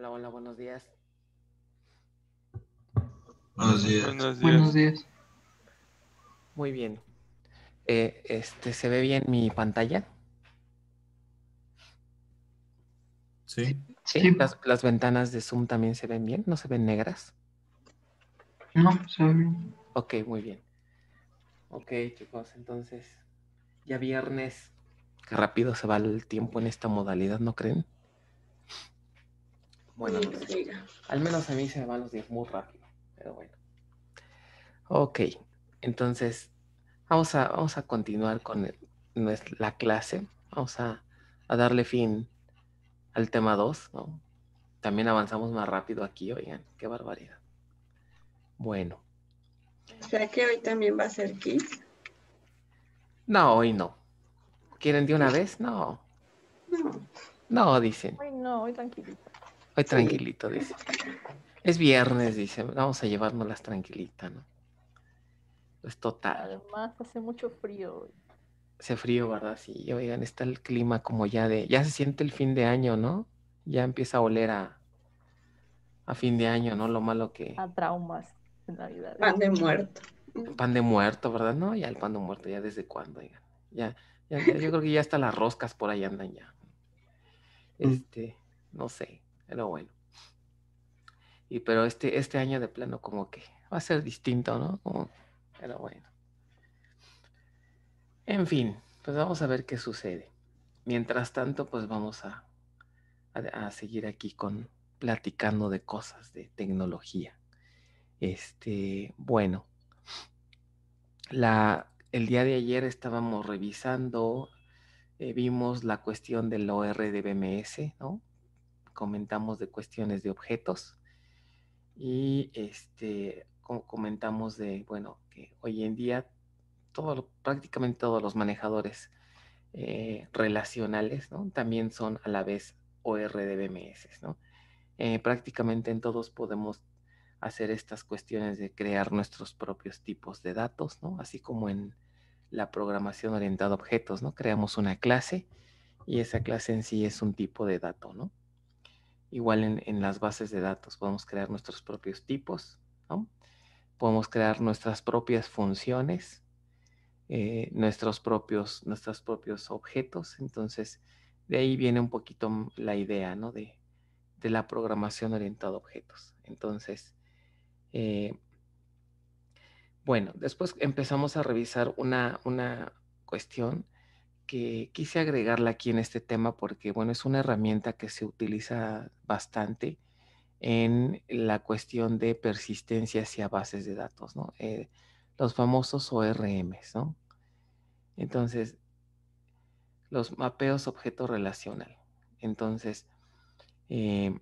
Hola, hola, buenos días. Buenos días. Buenos días. Muy bien. Eh, este, ¿Se ve bien mi pantalla? Sí. Las, ventanas de Zoom también se ven bien, ¿no se ven negras? No, se ven bien. Ok, muy bien. Ok, chicos, entonces, ya viernes, qué rápido se va el tiempo en esta modalidad, ¿no creen? Bueno, al menos a mí se me van los días muy rápido, pero bueno. Ok, entonces vamos a, vamos a continuar con la clase. Vamos a, darle fin al tema 2, ¿no? También avanzamos más rápido aquí, oigan, qué barbaridad. Bueno. O que hoy también va a ser quiz? No, hoy no. ¿Quieren de una vez? No. No. No, dicen. Hoy no, hoy tranquilito tranquilito, dice. Es viernes, dice. Vamos a llevárnoslas tranquilita, ¿no? Es pues, total. Además, hace mucho frío hoy. Hace frío, ¿verdad? Sí, oigan, está el clima como ya de. Ya se siente el fin de año, ¿no? Ya empieza a oler a, a fin de año, ¿no? Lo malo que. A traumas de Navidad. Pan de muerto. Pan de muerto, ¿verdad? No, ya el pan de muerto, ya desde cuándo, oigan. Ya, ya yo creo que ya hasta las roscas por ahí andan ya. Mm. Este, no sé. Pero bueno. Y pero este, este año de plano como que va a ser distinto, ¿no? pero bueno. En fin, pues vamos a ver qué sucede. Mientras tanto, pues vamos a, seguir aquí con platicando de cosas de tecnología. Este, bueno, la, el día de ayer estábamos revisando, eh, vimos la cuestión del ORDBMS, ¿no? comentamos de cuestiones de objetos y este, comentamos de, bueno, que hoy en día prácticamente todos los manejadores eh, relacionales ¿no? también son a la vez ORDBMS. ¿no? Eh, prácticamente en todos podemos hacer estas cuestiones de crear nuestros propios tipos de datos, ¿no? así como en la programación orientada a objetos, ¿no? creamos una clase y esa clase en sí es un tipo de dato. ¿no? Igual en, las bases de datos podemos crear nuestros propios tipos, ¿no? podemos crear nuestras propias funciones, eh, nuestros, propios, nuestros propios objetos. Entonces, de ahí viene un poquito la idea ¿no? de, la programación orientada a objetos. Entonces, eh, bueno, después empezamos a revisar una cuestión que quise agregarla aquí en este tema porque, bueno, es una herramienta que se utiliza bastante en la cuestión de persistencia hacia bases de datos, ¿no? Eh, los famosos ORMs, ¿no? Entonces, los mapeos objeto relacional. Entonces, eh,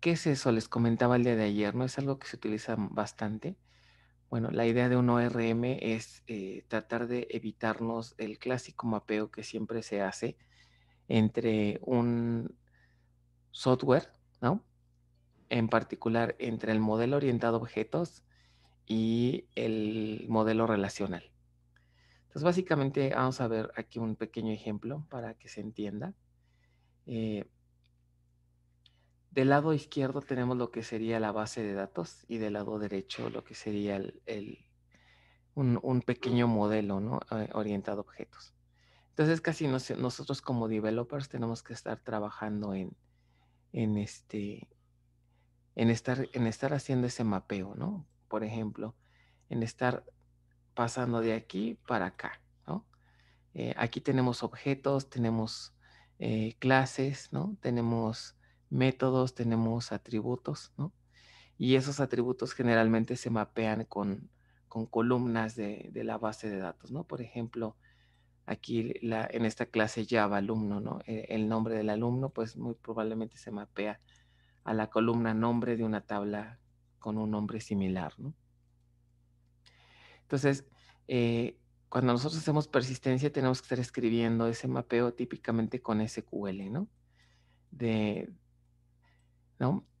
¿qué es eso? Les comentaba el día de ayer, ¿no? Es algo que se utiliza bastante bueno, la idea de un ORM es eh, tratar de evitarnos el clásico mapeo que siempre se hace entre un software, ¿no? En particular entre el modelo orientado a objetos y el modelo relacional. Entonces, básicamente vamos a ver aquí un pequeño ejemplo para que se entienda. Eh, del lado izquierdo tenemos lo que sería la base de datos y del lado derecho lo que sería un, pequeño modelo ¿no? Eh, orientado a objetos. Entonces casi nosotros como developers tenemos que estar trabajando en, este, en, estar, en estar haciendo ese mapeo, ¿no? Por ejemplo, en estar pasando de aquí para acá, ¿no? Eh, aquí tenemos objetos, tenemos eh, clases, ¿no? Tenemos métodos, tenemos atributos, ¿no? Y esos atributos generalmente se mapean con, con columnas de, la base de datos, ¿no? Por ejemplo, aquí la, en esta clase Java alumno, ¿no? Eh, el, nombre del alumno, pues muy probablemente se mapea a la columna nombre de una tabla con un nombre similar, ¿no? Entonces, eh, cuando nosotros hacemos persistencia, tenemos que estar escribiendo ese mapeo típicamente con SQL, ¿no? De,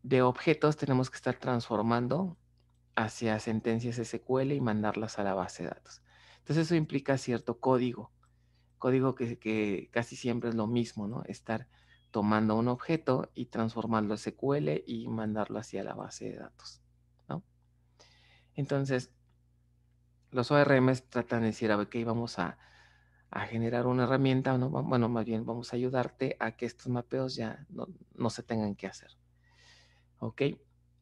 de objetos tenemos que estar transformando hacia sentencias SQL y mandarlas a la base de datos. Entonces eso implica cierto código, código que, que casi siempre es lo mismo, ¿no? Estar tomando un objeto y transformarlo a SQL y mandarlo hacia la base de datos, Entonces, los ORMs tratan de decir, a ver, ok, vamos a, generar una herramienta, ¿no? bueno, más bien vamos a ayudarte a que estos mapeos ya no se tengan que hacer. ¿ok?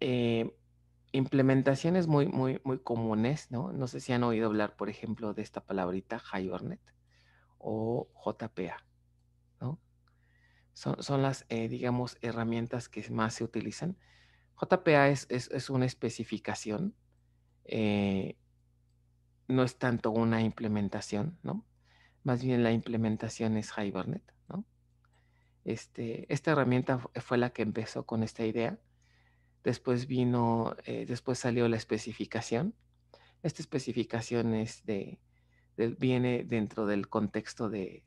Eh, implementaciones muy, muy, muy comunes, ¿no? No sé si han oído hablar, por ejemplo, de esta palabrita Hibernate o JPA, ¿no? Son, las, eh, digamos, herramientas que más se utilizan. JPA es, una especificación, eh, no es tanto una implementación, ¿no? Más bien la implementación es Hibernate, ¿no? Este, esta herramienta fue la que empezó con esta idea después vino, eh, después salió la especificación. Esta especificación es de, viene dentro del contexto de,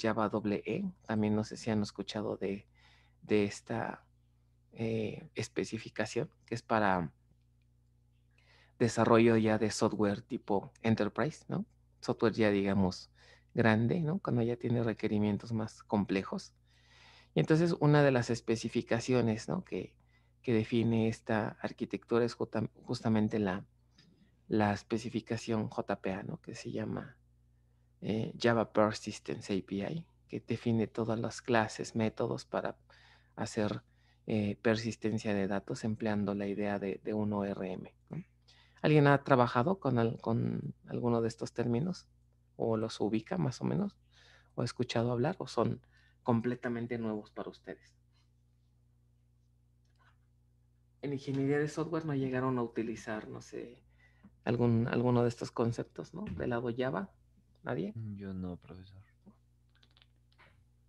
Java EE. E. También no sé si han escuchado de, esta eh, especificación, que es para desarrollo ya de software tipo enterprise, ¿no? Software ya, digamos, grande, ¿no? Cuando ya tiene requerimientos más complejos. Y entonces una de las especificaciones, ¿no? Que, que define esta arquitectura es justamente la, especificación JPA, ¿no? que se llama eh, Java Persistence API, que define todas las clases, métodos para hacer eh, persistencia de datos empleando la idea de, un ORM. ¿Alguien ha trabajado con, con alguno de estos términos? ¿O los ubica más o menos? ¿O ha escuchado hablar? ¿O son completamente nuevos para ustedes? en ingeniería de software no llegaron a utilizar, no sé, algún, alguno de estos conceptos, ¿no? Del lado Java. ¿Nadie? Mm, yo no, profesor.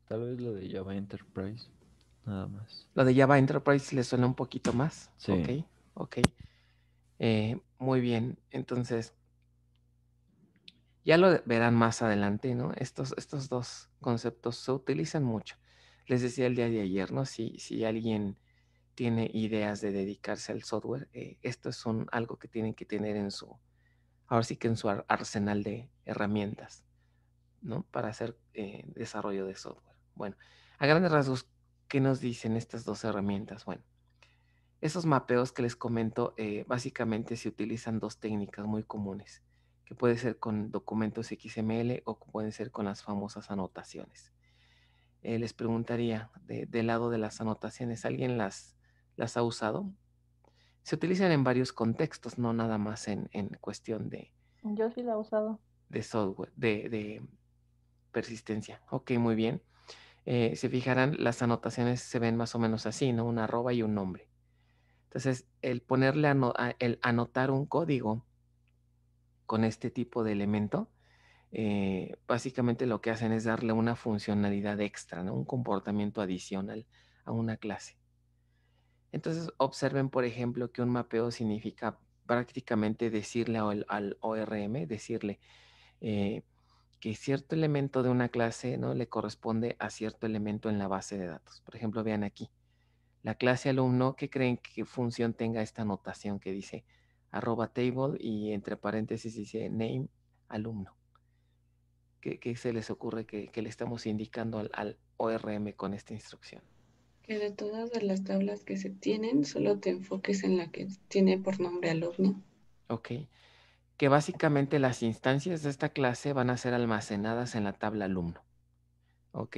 Tal vez lo de Java Enterprise, nada más. Lo de Java Enterprise le suena un poquito más. Sí. Ok, ok. Eh, muy bien, entonces, ya lo verán más adelante, ¿no? Estos, estos dos conceptos se utilizan mucho. Les decía el día de ayer, ¿no? Si, si alguien tiene ideas de dedicarse al software, eh, esto es algo que tienen que tener en su, ahora sí que en su arsenal de herramientas, ¿no? Para hacer eh, desarrollo de software. Bueno, a grandes rasgos, ¿qué nos dicen estas dos herramientas? Bueno, esos mapeos que les comento, eh, básicamente se utilizan dos técnicas muy comunes, que puede ser con documentos XML o pueden ser con las famosas anotaciones. les preguntaría, del lado de las anotaciones, ¿alguien las las ha usado, se utilizan en varios contextos, no nada más en, cuestión de... Yo sí la he usado. De software, de, persistencia. Ok, muy bien. Se eh, si fijarán, las anotaciones se ven más o menos así, ¿no? Una arroba y un nombre. Entonces, el ponerle, el anotar un código con este tipo de elemento, eh, básicamente lo que hacen es darle una funcionalidad extra, ¿no? Un comportamiento adicional a una clase. Entonces observen, por ejemplo, que un mapeo significa prácticamente decirle al, ORM, decirle eh, que cierto elemento de una clase ¿no? le corresponde a cierto elemento en la base de datos. Por ejemplo, vean aquí, la clase alumno, ¿qué creen que función tenga esta anotación que dice arroba table y entre paréntesis dice name alumno? ¿Qué, se les ocurre que, le estamos indicando al ORM con esta instrucción? que de todas las tablas que se tienen, solo te enfoques en la que tiene por nombre alumno. Ok. Que básicamente las instancias de esta clase van a ser almacenadas en la tabla alumno. Ok.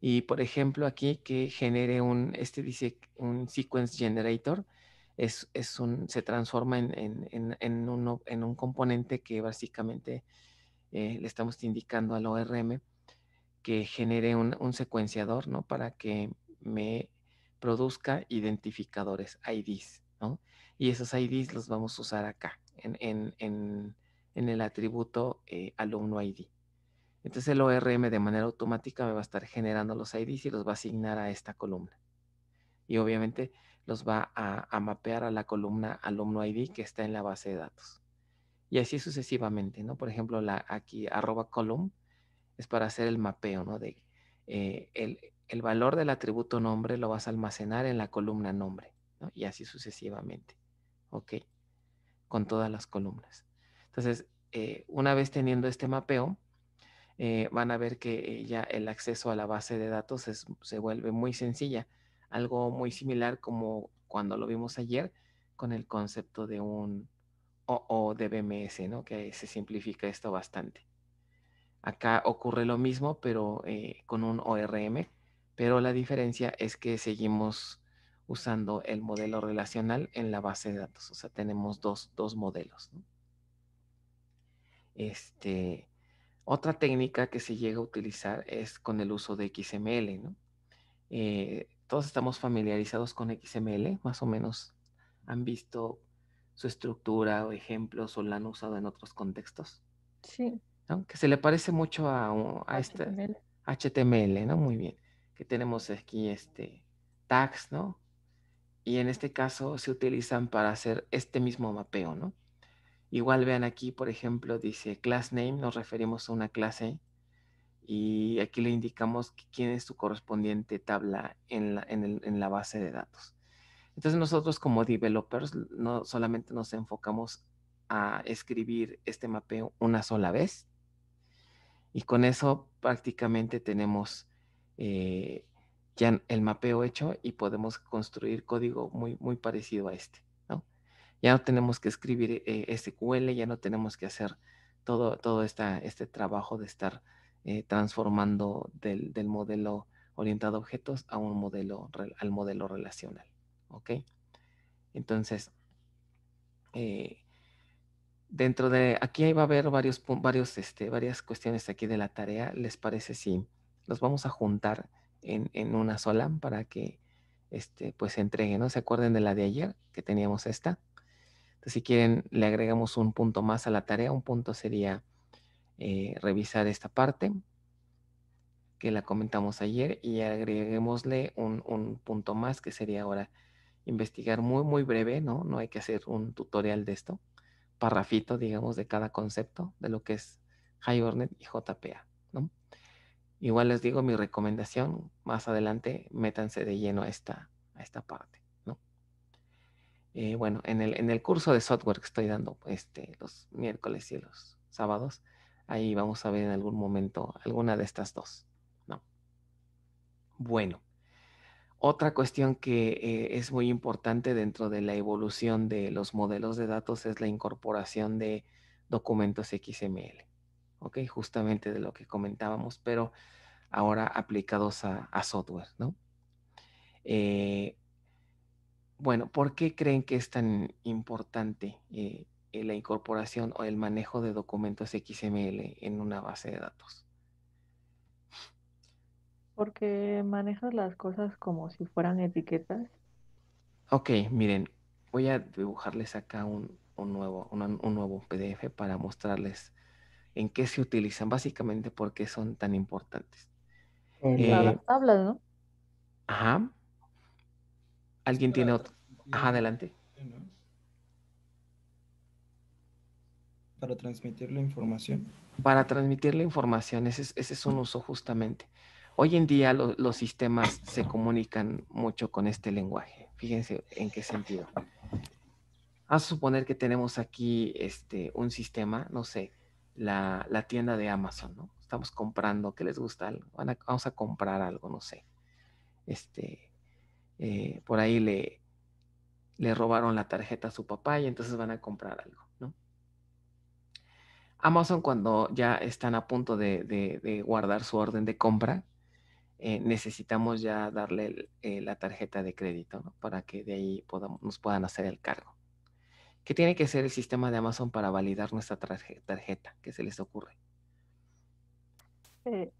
Y por ejemplo, aquí que genere un, este dice un sequence generator, es, es un, se transforma en, uno, en, un componente que básicamente eh, le estamos indicando al ORM que genere un, un, secuenciador, ¿no? Para que me produzca identificadores, IDs, ¿no? Y esos IDs los vamos a usar acá, en, el atributo eh, alumno ID. Entonces el ORM de manera automática me va a estar generando los IDs y los va a asignar a esta columna. Y obviamente los va a, mapear a la columna alumno ID que está en la base de datos. Y así sucesivamente, ¿no? Por ejemplo, la, aquí arroba column es para hacer el mapeo, ¿no? De eh, el, el valor del atributo nombre lo vas a almacenar en la columna nombre, ¿no? y así sucesivamente. ¿Ok? Con todas las columnas. Entonces, eh, una vez teniendo este mapeo, eh, van a ver que ya el acceso a la base de datos se vuelve muy sencilla. Algo muy similar como cuando lo vimos ayer con el concepto de un o de BMS, ¿no? Que se simplifica esto bastante. Acá ocurre lo mismo, pero eh, con un ORM pero la diferencia es que seguimos usando el modelo relacional en la base de datos. O sea, tenemos dos, modelos. Este, otra técnica que se llega a utilizar es con el uso de XML. Eh, todos estamos familiarizados con XML, más o menos han visto su estructura o ejemplos o la han usado en otros contextos. Sí. Que se le parece mucho a, Este HTML, ¿no? Muy bien que tenemos aquí este, tags, ¿no? Y en este caso se utilizan para hacer este mismo mapeo, ¿no? Igual vean aquí, por ejemplo, dice class name, nos referimos a una clase y aquí le indicamos quién es su correspondiente tabla en la, en la base de datos. Entonces nosotros como developers no solamente nos enfocamos a escribir este mapeo una sola vez y con eso prácticamente tenemos eh, ya el mapeo hecho y podemos construir código muy, muy parecido a este. ¿no? Ya no tenemos que escribir eh, SQL, ya no tenemos que hacer todo, todo esta, este trabajo de estar eh, transformando del, modelo orientado a objetos a un modelo, al modelo relacional. ¿Ok? Entonces, dentro de aquí va a haber varios, varios, este, varias cuestiones aquí de la tarea. ¿Les parece si los vamos a juntar en, una sola para que este, pues se entregue, ¿no? ¿Se acuerden de la de ayer que teníamos esta? Entonces, si quieren, le agregamos un punto más a la tarea. Un punto sería eh, revisar esta parte que la comentamos ayer y agreguémosle un, un, punto más que sería ahora investigar muy, muy breve, ¿no? No hay que hacer un tutorial de esto, parrafito, digamos, de cada concepto de lo que es High y JPA. Igual les digo mi recomendación, más adelante métanse de lleno a esta, a esta parte. ¿no? Eh, bueno, en el, en el, curso de software que estoy dando este, los miércoles y los sábados, ahí vamos a ver en algún momento alguna de estas dos. ¿no? Bueno, otra cuestión que eh, es muy importante dentro de la evolución de los modelos de datos es la incorporación de documentos XML. ¿ok? Justamente de lo que comentábamos, pero ahora aplicados a, software, ¿no? Eh, bueno, ¿por qué creen que es tan importante eh, la incorporación o el manejo de documentos XML en una base de datos? Porque manejas las cosas como si fueran etiquetas. Ok, miren, voy a dibujarles acá un, nuevo, un nuevo PDF para mostrarles en qué se utilizan, básicamente por qué son tan importantes. Eh, las tablas, ¿no? Ajá. ¿Alguien tiene otro? Ajá, adelante. Para transmitir la información. Para transmitir la información, ese es, un uso justamente. Hoy en día los sistemas se comunican mucho con este lenguaje. Fíjense en qué sentido. A suponer que tenemos aquí este, un sistema, no sé, la, tienda de Amazon, ¿no? Estamos comprando, que les gusta? vamos a comprar algo, no sé. Este, eh, por ahí le, le robaron la tarjeta a su papá y entonces van a comprar algo, ¿no? Amazon cuando ya están a punto de, guardar su orden de compra, eh, necesitamos ya darle eh, la tarjeta de crédito, ¿no? Para que de ahí podamos, nos puedan hacer el cargo. ¿Qué tiene que ser el sistema de Amazon para validar nuestra tarjeta? ¿Qué se les ocurre? Eh,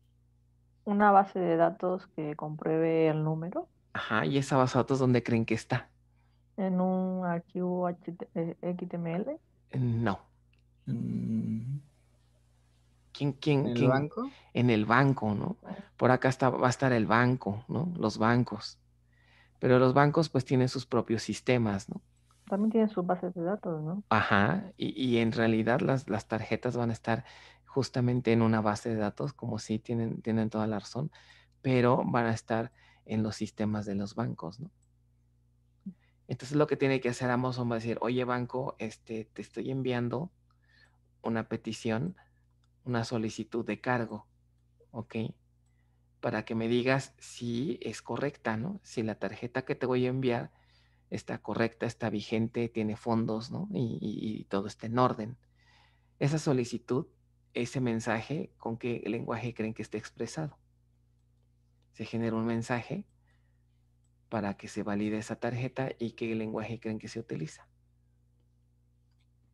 una base de datos que compruebe el número. Ajá, ¿y esa base de datos dónde creen que está? ¿En un archivo HTML. Eh, no. Mm. quién, en el banco? En el banco, ¿no? Por acá está, va a estar el banco, ¿no? Los bancos. Pero los bancos pues tienen sus propios sistemas, ¿no? También tienen sus bases de datos, ¿no? Ajá, y, en realidad las, tarjetas van a estar justamente en una base de datos, como si tienen, tienen toda la razón, pero van a estar en los sistemas de los bancos, ¿no? Entonces lo que tiene que hacer Amazon va a decir, oye banco, este, te estoy enviando una petición, una solicitud de cargo, ¿ok? Para que me digas si es correcta, ¿no? Si la tarjeta que te voy a enviar está correcta, está vigente, tiene fondos, ¿no? Y, todo está en orden. Esa solicitud, ese mensaje, ¿con qué lenguaje creen que esté expresado? Se genera un mensaje para que se valide esa tarjeta y qué lenguaje creen que se utiliza.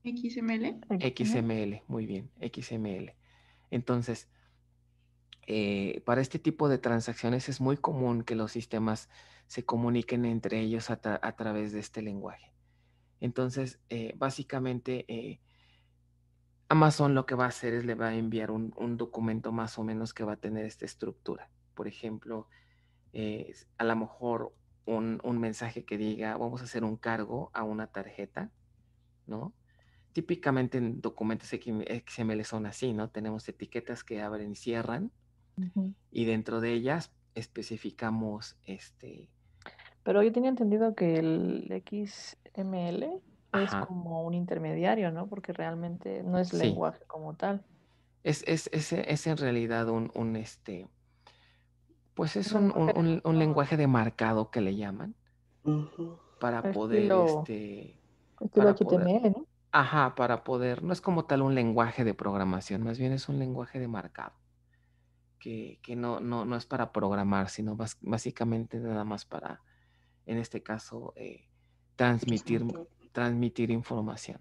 XML. XML, muy bien, XML. Entonces, eh, para este tipo de transacciones es muy común que los sistemas se comuniquen entre ellos a, través de este lenguaje. Entonces, eh, básicamente, eh, Amazon lo que va a hacer es le va a enviar un, documento más o menos que va a tener esta estructura. Por ejemplo, a lo mejor un, un mensaje que diga, vamos a hacer un cargo a una tarjeta, ¿no? Típicamente en documentos XML son así, ¿no? Tenemos etiquetas que abren y cierran y dentro de ellas especificamos este... Pero yo tenía entendido que el XML es como un intermediario, ¿no? Porque realmente no es lenguaje como tal. Es, es, es, en realidad un, un este, pues es un, lenguaje de marcado que le llaman este, para poder, este, HTML, ¿no? Ajá, para poder, no es como tal un lenguaje de programación, más bien es un lenguaje de marcado que, no, no, es para programar, sino básicamente nada más para, en este caso, eh, transmitir, transmitir información.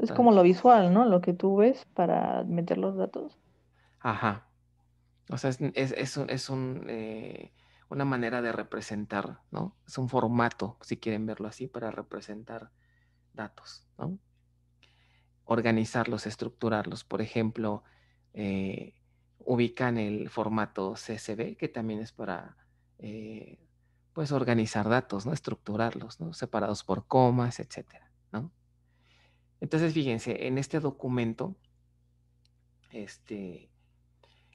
Es como lo visual, ¿no? Lo que tú ves para meter los datos. Ajá. O sea, es, un, eh, una manera de representar, ¿no? Es un formato, si quieren verlo así, para representar datos, ¿no? Organizarlos, estructurarlos. Por ejemplo, eh, ubican el formato CSV, que también es para eh, pues organizar datos, ¿no? Estructurarlos, ¿no? Separados por comas, etcétera, ¿no? Entonces, fíjense, en este documento, este,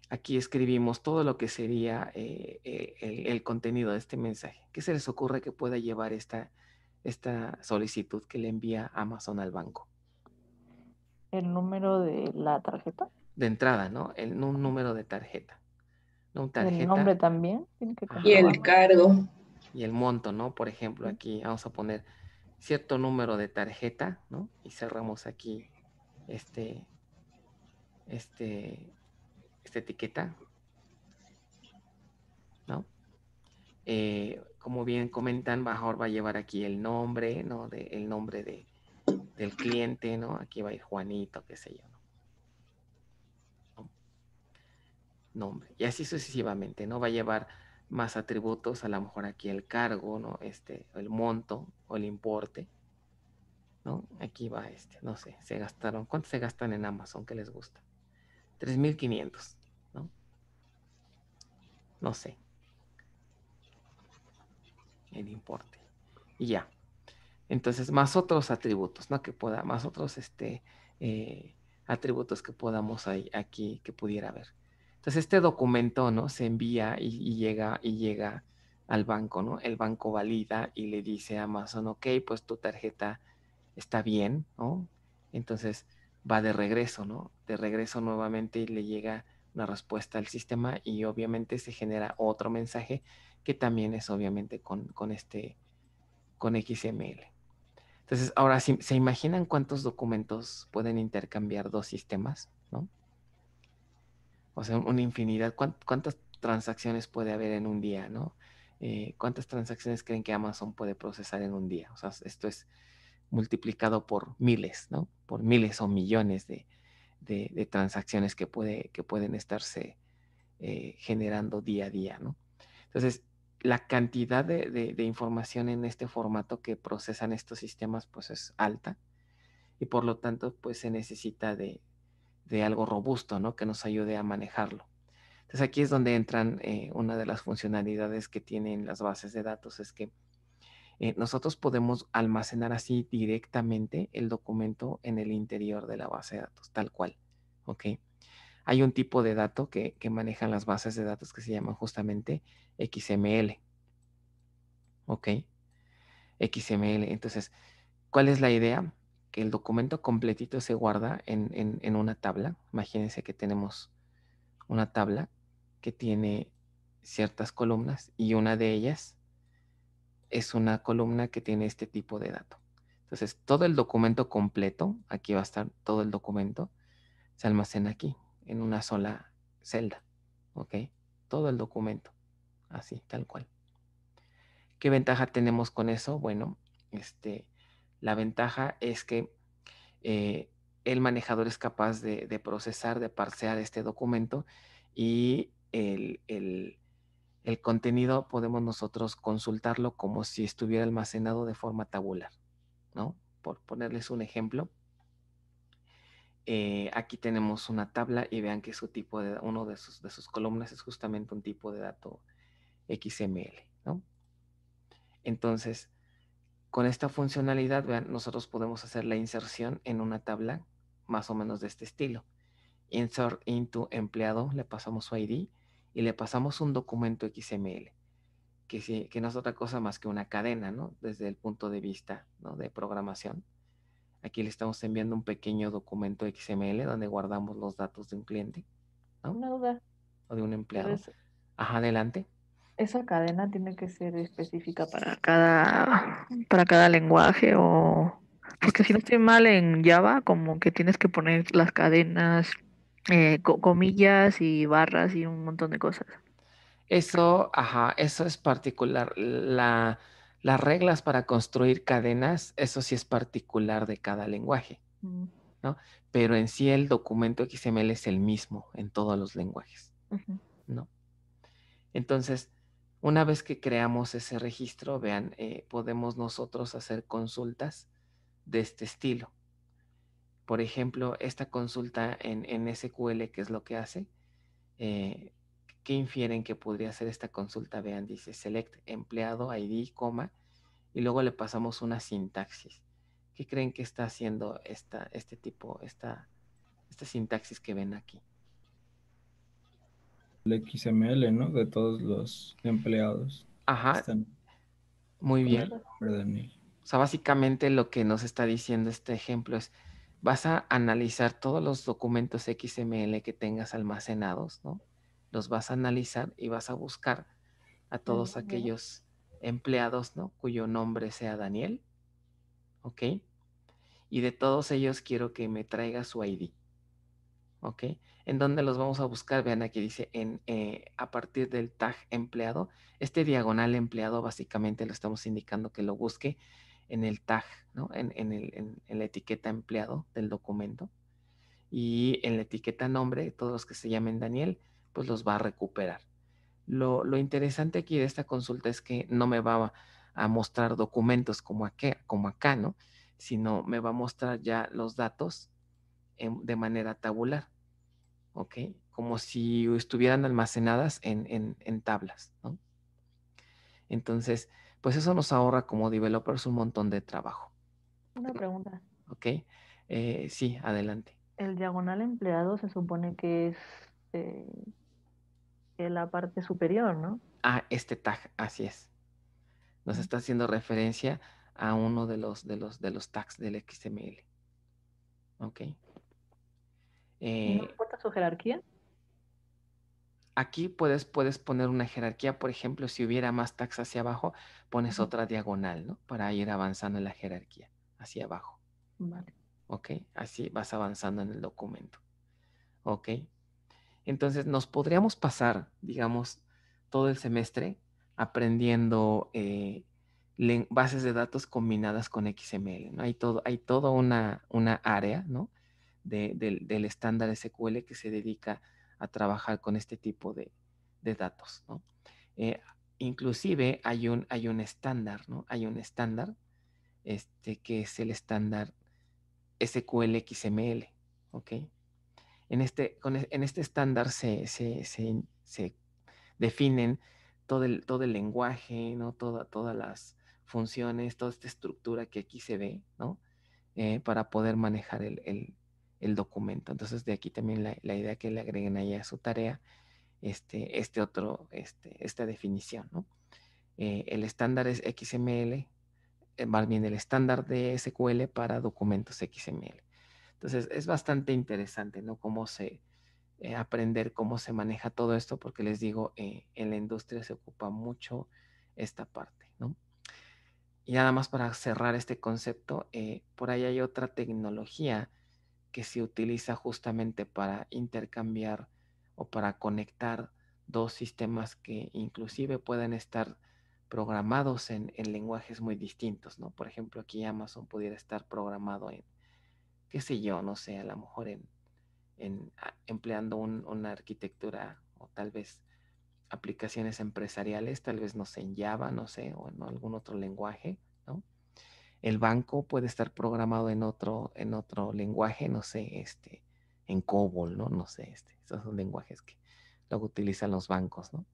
aquí escribimos todo lo que sería eh, eh, el, contenido de este mensaje. ¿Qué se les ocurre que pueda llevar esta, esta solicitud que le envía Amazon al banco? El número de la tarjeta de entrada, ¿no? El un número de tarjeta. ¿no? Tarjeta. ¿El nombre también? Tiene que y el cargo. Y el monto, ¿no? Por ejemplo, aquí vamos a poner cierto número de tarjeta, ¿no? Y cerramos aquí este, este, esta etiqueta, ¿no? Eh, como bien comentan, Bajor va a llevar aquí el nombre, ¿no? De, el nombre de, del cliente, ¿no? Aquí va a ir Juanito, qué sé yo, ¿no? nombre. Y así sucesivamente, ¿no? Va a llevar más atributos, a lo mejor aquí el cargo, ¿no? Este, el monto o el importe, ¿no? Aquí va este, no sé, se gastaron, ¿cuánto se gastan en Amazon que les gusta? 3.500, ¿no? No sé. El importe. Y ya. Entonces, más otros atributos, ¿no? Que pueda, más otros, este, eh, atributos que podamos ahí, aquí, que pudiera haber. Entonces pues, este documento, ¿no? Se envía y, llega, y llega al banco, ¿no? El banco valida y le dice a Amazon, ok, pues tu tarjeta está bien, ¿no? Entonces va de regreso, ¿no? De regreso nuevamente y le llega una respuesta al sistema y obviamente se genera otro mensaje que también es obviamente con, este, con XML. Entonces, ahora, ¿se imaginan cuántos documentos pueden intercambiar dos sistemas, ¿no? o sea, una infinidad. ¿Cuántas transacciones puede haber en un día, no? Eh, ¿Cuántas transacciones creen que Amazon puede procesar en un día? O sea, esto es multiplicado por miles, ¿no? Por miles o millones de, transacciones que, puede, que pueden estarse eh, generando día a día, ¿no? Entonces, la cantidad de, de, información en este formato que procesan estos sistemas, pues es alta y por lo tanto, pues se necesita de, de algo robusto, ¿no? Que nos ayude a manejarlo. Entonces aquí es donde entran eh, una de las funcionalidades que tienen las bases de datos, es que eh, nosotros podemos almacenar así directamente el documento en el interior de la base de datos, tal cual, ¿ok? Hay un tipo de dato que, que manejan las bases de datos que se llaman justamente XML, ¿ok? XML. Entonces, ¿cuál es la idea? que el documento completito se guarda en, una tabla. Imagínense que tenemos una tabla que tiene ciertas columnas y una de ellas es una columna que tiene este tipo de dato. Entonces, todo el documento completo, aquí va a estar todo el documento, se almacena aquí, en una sola celda, ¿ok? Todo el documento, así, tal cual. ¿Qué ventaja tenemos con eso? Bueno, este, la ventaja es que eh, el manejador es capaz de, procesar, de parsear este documento y el, contenido podemos nosotros consultarlo como si estuviera almacenado de forma tabular, ¿no? Por ponerles un ejemplo, eh, aquí tenemos una tabla y vean que su tipo de, uno de sus, de sus columnas es justamente un tipo de dato XML, ¿no? Entonces, con esta funcionalidad, vean, nosotros podemos hacer la inserción en una tabla más o menos de este estilo. Insert into empleado, le pasamos su ID y le pasamos un documento XML, que, sí, que no es otra cosa más que una cadena, ¿no? Desde el punto de vista de programación. Aquí le estamos enviando un pequeño documento XML donde guardamos los datos de un cliente. ¿no? Una duda. O de un empleado. Ajá, adelante esa cadena tiene que ser específica para cada, para cada lenguaje o... Porque si no estoy mal en Java, como que tienes que poner las cadenas, eh, comillas y barras y un montón de cosas. Eso, ajá, eso es particular. las reglas para construir cadenas, eso sí es particular de cada lenguaje, mm. ¿no? Pero en sí el documento XML es el mismo en todos los lenguajes, ¿no? Entonces, una vez que creamos ese registro, vean, eh, podemos nosotros hacer consultas de este estilo. Por ejemplo, esta consulta en, SQL, ¿qué es lo que hace? Eh, ¿Qué infieren que podría ser esta consulta? Vean, dice select empleado ID, coma, y luego le pasamos una sintaxis. ¿Qué creen que está haciendo esta, este tipo, esta, esta sintaxis que ven aquí? XML, ¿no? De todos los empleados. Ajá. Muy bien. O sea, básicamente lo que nos está diciendo este ejemplo es, vas a analizar todos los documentos XML que tengas almacenados, ¿no? Los vas a analizar y vas a buscar a todos aquellos empleados, ¿no? Cuyo nombre sea Daniel, ¿ok? Y de todos ellos quiero que me traiga su ID, ¿ok? en dónde los vamos a buscar. Vean aquí dice en, eh, a partir del tag empleado. Este diagonal empleado básicamente lo estamos indicando que lo busque en el tag, ¿no? en, la etiqueta empleado del documento. Y en la etiqueta nombre, todos los que se llamen Daniel, pues los va a recuperar. Lo, interesante aquí de esta consulta es que no me va a, mostrar documentos como, como acá, ¿no? Sino me va a mostrar ya los datos em, de manera tabular. ¿ok? Como si estuvieran almacenadas en, tablas, ¿no? Entonces, pues eso nos ahorra como developers un montón de trabajo. Una pregunta. ¿Ok? Eh, sí, adelante. El diagonal empleado se supone que es eh, la parte superior, ¿no? Ah, este tag, así es. Nos está haciendo referencia a uno de los, de los, de los tags del XML. ¿Ok? ¿No eh, importa su jerarquía? Aquí puedes, puedes poner una jerarquía, por ejemplo, si hubiera más tax hacia abajo, pones otra diagonal, ¿no? Para ir avanzando en la jerarquía, hacia abajo. Vale. ¿Ok? Así vas avanzando en el documento. ¿Ok? Entonces, nos podríamos pasar, digamos, todo el semestre aprendiendo eh, bases de datos combinadas con XML, ¿no? Hay todo, hay toda una, una área, ¿no? del, estándar SQL que se dedica a trabajar con este tipo de, datos. ¿no? Eh, inclusive hay un, hay un estándar, ¿no? Hay un estándar este, que es el estándar SQL XML, ¿ok? En este, e, en este estándar se, se, definen todo el, todo el lenguaje, ¿no? Toda, todas las funciones, toda esta estructura que aquí se ve, ¿no? Eh, para poder manejar el, el documento. Entonces, de aquí también la, idea que le agreguen ahí a su tarea este, este otro, este, esta definición, ¿no? Eh, el estándar es XML, eh, más bien el estándar de SQL para documentos XML. Entonces, es bastante interesante, ¿no? Cómo se, eh, aprender cómo se maneja todo esto, porque les digo, en la industria se ocupa mucho esta parte, ¿no? Y nada más para cerrar este concepto, por ahí hay otra tecnología que se utiliza justamente para intercambiar o para conectar dos sistemas que inclusive pueden estar programados en, lenguajes muy distintos, ¿no? Por ejemplo, aquí Amazon pudiera estar programado en, qué sé yo, no sé, a lo mejor en, empleando una arquitectura o tal vez aplicaciones empresariales, tal vez, no sé, en Java, no sé, o en algún otro lenguaje el banco puede estar programado en otro, en otro lenguaje, no sé, este, en COBOL, ¿no? No sé, este, esos son lenguajes que luego utilizan los bancos, ¿no?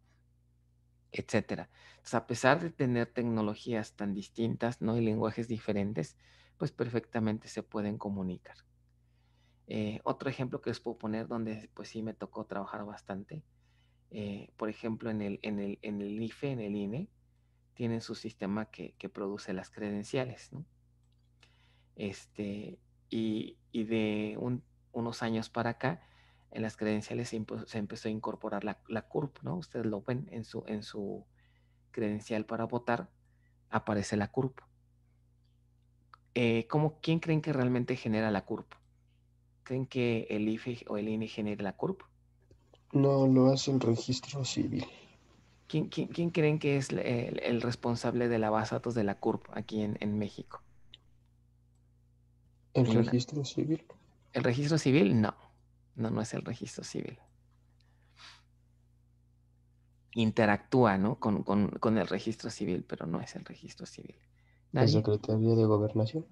Etcétera. Entonces, a pesar de tener tecnologías tan distintas, ¿no? Y lenguajes diferentes, pues perfectamente se pueden comunicar. Eh, otro ejemplo que les puedo poner donde pues sí me tocó trabajar bastante, eh, por ejemplo, en el, en, el, en el IFE, en el INE, tienen su sistema que, produce las credenciales, Este, y, de unos años para acá, en las credenciales se, empezó a incorporar la, CURP, ¿no? Ustedes lo ven en su, en su credencial para votar, aparece la CURP. Eh, ¿cómo, ¿Quién creen que realmente genera la CURP? ¿Creen que el IFE o el INE genera la CURP? No, lo hace el registro civil. ¿Quién, creen que es el, responsable de la base de datos de la CURP aquí en, México? ¿El registro civil? ¿El registro civil? No. No, no es el registro civil. Interactúa, ¿no? Con, el registro civil, pero no es el registro civil. ¿Nadie? ¿La Secretaría de Gobernación?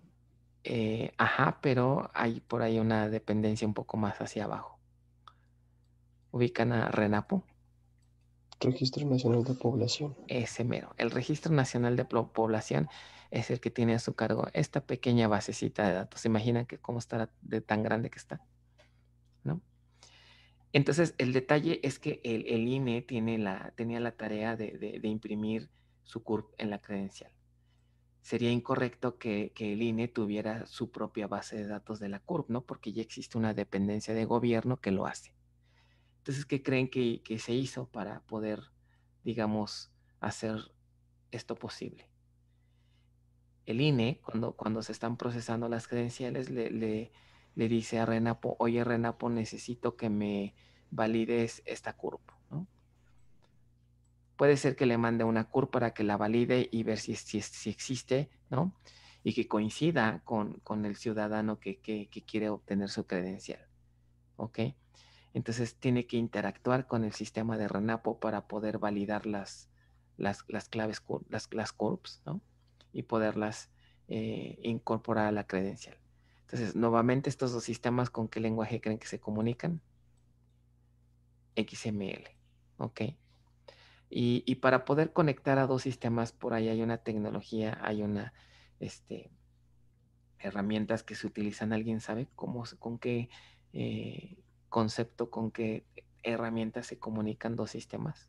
Eh, ajá, pero hay por ahí una dependencia un poco más hacia abajo. ¿Ubican a Renapo? Registro Nacional de Población. Ese mero. El Registro Nacional de Población es el que tiene a su cargo esta pequeña basecita de datos. Imaginan que cómo estará de tan grande que está. ¿No? Entonces, el detalle es que el, INE tiene la, tenía la tarea de, imprimir su CURP en la credencial. Sería incorrecto que, que, el INE tuviera su propia base de datos de la CURP, ¿no? Porque ya existe una dependencia de gobierno que lo hace. Entonces, ¿qué creen que, se hizo para poder, digamos, hacer esto posible? El INE, cuando, cuando se están procesando las credenciales, le, dice a Renapo, oye Renapo, necesito que me valides esta CURP, ¿no? Puede ser que le mande una CURP para que la valide y ver si, si, existe, ¿no? Y que coincida con, el ciudadano que, que, quiere obtener su credencial. ¿Ok? Entonces tiene que interactuar con el sistema de RENAPO para poder validar las, las, las claves, las, las corps, ¿no? Y poderlas eh, incorporar a la credencial. Entonces, nuevamente, estos dos sistemas, ¿con qué lenguaje creen que se comunican? XML, ¿ok? Y, y para poder conectar a dos sistemas, por ahí hay una tecnología, hay una, este, herramientas que se utilizan, ¿alguien sabe cómo, con qué eh, concepto con qué herramientas se comunican dos sistemas?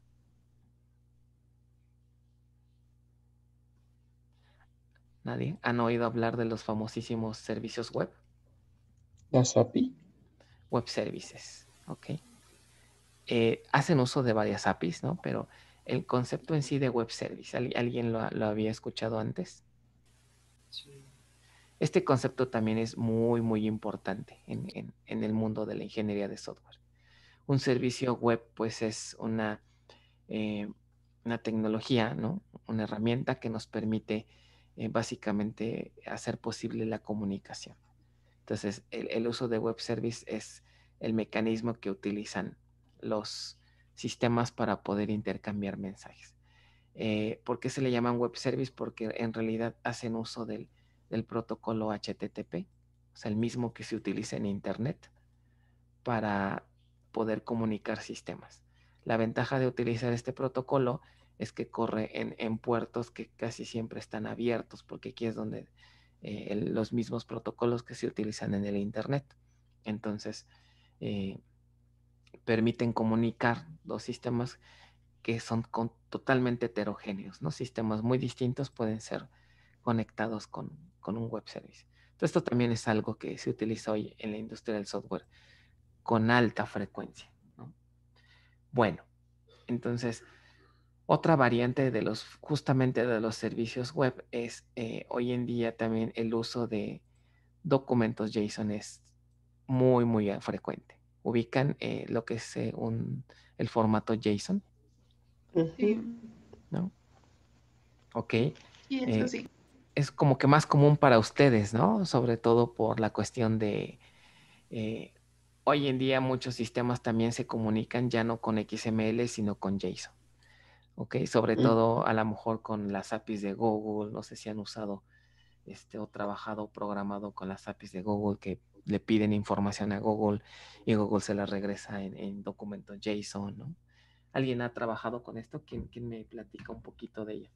¿Nadie? ¿Han oído hablar de los famosísimos servicios web? Las API. Web services, ok. Eh, hacen uso de varias APIs, ¿no? Pero el concepto en sí de web service, ¿alguien lo había escuchado antes? Este concepto también es muy, muy importante en, el mundo de la ingeniería de software. Un servicio web, pues, es una, eh, una tecnología, ¿no? Una herramienta que nos permite eh, básicamente hacer posible la comunicación. Entonces, el, uso de web service es el mecanismo que utilizan los sistemas para poder intercambiar mensajes. Eh, ¿Por qué se le llaman web service? Porque en realidad hacen uso del el protocolo HTTP, o sea, el mismo que se utiliza en Internet para poder comunicar sistemas. La ventaja de utilizar este protocolo es que corre en, puertos que casi siempre están abiertos, porque aquí es donde eh, los mismos protocolos que se utilizan en el Internet. Entonces, eh, permiten comunicar dos sistemas que son totalmente heterogéneos, ¿no? Sistemas muy distintos pueden ser conectados con, un web service. Entonces, esto también es algo que se utiliza hoy en la industria del software con alta frecuencia. Bueno, entonces, otra variante de los, justamente de los servicios web es eh, hoy en día también el uso de documentos JSON es muy, muy ah, frecuente. Ubican eh, lo que es eh, un, el formato JSON. Sí. ¿No? Ok. Sí, eso sí es como que más común para ustedes, ¿no? Sobre todo por la cuestión de eh, hoy en día muchos sistemas también se comunican ya no con XML, sino con JSON. ¿Ok? Sobre mm. todo a lo mejor con las APIs de Google, no sé si han usado este, o trabajado o programado con las APIs de Google que le piden información a Google y Google se la regresa en, documento JSON, ¿no? ¿Alguien ha trabajado con esto? ¿Quién, ¿Quién me platica un poquito de ello?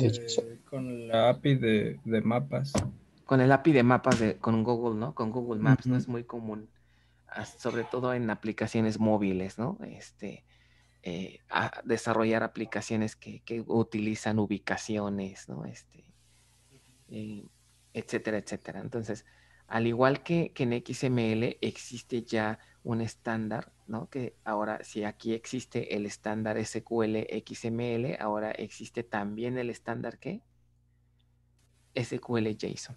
Eh, con la API de, mapas. Con el API de mapas de, con Google, ¿no? Con Google Maps, ¿no? Es muy común, sobre todo en aplicaciones móviles, ¿no? Este, eh, desarrollar aplicaciones que, utilizan ubicaciones, ¿no? Este, eh, etcétera, etcétera. Entonces, al igual que, que en XML existe ya un estándar ¿no? Que ahora, si aquí existe el estándar SQL XML, ahora existe también el estándar que SQL JSON.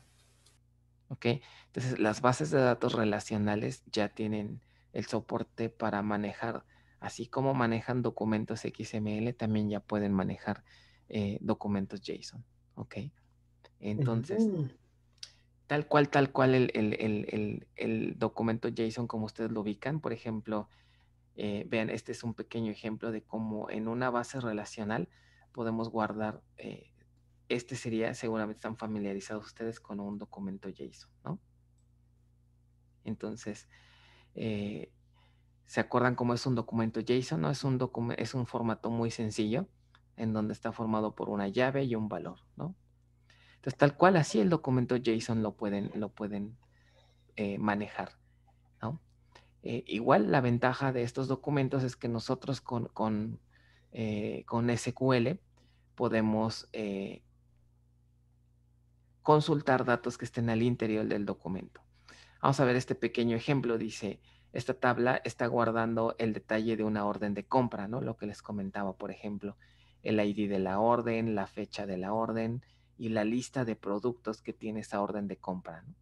¿Ok? Entonces, las bases de datos relacionales ya tienen el soporte para manejar, así como manejan documentos XML, también ya pueden manejar eh, documentos JSON. ¿Ok? Entonces, tal cual, tal cual el, el documento JSON como ustedes lo ubican, por ejemplo, eh, vean, este es un pequeño ejemplo de cómo en una base relacional podemos guardar, eh, este sería, seguramente están familiarizados ustedes con un documento JSON, ¿no? Entonces, eh, ¿se acuerdan cómo es un documento JSON? No? Es, un es un formato muy sencillo en donde está formado por una llave y un valor, ¿no? Entonces, tal cual, así el documento JSON lo pueden, lo pueden manejar. Eh, igual la ventaja de estos documentos es que nosotros con, con, eh, con SQL podemos eh, consultar datos que estén al interior del documento. Vamos a ver este pequeño ejemplo. Dice, esta tabla está guardando el detalle de una orden de compra, ¿no? Lo que les comentaba, por ejemplo, el ID de la orden, la fecha de la orden y la lista de productos que tiene esa orden de compra. ¿no?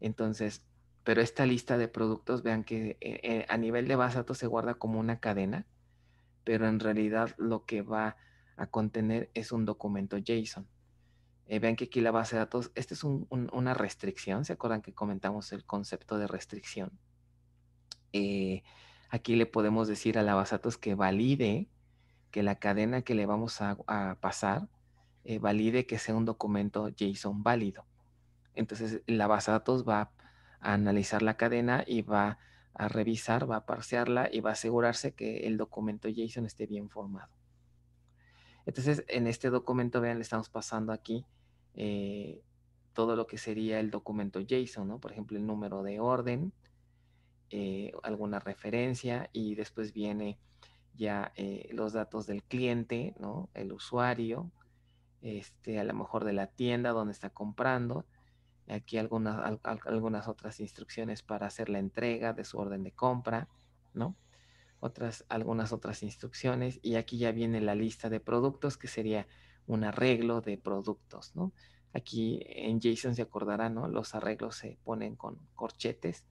Entonces, pero esta lista de productos, vean que eh, eh, a nivel de base de datos se guarda como una cadena, pero en realidad lo que va a contener es un documento JSON. Eh, vean que aquí la base de datos, esta es una restricción, ¿se acuerdan que comentamos el concepto de restricción? aquí le podemos decir a la base de datos que valide que la cadena que le vamos a, pasar valide que sea un documento JSON válido. Entonces la base de datos va a analizar la cadena y va a revisar, va a parsearla y va a asegurarse que el documento JSON esté bien formado. Entonces, en este documento, vean, le estamos pasando aquí eh, todo lo que sería el documento JSON, ¿no? Por ejemplo, el número de orden, eh, alguna referencia y después viene ya eh, los datos del cliente, ¿no? El usuario, este, a lo mejor de la tienda donde está comprando, aquí algunas, algunas otras instrucciones para hacer la entrega de su orden de compra, ¿no? Otras, algunas otras instrucciones y aquí ya viene la lista de productos que sería un arreglo de productos, ¿no? Aquí en JSON se acordará, ¿no? Los arreglos se ponen con corchetes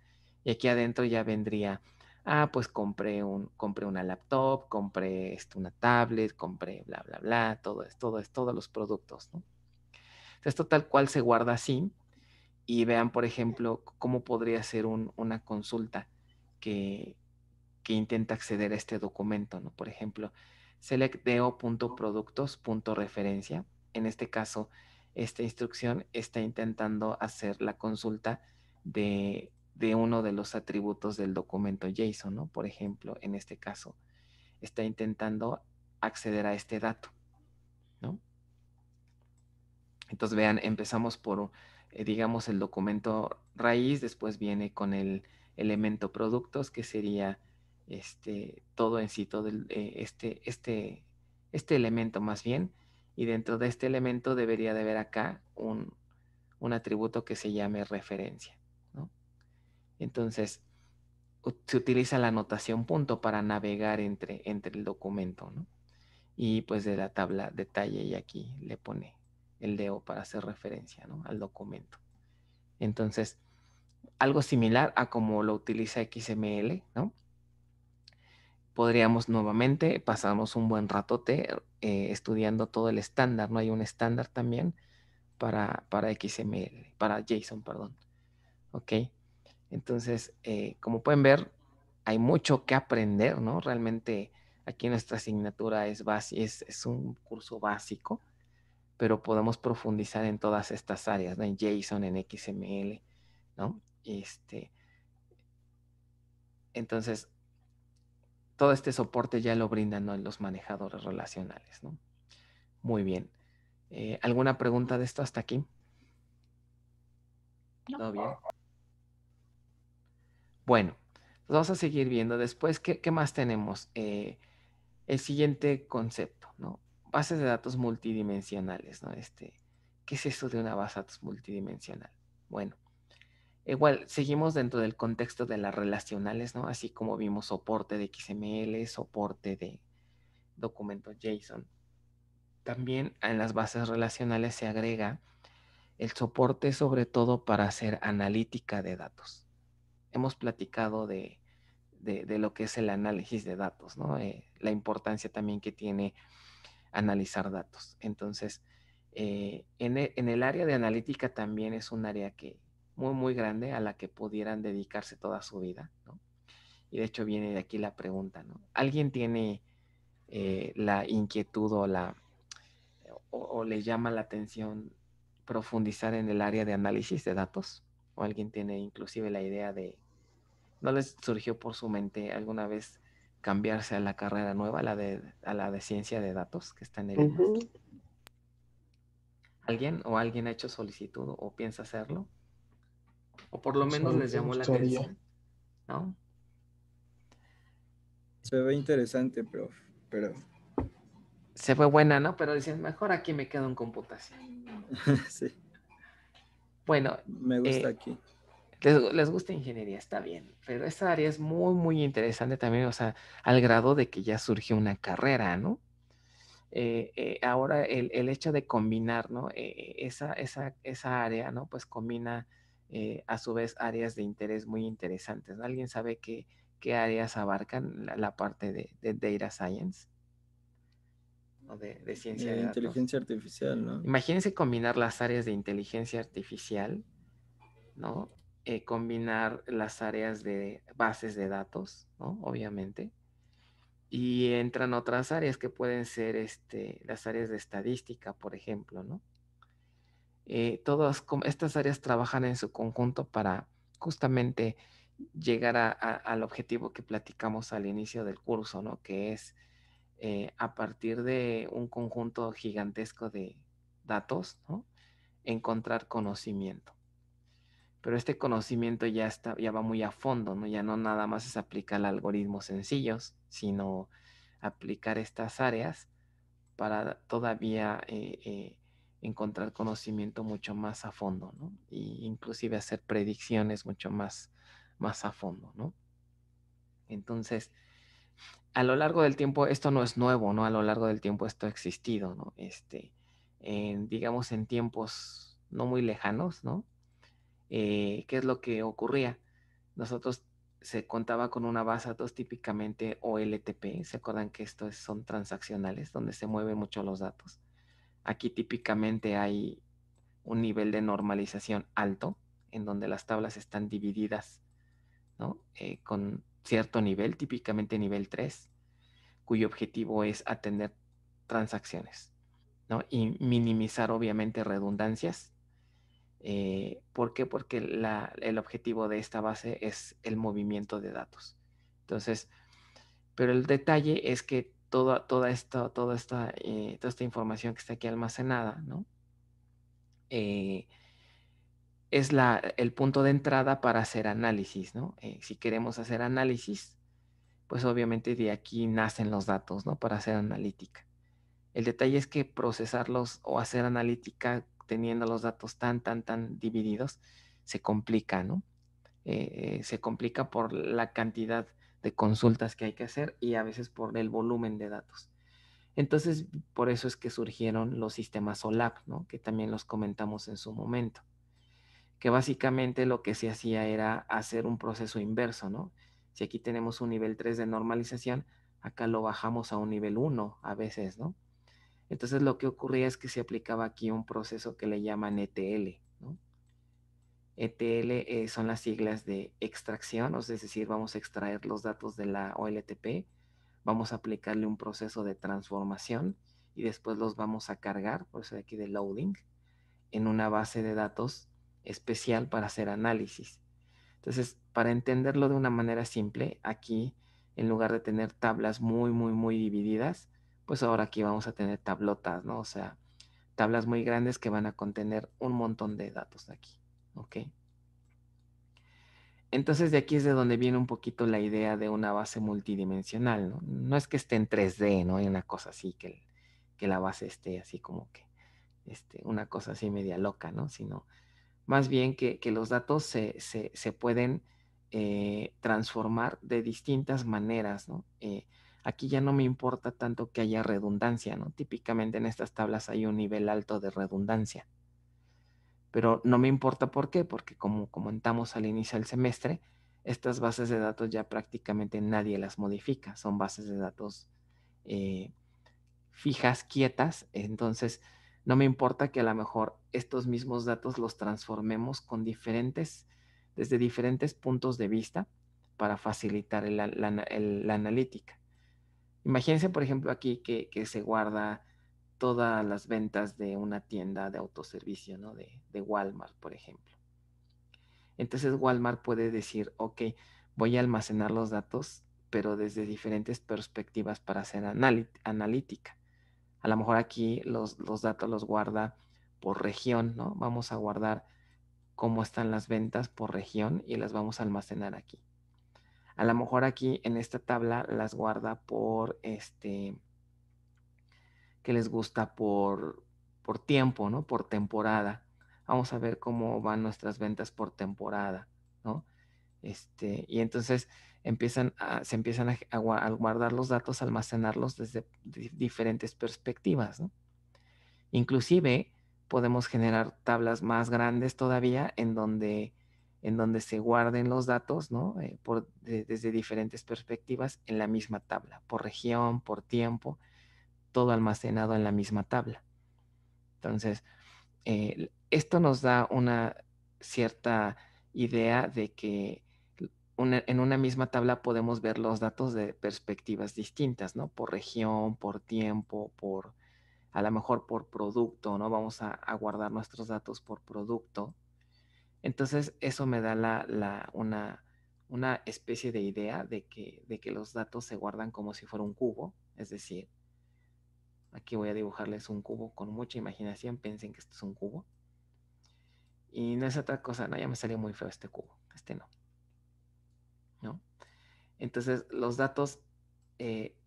y aquí adentro ya vendría, ah, pues compré, un, una laptop, compré esto, una tablet, compré bla, bla, bla, todo es, todo es, todos los productos, ¿no? Entonces, esto tal cual se guarda así y vean, por ejemplo, cómo podría ser una consulta que, intenta acceder a este documento, ¿no? Por ejemplo, selecteo.productos.referencia. En este caso, esta instrucción está intentando hacer la consulta de, de uno de los atributos del documento JSON, ¿no? Por ejemplo, en este caso, está intentando acceder a este dato, ¿no? Entonces, vean, empezamos por eh, digamos, el documento raíz, después viene con el elemento productos, que sería este, todo en sí, todo eh, este, este, este elemento más bien, y dentro de este elemento debería de haber acá un, atributo que se llame referencia. Entonces, se utiliza la notación punto para navegar entre, entre el documento, Y pues de la tabla detalle y aquí le pone el DEO para hacer referencia al documento. Entonces, algo similar a como lo utiliza XML, ¿no? Podríamos nuevamente, pasarnos un buen rato eh, estudiando todo el estándar, ¿no? Hay un estándar también para, XML, para JSON, perdón. ¿Ok? Entonces, eh, como pueden ver, hay mucho que aprender, ¿no? Realmente aquí nuestra asignatura es, es un curso básico pero podemos profundizar en todas estas áreas, ¿no? en JSON, en XML, ¿no? Este, entonces, todo este soporte ya lo brindan los manejadores relacionales, ¿no? Muy bien. Eh, ¿Alguna pregunta de esto hasta aquí? No. ¿Todo bien? Bueno, pues vamos a seguir viendo después qué, más tenemos. Eh, el siguiente concepto, ¿no? bases de datos multidimensionales, ¿no? Este, ¿Qué es eso de una base de datos multidimensional? Bueno, igual, seguimos dentro del contexto de las relacionales, ¿no? Así como vimos soporte de XML, soporte de documento JSON. También en las bases relacionales se agrega el soporte sobre todo para hacer analítica de datos. Hemos platicado de, lo que es el análisis de datos, ¿no? Eh, la importancia también que tiene analizar datos. Entonces, eh, e, en, el área de analítica también es un área que muy, muy grande a la que pudieran dedicarse toda su vida, ¿no? Y de hecho viene de aquí la pregunta, ¿no? ¿Alguien tiene eh, la inquietud o, la, o, o le llama la atención profundizar en el área de análisis de datos? ¿O alguien tiene inclusive la idea de, no les surgió por su mente alguna vez cambiarse a la carrera nueva, a la de, a la de ciencia de datos que está en el ¿Alguien o alguien ha hecho solicitud o piensa hacerlo? O por lo menos les llamó la atención. Se ve interesante, prof, pero... Se fue buena, ¿no? Pero dicen, mejor aquí me quedo en computación. sí. Bueno. Me gusta eh, aquí les, gusta ingeniería, está bien, pero esa área es muy, muy interesante también, o sea, al grado de que ya surgió una carrera, ¿no? Eh, eh, ahora el, hecho de combinar, ¿no? Eh, esa, esa, área, ¿no? Pues combina a su vez áreas de interés muy interesantes, ¿Alguien sabe qué, qué áreas abarcan la, parte de, Data Science? o De, ciencia de, inteligencia artificial, ¿no? Imagínense combinar las áreas de inteligencia artificial, ¿no? Eh, combinar las áreas de bases de datos, Obviamente. Y entran otras áreas que pueden ser este, las áreas de estadística, por ejemplo, ¿no? Eh, todas estas áreas trabajan en su conjunto para justamente llegar al objetivo que platicamos al inicio del curso, ¿no? Que es eh, a partir de un conjunto gigantesco de datos, ¿no? Encontrar conocimiento pero este conocimiento ya está, ya va muy a fondo, ¿no? Ya no nada más es aplicar algoritmos sencillos, sino aplicar estas áreas para todavía eh, eh, encontrar conocimiento mucho más a fondo, ¿no? E inclusive hacer predicciones mucho más, más a fondo, ¿no? Entonces, a lo largo del tiempo, esto no es nuevo, ¿no? A lo largo del tiempo esto ha existido, ¿no? Este, digamos en tiempos no muy lejanos, ¿no? Eh, qué es lo que ocurría. Nosotros se contaba con una base de datos típicamente OLTP. ¿Se acuerdan que estos son transaccionales, donde se mueven mucho los datos? Aquí típicamente hay un nivel de normalización alto, en donde las tablas están divididas ¿no? Eh, con cierto nivel, típicamente nivel 3, cuyo objetivo es atender transacciones ¿no? y minimizar obviamente redundancias eh, ¿Por qué? Porque el objetivo de esta base es el movimiento de datos. Entonces, pero el detalle es que toda, toda, esta, toda, esta, eh, toda esta información que está aquí almacenada, ¿no? Eh, es la, el punto de entrada para hacer análisis, ¿no? si queremos hacer análisis, pues obviamente de aquí nacen los datos, ¿no? Para hacer analítica. El detalle es que procesarlos o hacer analítica teniendo los datos tan, tan, tan divididos, se complica, ¿no? Eh, se complica por la cantidad de consultas que hay que hacer y a veces por el volumen de datos. Entonces, por eso es que surgieron los sistemas OLAP, ¿no? que también los comentamos en su momento, que básicamente lo que se hacía era hacer un proceso inverso. ¿no? Si aquí tenemos un nivel 3 de normalización, acá lo bajamos a un nivel 1 a veces, ¿no? Entonces lo que ocurría es que se aplicaba aquí un proceso que le llaman ETL. E ETL eh, son las siglas de extracción, o es decir, vamos a extraer los datos de la OLTP, vamos a aplicarle un proceso de transformación y después los vamos a cargar, por eso de aquí de loading, en una base de datos especial para hacer análisis. Entonces, para entenderlo de una manera simple, aquí en lugar de tener tablas muy, muy, muy divididas, pues ahora aquí vamos a tener tablotas, ¿no? O sea, tablas muy grandes que van a contener un montón de datos aquí, ¿ok? Entonces de aquí es de donde viene un poquito la idea de una base multidimensional, ¿no? No es que esté en 3D, ¿no? Hay una cosa así, que, que la base esté así como que, este, una cosa así media loca, ¿no? Sino más bien que, los datos se, pueden eh, transformar de distintas maneras, ¿no? Eh, aquí ya no me importa tanto que haya redundancia, ¿no? Típicamente en estas tablas hay un nivel alto de redundancia. Pero no me importa por qué, porque como comentamos al inicio del semestre, estas bases de datos ya prácticamente nadie las modifica, son bases de datos eh, fijas, quietas, entonces no me importa que a lo mejor estos mismos datos los transformemos con diferentes, desde diferentes puntos de vista para facilitar la analítica. Imagínense, por ejemplo, aquí que, se guarda todas las ventas de una tienda de autoservicio, ¿no? De, Walmart, por ejemplo. Entonces Walmart puede decir, ok, voy a almacenar los datos, pero desde diferentes perspectivas para hacer analítica. A lo mejor aquí los datos los guarda por región, ¿no? Vamos a guardar cómo están las ventas por región y las vamos a almacenar aquí. A lo mejor aquí en esta tabla las guarda por este que les gusta por, por tiempo, ¿no? Por temporada. Vamos a ver cómo van nuestras ventas por temporada, ¿no? Este, y entonces empiezan a, se empiezan a, guardar los datos, almacenarlos desde diferentes perspectivas. ¿no? Inclusive podemos generar tablas más grandes todavía en donde en donde se guarden los datos, ¿no? Eh, por, desde diferentes perspectivas en la misma tabla, por región, por tiempo, todo almacenado en la misma tabla. Entonces, eh, esto nos da una cierta idea de que en una misma tabla podemos ver los datos de perspectivas distintas, ¿no? Por región, por tiempo, por a lo mejor por producto, ¿no? Vamos a guardar nuestros datos por producto entonces, eso me da una, especie de idea de que, los datos se guardan como si fuera un cubo, es decir, aquí voy a dibujarles un cubo con mucha imaginación, piensen que esto es un cubo. Y no es otra cosa, no, ya me salió muy feo este cubo, este no. ¿No? Entonces, los datos, eh,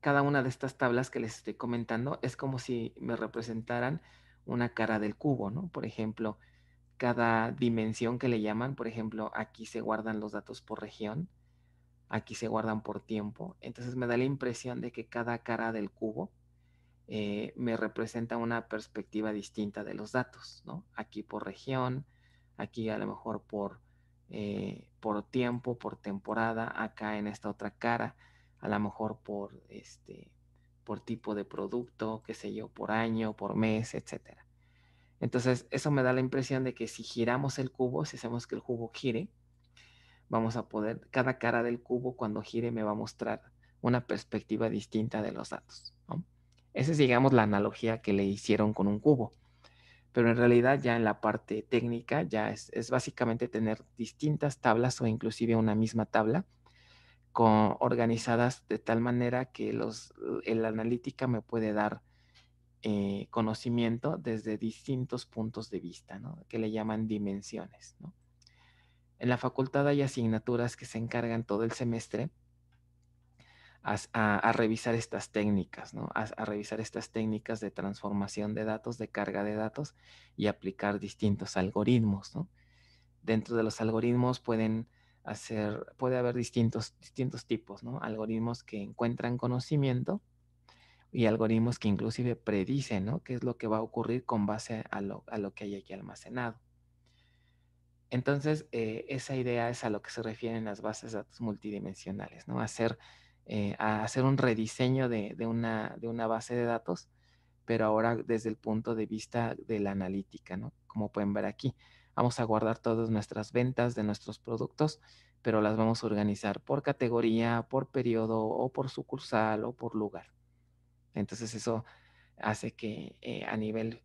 cada una de estas tablas que les estoy comentando es como si me representaran una cara del cubo, ¿no? Por ejemplo, cada dimensión que le llaman, por ejemplo, aquí se guardan los datos por región, aquí se guardan por tiempo, entonces me da la impresión de que cada cara del cubo eh, me representa una perspectiva distinta de los datos, ¿no? Aquí por región, aquí a lo mejor por, eh, por tiempo, por temporada, acá en esta otra cara, a lo mejor por, este, por tipo de producto, qué sé yo, por año, por mes, etcétera. Entonces, eso me da la impresión de que si giramos el cubo, si hacemos que el cubo gire, vamos a poder, cada cara del cubo cuando gire me va a mostrar una perspectiva distinta de los datos. Esa es, digamos, la analogía que le hicieron con un cubo. Pero en realidad ya en la parte técnica ya es, básicamente tener distintas tablas o inclusive una misma tabla con, organizadas de tal manera que los, el analítica me puede dar eh, conocimiento desde distintos puntos de vista, ¿no? que le llaman dimensiones. ¿no? En la facultad hay asignaturas que se encargan todo el semestre a, revisar estas técnicas, ¿no? a, revisar estas técnicas de transformación de datos, de carga de datos y aplicar distintos algoritmos. Dentro de los algoritmos pueden hacer, puede haber distintos, distintos tipos, algoritmos que encuentran conocimiento y algoritmos que inclusive predicen ¿no? qué es lo que va a ocurrir con base a lo, a lo que hay aquí almacenado. Entonces, eh, esa idea es a lo que se refieren las bases de datos multidimensionales, ¿no? Hacer, eh, a hacer un rediseño de, una, de una base de datos, pero ahora desde el punto de vista de la analítica, ¿no? Como pueden ver aquí, vamos a guardar todas nuestras ventas de nuestros productos, pero las vamos a organizar por categoría, por periodo o por sucursal o por lugar. Entonces eso hace que eh, a nivel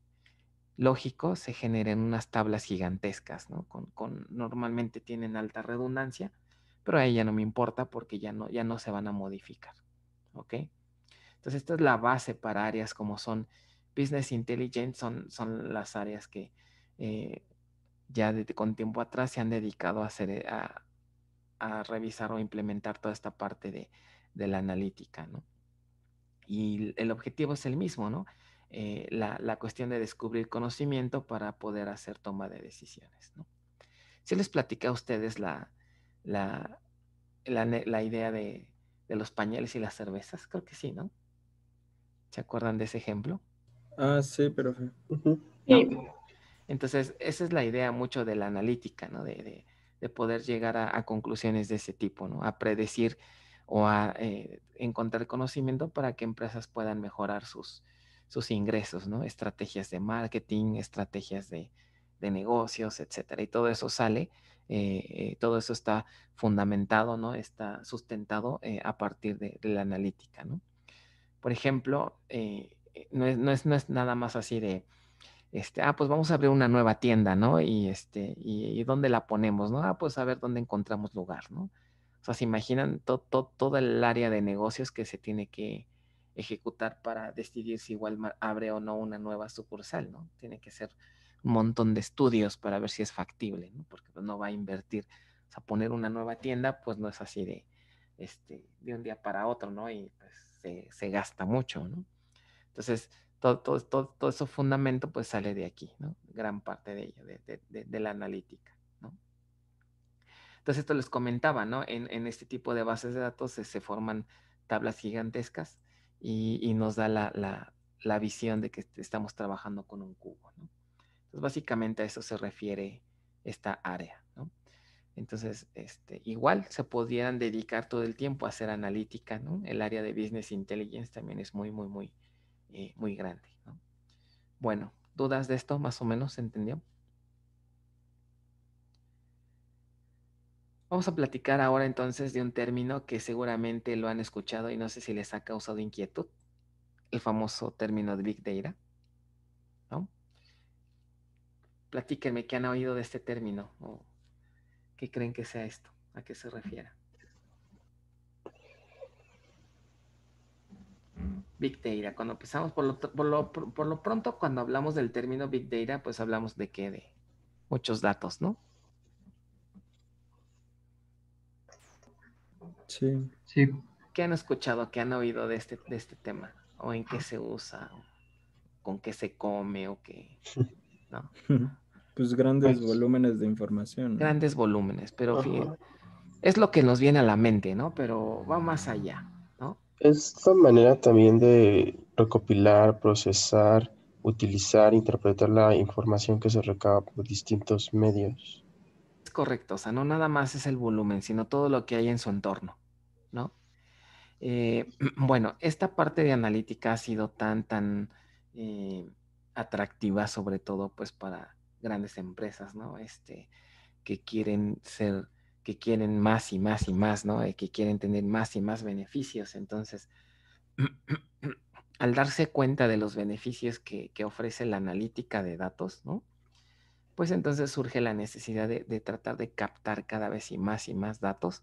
lógico se generen unas tablas gigantescas, ¿no? Con, normalmente tienen alta redundancia, pero ahí ya no me importa porque ya no, ya no se van a modificar, ¿ok? Entonces esta es la base para áreas como son Business Intelligence, son, son las áreas que eh, ya desde con tiempo atrás se han dedicado a, hacer, eh, revisar o implementar toda esta parte de, de la analítica, ¿no? y el objetivo es el mismo, ¿no? Eh, la, cuestión de descubrir conocimiento para poder hacer toma de decisiones, ¿no? Si les platica a ustedes la, la, idea de, los pañales y las cervezas, creo que sí, ¿no? ¿Se acuerdan de ese ejemplo? Ah, sí, pero... Entonces, esa es la idea mucho de la analítica, ¿no? De, poder llegar a, a, conclusiones de ese tipo, ¿no? A predecir o a eh, encontrar conocimiento para que empresas puedan mejorar sus, sus ingresos, ¿no? Estrategias de marketing, estrategias de, negocios, etcétera. Y todo eso sale, eh, eh, todo eso está fundamentado, ¿no? Está sustentado a partir de, la analítica, ¿no? Por ejemplo, no es, nada más así de, este, ah, pues vamos a abrir una nueva tienda, ¿no? Y este, y, dónde la ponemos, ¿no? Ah, pues a ver dónde encontramos lugar, ¿no? O sea, se imaginan todo, todo el área de negocios que se tiene que ejecutar para decidir si Walmart abre o no una nueva sucursal, ¿no? Tiene que ser un montón de estudios para ver si es factible, ¿no? Porque pues, no va a invertir. O sea, poner una nueva tienda, pues no es así de, este, de un día para otro, ¿no? Y pues se, gasta mucho, ¿no? Entonces, todo, todo, todo, todo, eso fundamento pues sale de aquí, ¿no? Gran parte de ello, de, de, de la analítica. Entonces, esto les comentaba, ¿no? En, este tipo de bases de datos se, forman tablas gigantescas y, nos da la, visión de que estamos trabajando con un cubo, ¿no? Entonces, básicamente a eso se refiere esta área, ¿no? Entonces, este, igual se podrían dedicar todo el tiempo a hacer analítica, ¿no? El área de Business Intelligence también es muy, muy, muy, eh, muy grande, ¿no? Bueno, ¿dudas de esto más o menos? ¿Se entendió? Vamos a platicar ahora entonces de un término que seguramente lo han escuchado y no sé si les ha causado inquietud, el famoso término de Big Data. ¿no? Platíquenme qué han oído de este término o qué creen que sea esto, a qué se refiere. Big Data, cuando empezamos por lo, por lo, por lo pronto, cuando hablamos del término Big Data, pues hablamos de qué, de muchos datos, ¿no? Sí. sí. ¿Qué han escuchado, qué han oído de este, de este tema? ¿O en qué se usa? ¿Con qué se come? ¿O qué? Pues grandes pues volúmenes de información. Grandes volúmenes, pero es lo que nos viene a la mente, ¿no? Pero va más allá, ¿no? Es una manera también de recopilar, procesar, utilizar, interpretar la información que se recaba por distintos medios. Es correcto, o sea, no nada más es el volumen, sino todo lo que hay en su entorno. Eh, bueno, esta parte de analítica ha sido tan, tan eh, atractiva, sobre todo pues para grandes empresas, ¿no? Este, que quieren ser, que quieren más y más y más, ¿no? Eh, que quieren tener más y más beneficios. Entonces, al darse cuenta de los beneficios que, ofrece la analítica de datos, ¿no? Pues entonces surge la necesidad de, de tratar de captar cada vez más y más datos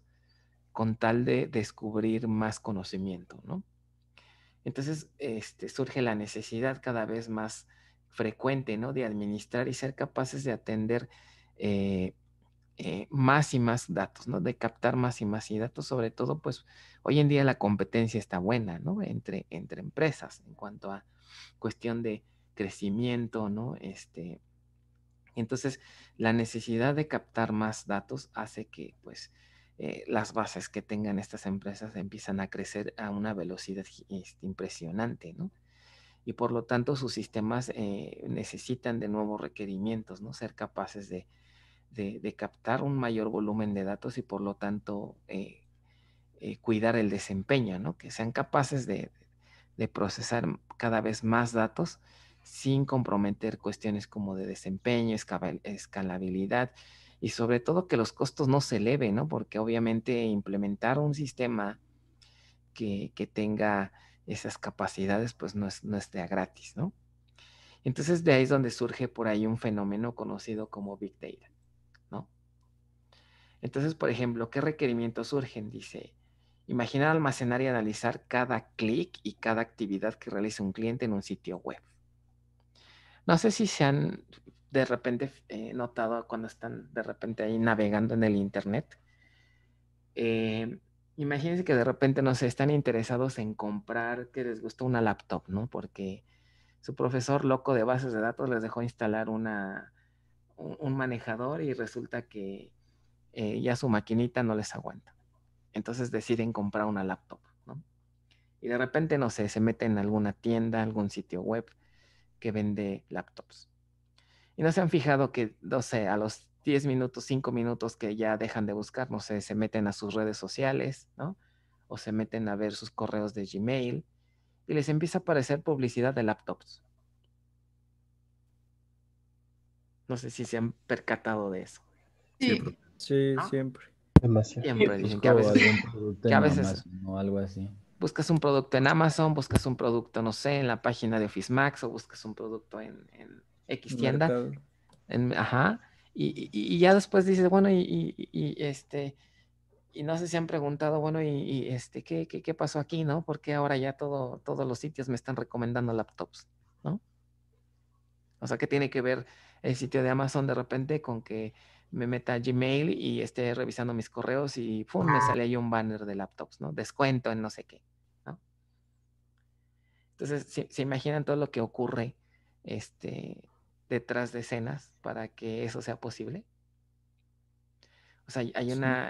con tal de descubrir más conocimiento, ¿no? Entonces este, surge la necesidad cada vez más frecuente, ¿no? De administrar y ser capaces de atender eh, eh, más y más datos, ¿no? De captar más y más y datos, sobre todo, pues hoy en día la competencia está buena, ¿no? Entre, entre empresas en cuanto a cuestión de crecimiento, ¿no? Este, entonces, la necesidad de captar más datos hace que, pues, eh, las bases que tengan estas empresas empiezan a crecer a una velocidad este, impresionante, ¿no? Y por lo tanto sus sistemas eh, necesitan de nuevos requerimientos, ¿no? Ser capaces de, captar un mayor volumen de datos y por lo tanto eh, cuidar el desempeño, ¿no? Que sean capaces de procesar cada vez más datos sin comprometer cuestiones como de desempeño, escalabilidad, y sobre todo que los costos no se eleven, ¿no? Porque obviamente implementar un sistema que, tenga esas capacidades, pues no, es, no esté gratis, ¿no? Entonces de ahí es donde surge por ahí un fenómeno conocido como Big Data, ¿no? Entonces, por ejemplo, ¿qué requerimientos surgen? Dice, imaginar, almacenar y analizar cada clic y cada actividad que realiza un cliente en un sitio web. No sé si se han de repente he eh, notado cuando están de repente ahí navegando en el internet. Eh, imagínense que de repente, no sé, están interesados en comprar, que les gustó una laptop, ¿no? Porque su profesor loco de bases de datos les dejó instalar una, un, manejador y resulta que eh, ya su maquinita no les aguanta. Entonces deciden comprar una laptop, ¿no? Y de repente, no sé, se mete en alguna tienda, algún sitio web que vende laptops y no se han fijado que, no sé, a los 10 minutos, 5 minutos que ya dejan de buscar, no sé, se meten a sus redes sociales, ¿no? O se meten a ver sus correos de Gmail y les empieza a aparecer publicidad de laptops. No sé si se han percatado de eso. Sí, siempre. Demasiado. Siempre dicen que a veces, que algo así. Buscas un producto en Amazon, buscas un producto, no sé, en la página de Office Max o buscas un producto en X tienda. ajá. Y, ya después dices, bueno, y, este, y no sé si han preguntado, bueno, y, este, ¿qué, ¿qué, pasó aquí, no? Porque ahora ya todo, todos los sitios me están recomendando laptops, ¿no? O sea, ¿qué tiene que ver el sitio de Amazon de repente con que me meta Gmail y esté revisando mis correos y ¡pum! me sale ahí un banner de laptops, ¿no? Descuento en no sé qué, ¿no? Entonces, se, se imaginan todo lo que ocurre este, detrás de escenas para que eso sea posible. O sea, hay una,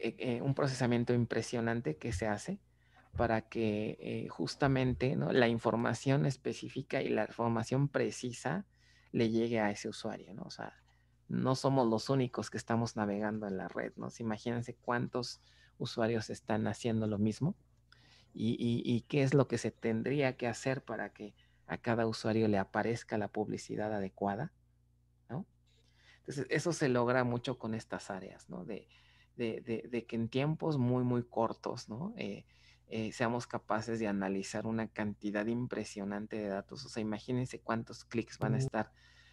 eh, eh, un procesamiento impresionante que se hace para que eh, justamente la información específica y la información precisa le llegue a ese usuario, ¿no? O sea, no somos los únicos que estamos navegando en la red, ¿no? imagínense cuántos usuarios están haciendo lo mismo y, qué es lo que se tendría que hacer para que a cada usuario le aparezca la publicidad adecuada, ¿no? Entonces, eso se logra mucho con estas áreas, ¿no? De, de, que en tiempos muy, muy cortos, ¿no? Eh, eh, seamos capaces de analizar una cantidad impresionante de datos. O sea, imagínense cuántos clics van a estar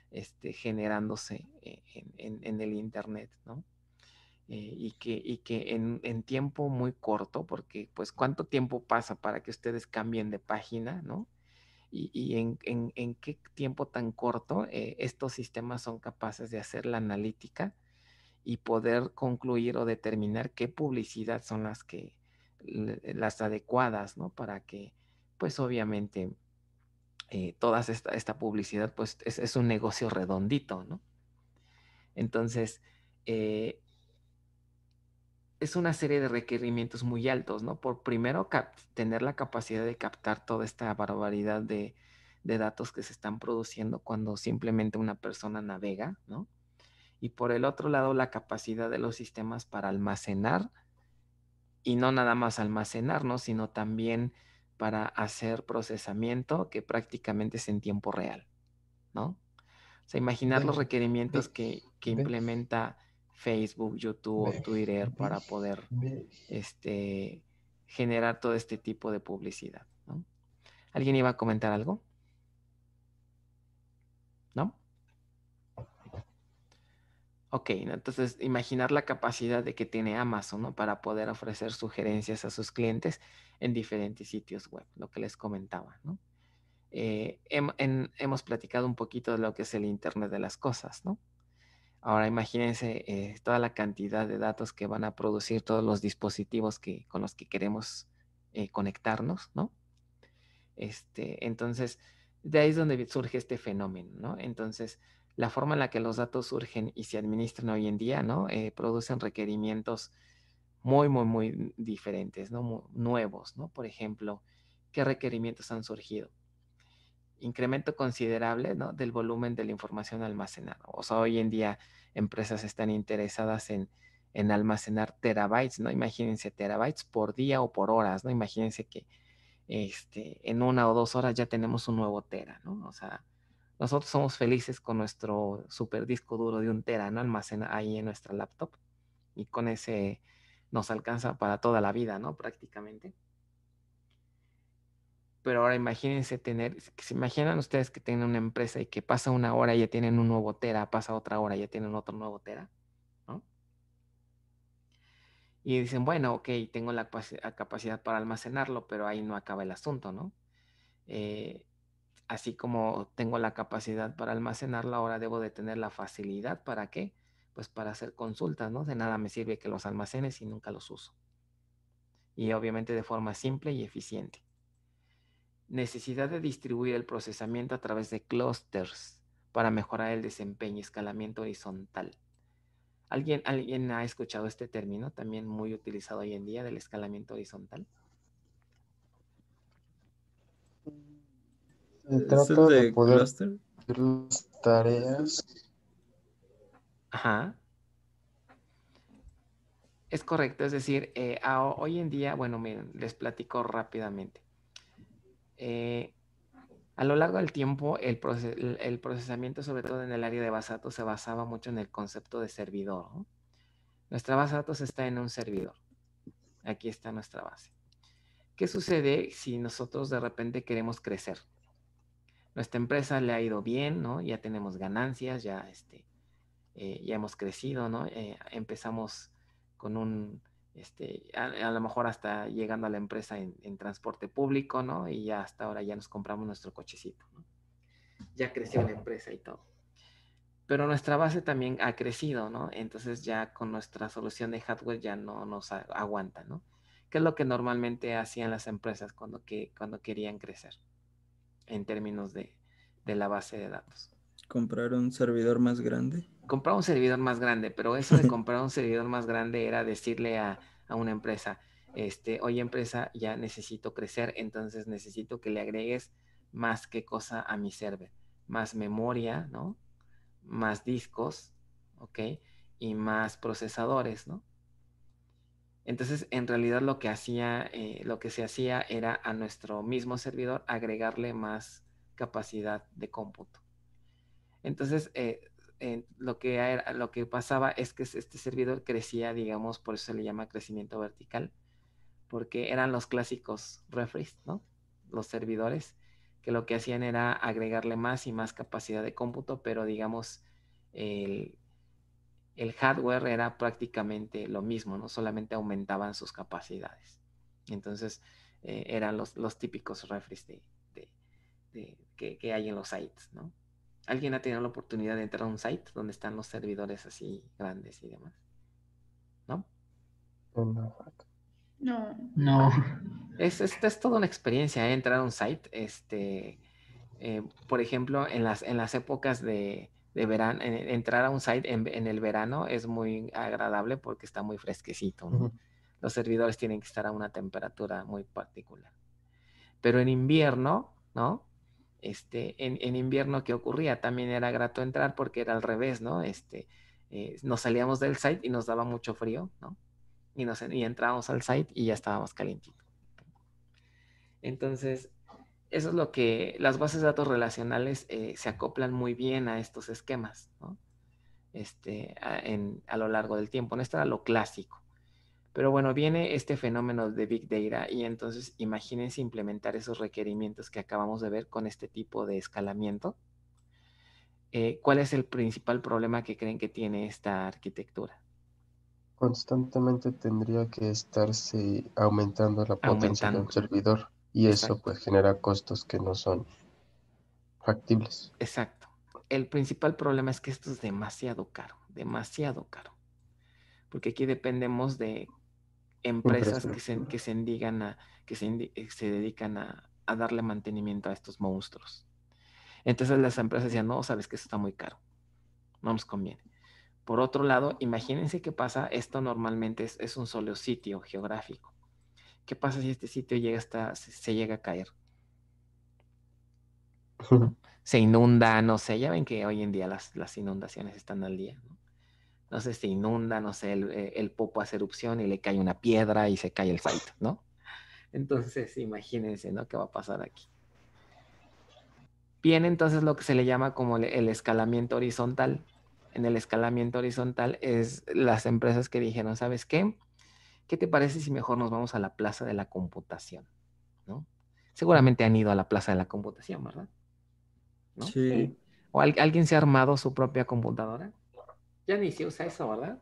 este, generándose eh, en, el Internet, ¿no? y que, y que en, tiempo muy corto, porque pues cuánto tiempo pasa para que ustedes cambien de página, ¿no? y, en, qué tiempo tan corto eh, estos sistemas son capaces de hacer la analítica y poder concluir o determinar qué publicidad son las que las adecuadas, ¿no? Para que, pues obviamente, eh, toda esta, publicidad, pues es, un negocio redondito, ¿no? Entonces, eh, es una serie de requerimientos muy altos, ¿no? Por primero, tener la capacidad de captar toda esta barbaridad de, datos que se están produciendo cuando simplemente una persona navega, ¿no? Y por el otro lado, la capacidad de los sistemas para almacenar, y no nada más almacenar, ¿no? Sino también para hacer procesamiento que prácticamente es en tiempo real, ¿no? O sea, imaginar los requerimientos que, que implementa Facebook, YouTube, o Twitter para poder este, generar todo este tipo de publicidad. ¿no? ¿Alguien iba a comentar algo? ¿No? Ok, entonces imaginar la capacidad de que tiene Amazon ¿no? para poder ofrecer sugerencias a sus clientes en diferentes sitios web, lo que les comentaba. ¿no? Eh, hemos platicado un poquito de lo que es el Internet de las Cosas, ¿no? Ahora imagínense eh, toda la cantidad de datos que van a producir todos los dispositivos con los que queremos eh, conectarnos, ¿no? Este, entonces, de ahí es donde surge este fenómeno, ¿no? Entonces, la forma en la que los datos surgen y se administran hoy en día, ¿no? Eh, producen requerimientos muy, muy, muy diferentes, ¿no? nuevos, ¿no? Por ejemplo, ¿qué requerimientos han surgido? incremento considerable ¿no? del volumen de la información almacenada. O sea, hoy en día empresas están interesadas en, almacenar terabytes, ¿no? Imagínense terabytes por día o por horas, ¿no? Imagínense que este, en una o dos horas ya tenemos un nuevo tera, ¿no? O sea, nosotros somos felices con nuestro super disco duro de un tera, ¿no? Almacena ahí en nuestra laptop y con ese nos alcanza para toda la vida, ¿no? Prácticamente. Pero ahora imagínense tener, se imaginan ustedes que tienen una empresa y que pasa una hora y ya tienen un nuevo Tera, pasa otra hora y ya tienen otro nuevo Tera, ¿no? Y dicen, bueno, ok, tengo la capacidad para almacenarlo, pero ahí no acaba el asunto, ¿no? Eh, así como tengo la capacidad para almacenarlo, ahora debo de tener la facilidad para qué? Pues para hacer consultas, ¿no? De nada me sirve que los almacenes y nunca los uso. Y obviamente de forma simple y eficiente necesidad de distribuir el procesamiento a través de clusters para mejorar el desempeño y escalamiento horizontal. ¿Alguien, ¿Alguien ha escuchado este término también muy utilizado hoy en día del escalamiento horizontal? Mm, Se trata de, tareas. Ajá. Es correcto, es decir, eh, hoy en día, bueno, miren, les platico rápidamente. Eh, a lo largo del tiempo, el, procesamiento, sobre todo en el área de base se basaba mucho en el concepto de servidor. Nuestra base de datos está en un servidor. Aquí está nuestra base. ¿Qué sucede si nosotros de repente queremos crecer? Nuestra empresa le ha ido bien, ¿no? Ya tenemos ganancias, ya, este, eh, ya hemos crecido, ¿no? Eh, empezamos con un este, a, lo mejor hasta llegando a la empresa en, transporte público, ¿no? Y ya hasta ahora ya nos compramos nuestro cochecito, ¿no? Ya creció la empresa y todo. Pero nuestra base también ha crecido, ¿no? Entonces ya con nuestra solución de hardware ya no nos aguanta, ¿no? Que es lo que normalmente hacían las empresas cuando, cuando querían crecer en términos de, de la base de datos comprar un servidor más grande? Comprar un servidor más grande, pero eso de comprar un servidor más grande era decirle a, una empresa, este, oye empresa, ya necesito crecer, entonces necesito que le agregues más que cosa a mi server, más memoria, ¿no? Más discos, ¿ok? Y más procesadores, ¿no? Entonces, en realidad lo que hacía, eh, lo que se hacía era a nuestro mismo servidor agregarle más capacidad de cómputo. Entonces, eh, lo, que lo que pasaba es que este servidor crecía, digamos, por eso se le llama crecimiento vertical, porque eran los clásicos refres, ¿no? Los servidores, que lo que hacían era agregarle más y más capacidad de cómputo, pero digamos, el, hardware era prácticamente lo mismo, ¿no? Solamente aumentaban sus capacidades. Entonces, eh, eran los, los típicos refres que, que hay en los sites, ¿no? ¿Alguien ha tenido la oportunidad de entrar a un site donde están los servidores así grandes y demás? ¿No? Oh, no. No. Es, es, toda una experiencia ¿eh? entrar a un site. Este, eh, por ejemplo, en las, en las épocas de, verano, entrar a un site en, el verano es muy agradable porque está muy fresquecito. Los servidores tienen que estar a una temperatura muy particular. Pero en invierno, ¿no? este, en, invierno que ocurría, también era grato entrar porque era al revés, ¿no? Este, eh, nos salíamos del site y nos daba mucho frío, ¿no? Y, nos, entrábamos al site y ya estábamos calientitos. Entonces, eso es lo que las bases de datos relacionales eh, se acoplan muy bien a estos esquemas, ¿no? Este, a, lo largo del tiempo. No, esto era lo clásico. Pero bueno, viene este fenómeno de Big Data y entonces imagínense implementar esos requerimientos que acabamos de ver con este tipo de escalamiento. Eh, ¿Cuál es el principal problema que creen que tiene esta arquitectura? Constantemente tendría que estarse aumentando la potencia de un servidor y eso pues genera costos que no son factibles. Exacto. El principal problema es que esto es demasiado caro, demasiado caro porque aquí dependemos de empresas que se, que se, a, que se, eh, dedican a, darle mantenimiento a estos monstruos. Entonces las empresas decían, no, sabes que esto está muy caro, no nos conviene. Por otro lado, imagínense qué pasa, esto normalmente es, un solo sitio geográfico. ¿Qué pasa si este sitio llega hasta, se, llega a caer? Se inunda, no sé, ya ven que hoy en día las, las inundaciones están al día, ¿no? no sé, se inunda, no sé, eh, el, popo hace erupción y le cae una piedra y se cae el site, ¿no? Entonces, imagínense, ¿no? ¿Qué va a pasar aquí? Bien, entonces lo que se le llama como el escalamiento horizontal. En el escalamiento horizontal es las empresas que dijeron, ¿sabes qué? ¿Qué te parece si mejor nos vamos a la plaza de la computación? ¿No? Seguramente han ido a la plaza de la computación, ¿verdad? Sí. ¿O alguien se ha armado su propia computadora? Ya ni se usa eso, ¿verdad?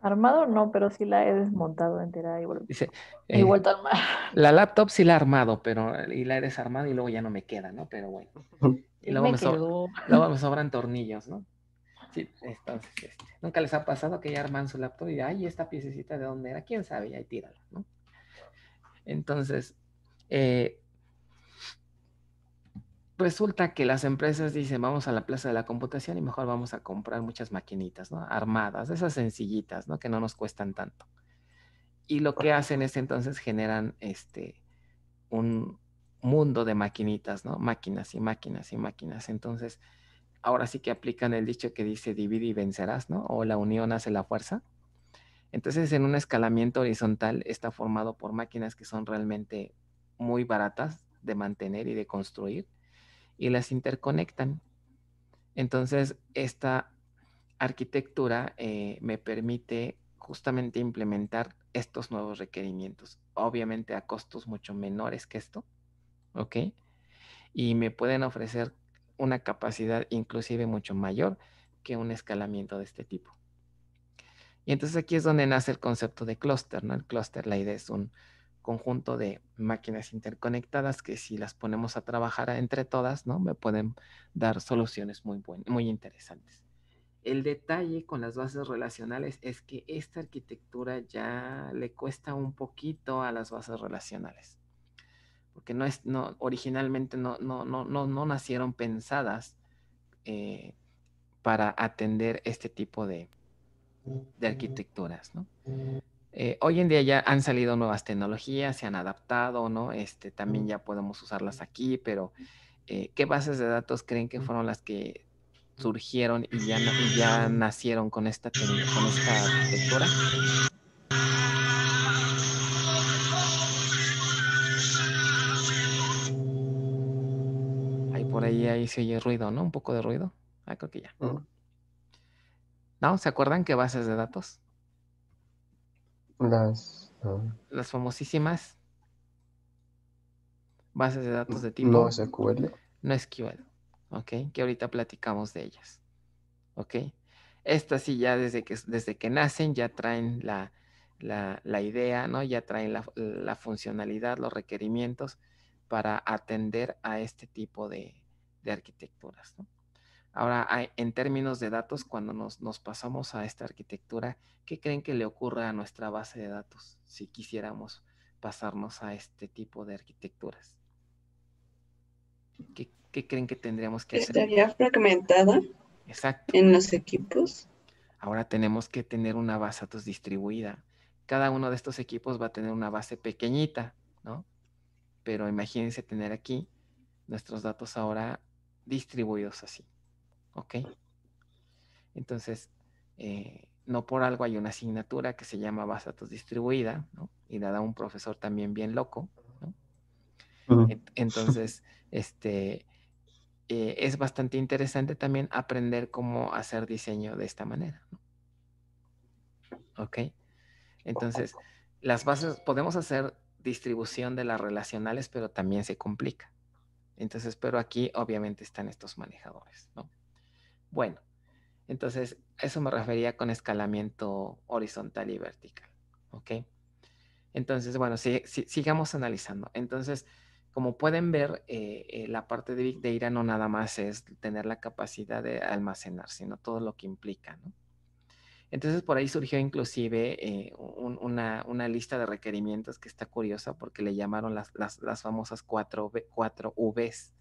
Armado no, pero sí la he desmontado entera y, Dice, eh, vuelto a armar. La laptop sí la he armado, pero y la he desarmado y luego ya no me queda, ¿no? Pero bueno. Y luego me, luego sobran tornillos, ¿no? Sí, entonces, este, nunca les ha pasado que ya arman su laptop y ay, esta piececita de dónde era, quién sabe, ya tírala, ¿no? Entonces, eh, resulta que las empresas dicen, vamos a la plaza de la computación y mejor vamos a comprar muchas maquinitas, ¿no? Armadas, esas sencillitas, ¿no? Que no nos cuestan tanto. Y lo que hacen es entonces generan este, un mundo de maquinitas, ¿no? Máquinas y máquinas y máquinas. Entonces, ahora sí que aplican el dicho que dice divide y vencerás, ¿no? O la unión hace la fuerza. Entonces, en un escalamiento horizontal está formado por máquinas que son realmente muy baratas de mantener y de construir y las interconectan. Entonces, esta arquitectura eh, me permite justamente implementar estos nuevos requerimientos, obviamente a costos mucho menores que esto, ¿ok? Y me pueden ofrecer una capacidad inclusive mucho mayor que un escalamiento de este tipo. Y entonces aquí es donde nace el concepto de clúster, ¿no? El clúster, la idea es un, conjunto de máquinas interconectadas que si las ponemos a trabajar entre todas, ¿no? Me pueden dar soluciones muy, buen, muy interesantes. El detalle con las bases relacionales es que esta arquitectura ya le cuesta un poquito a las bases relacionales, porque no es, no, originalmente no, no, no, no, no nacieron pensadas eh, para atender este tipo de, de arquitecturas, ¿no? Eh, hoy en día ya han salido nuevas tecnologías, se han adaptado, ¿no? Este, también mm. ya podemos usarlas aquí, pero eh, ¿qué bases de datos creen que mm. fueron las que surgieron y ya, ya mm. nacieron con esta, con esta arquitectura? Ahí por ahí, ahí se oye ruido, ¿no? Un poco de ruido. Ah, creo que ya. ¿No? ¿Se acuerdan qué bases de datos? Las, ah. las famosísimas bases de datos de tipo. No SQL. No SQL, ok, que ahorita platicamos de ellas, ok. Estas sí ya desde que, desde que nacen ya traen la, idea, ¿no? Ya traen la, funcionalidad, los requerimientos para atender a este tipo de, de arquitecturas, ¿no? Ahora, en términos de datos, cuando nos, pasamos a esta arquitectura, ¿qué creen que le ocurra a nuestra base de datos si quisiéramos pasarnos a este tipo de arquitecturas? ¿Qué, qué creen que tendríamos que hacer? Estaría fragmentada Exacto. en los equipos. Ahora tenemos que tener una base de datos distribuida. Cada uno de estos equipos va a tener una base pequeñita, ¿no? Pero imagínense tener aquí nuestros datos ahora distribuidos así. Ok. Entonces, eh, no por algo hay una asignatura que se llama base datos distribuida, ¿no? Y dada a un profesor también bien loco, ¿no? Entonces, este, eh, es bastante interesante también aprender cómo hacer diseño de esta manera, ¿no? Ok. Entonces, las bases, podemos hacer distribución de las relacionales, pero también se complica. Entonces, pero aquí obviamente están estos manejadores, ¿no? Bueno, entonces eso me refería con escalamiento horizontal y vertical, ¿ok? Entonces, bueno, sigamos analizando. Entonces, como pueden ver, eh, eh, la parte de Big Data no nada más es tener la capacidad de almacenar, sino todo lo que implica, ¿no? Entonces por ahí surgió inclusive eh, una, lista de requerimientos que está curiosa porque le llamaron las, famosas cuatro, cuatro Vs.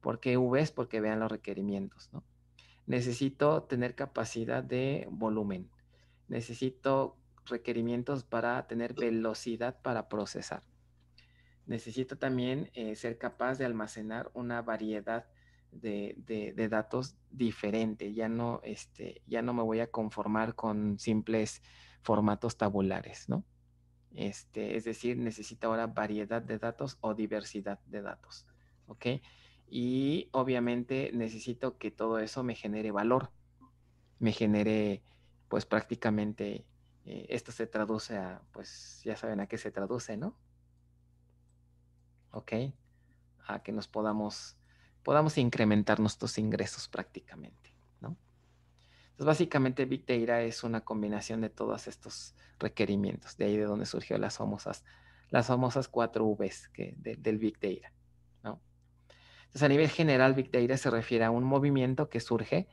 ¿Por qué Vs? Porque vean los requerimientos, ¿no? necesito tener capacidad de volumen, necesito requerimientos para tener velocidad para procesar. Necesito también eh, ser capaz de almacenar una variedad de, datos diferente. Ya no, este, ya no me voy a conformar con simples formatos tabulares, ¿no? Este, es decir, necesito ahora variedad de datos o diversidad de datos. ¿Ok? y obviamente necesito que todo eso me genere valor, me genere pues prácticamente eh, esto se traduce a, pues ya saben a qué se traduce, ¿no? ¿Ok? A que nos podamos, podamos incrementar nuestros ingresos prácticamente, ¿no? Entonces básicamente Big Data es una combinación de todos estos requerimientos, de ahí de donde surgió las famosas, las famosas cuatro Vs que, del Big Data. Entonces, a nivel general, Big Data se refiere a un movimiento que surge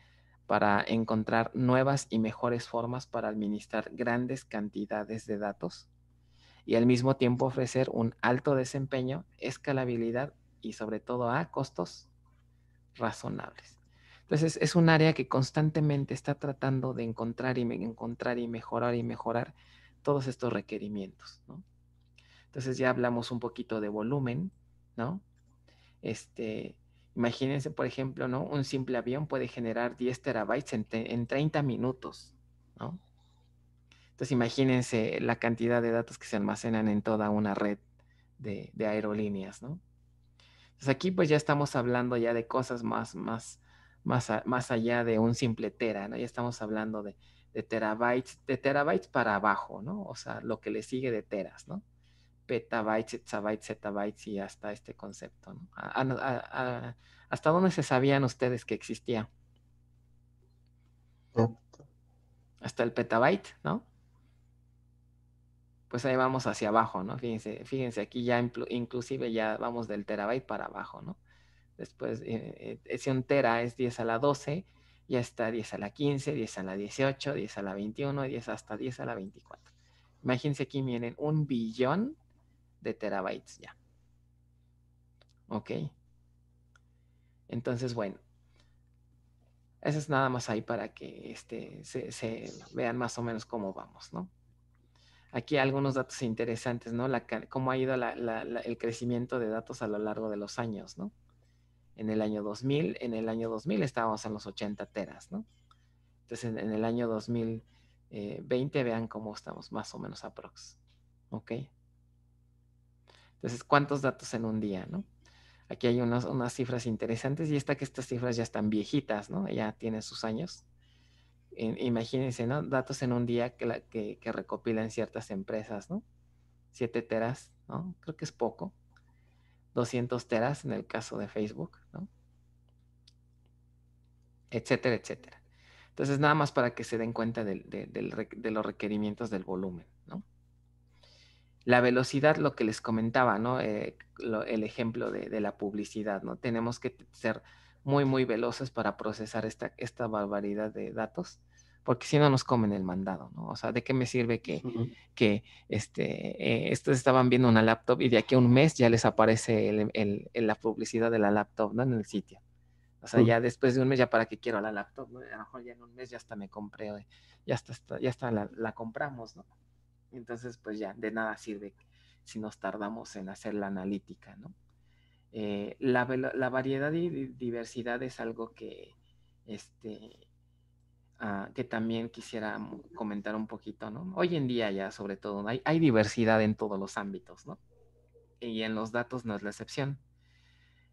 para encontrar nuevas y mejores formas para administrar grandes cantidades de datos y al mismo tiempo ofrecer un alto desempeño, escalabilidad y sobre todo a costos razonables. Entonces es un área que constantemente está tratando de encontrar y encontrar y mejorar y mejorar todos estos requerimientos. Entonces ya hablamos un poquito de volumen, ¿no? Este, imagínense, por ejemplo, ¿no? Un simple avión puede generar 10 terabytes en, 30 minutos, ¿no? Entonces imagínense la cantidad de datos que se almacenan en toda una red de, aerolíneas, ¿no? Entonces aquí pues ya estamos hablando ya de cosas más, más, más, más allá de un simple tera, ¿no? Ya estamos hablando de, de, terabytes, de terabytes para abajo, ¿no? O sea, lo que le sigue de teras, ¿no? petabytes, exabytes, zettabytes y hasta este concepto. ¿no? ¿Hasta dónde se sabían ustedes que existía? Hasta el petabyte, ¿no? Pues ahí vamos hacia abajo, ¿no? Fíjense, fíjense aquí ya inclusive ya vamos del terabyte para abajo, ¿no? Después, eh, eh si un tera es 10 a la 12, ya está 10 a la 15, 10 a la 18, 10 a la 21, 10 hasta 10 a la 24. Imagínense aquí, miren, un billón de terabytes ya. Ok. Entonces, bueno. Eso es nada más ahí para que este, se, vean más o menos cómo vamos, ¿no? Aquí algunos datos interesantes, ¿no? La, cómo ha ido el crecimiento de datos a lo largo de los años, ¿no? En el año 2000, en el año 2000 estábamos en los 80 teras, ¿no? Entonces, en, en el año 2020 eh, vean cómo estamos más o menos aprox. ¿Ok? Entonces, ¿cuántos datos en un día, no? Aquí hay unas, unas cifras interesantes y está que estas cifras ya están viejitas, ¿no? Ya tienen sus años. Imagínense, ¿no? Datos en un día que, que, recopilan ciertas empresas, ¿no? Siete teras, ¿no? Creo que es poco. 200 teras en el caso de Facebook, ¿no? Etcétera, etcétera. Entonces, nada más para que se den cuenta de los requerimientos del volumen la velocidad, lo que les comentaba, ¿no? Eh, el ejemplo de, la publicidad, ¿no? Tenemos que ser muy, muy veloces para procesar esta, esta barbaridad de datos, porque si no nos comen el mandado, ¿no? O sea, ¿de qué me sirve que, que este, eh, estos estaban viendo una laptop y de aquí a un mes ya les aparece el, la publicidad de la laptop, ¿no? En el sitio. O sea, mm. ya después de un mes, ya para qué quiero la laptop, A lo mejor ya en un mes ya hasta me compré, ya hasta, ya está la, la compramos, ¿no? Entonces, pues ya, de nada sirve si nos tardamos en hacer la analítica, ¿no? Eh, la, variedad y diversidad es algo que, este, ah, que también quisiera comentar un poquito, ¿no? Hoy en día ya, sobre todo, hay, diversidad en todos los ámbitos, ¿no? Y en los datos no es la excepción.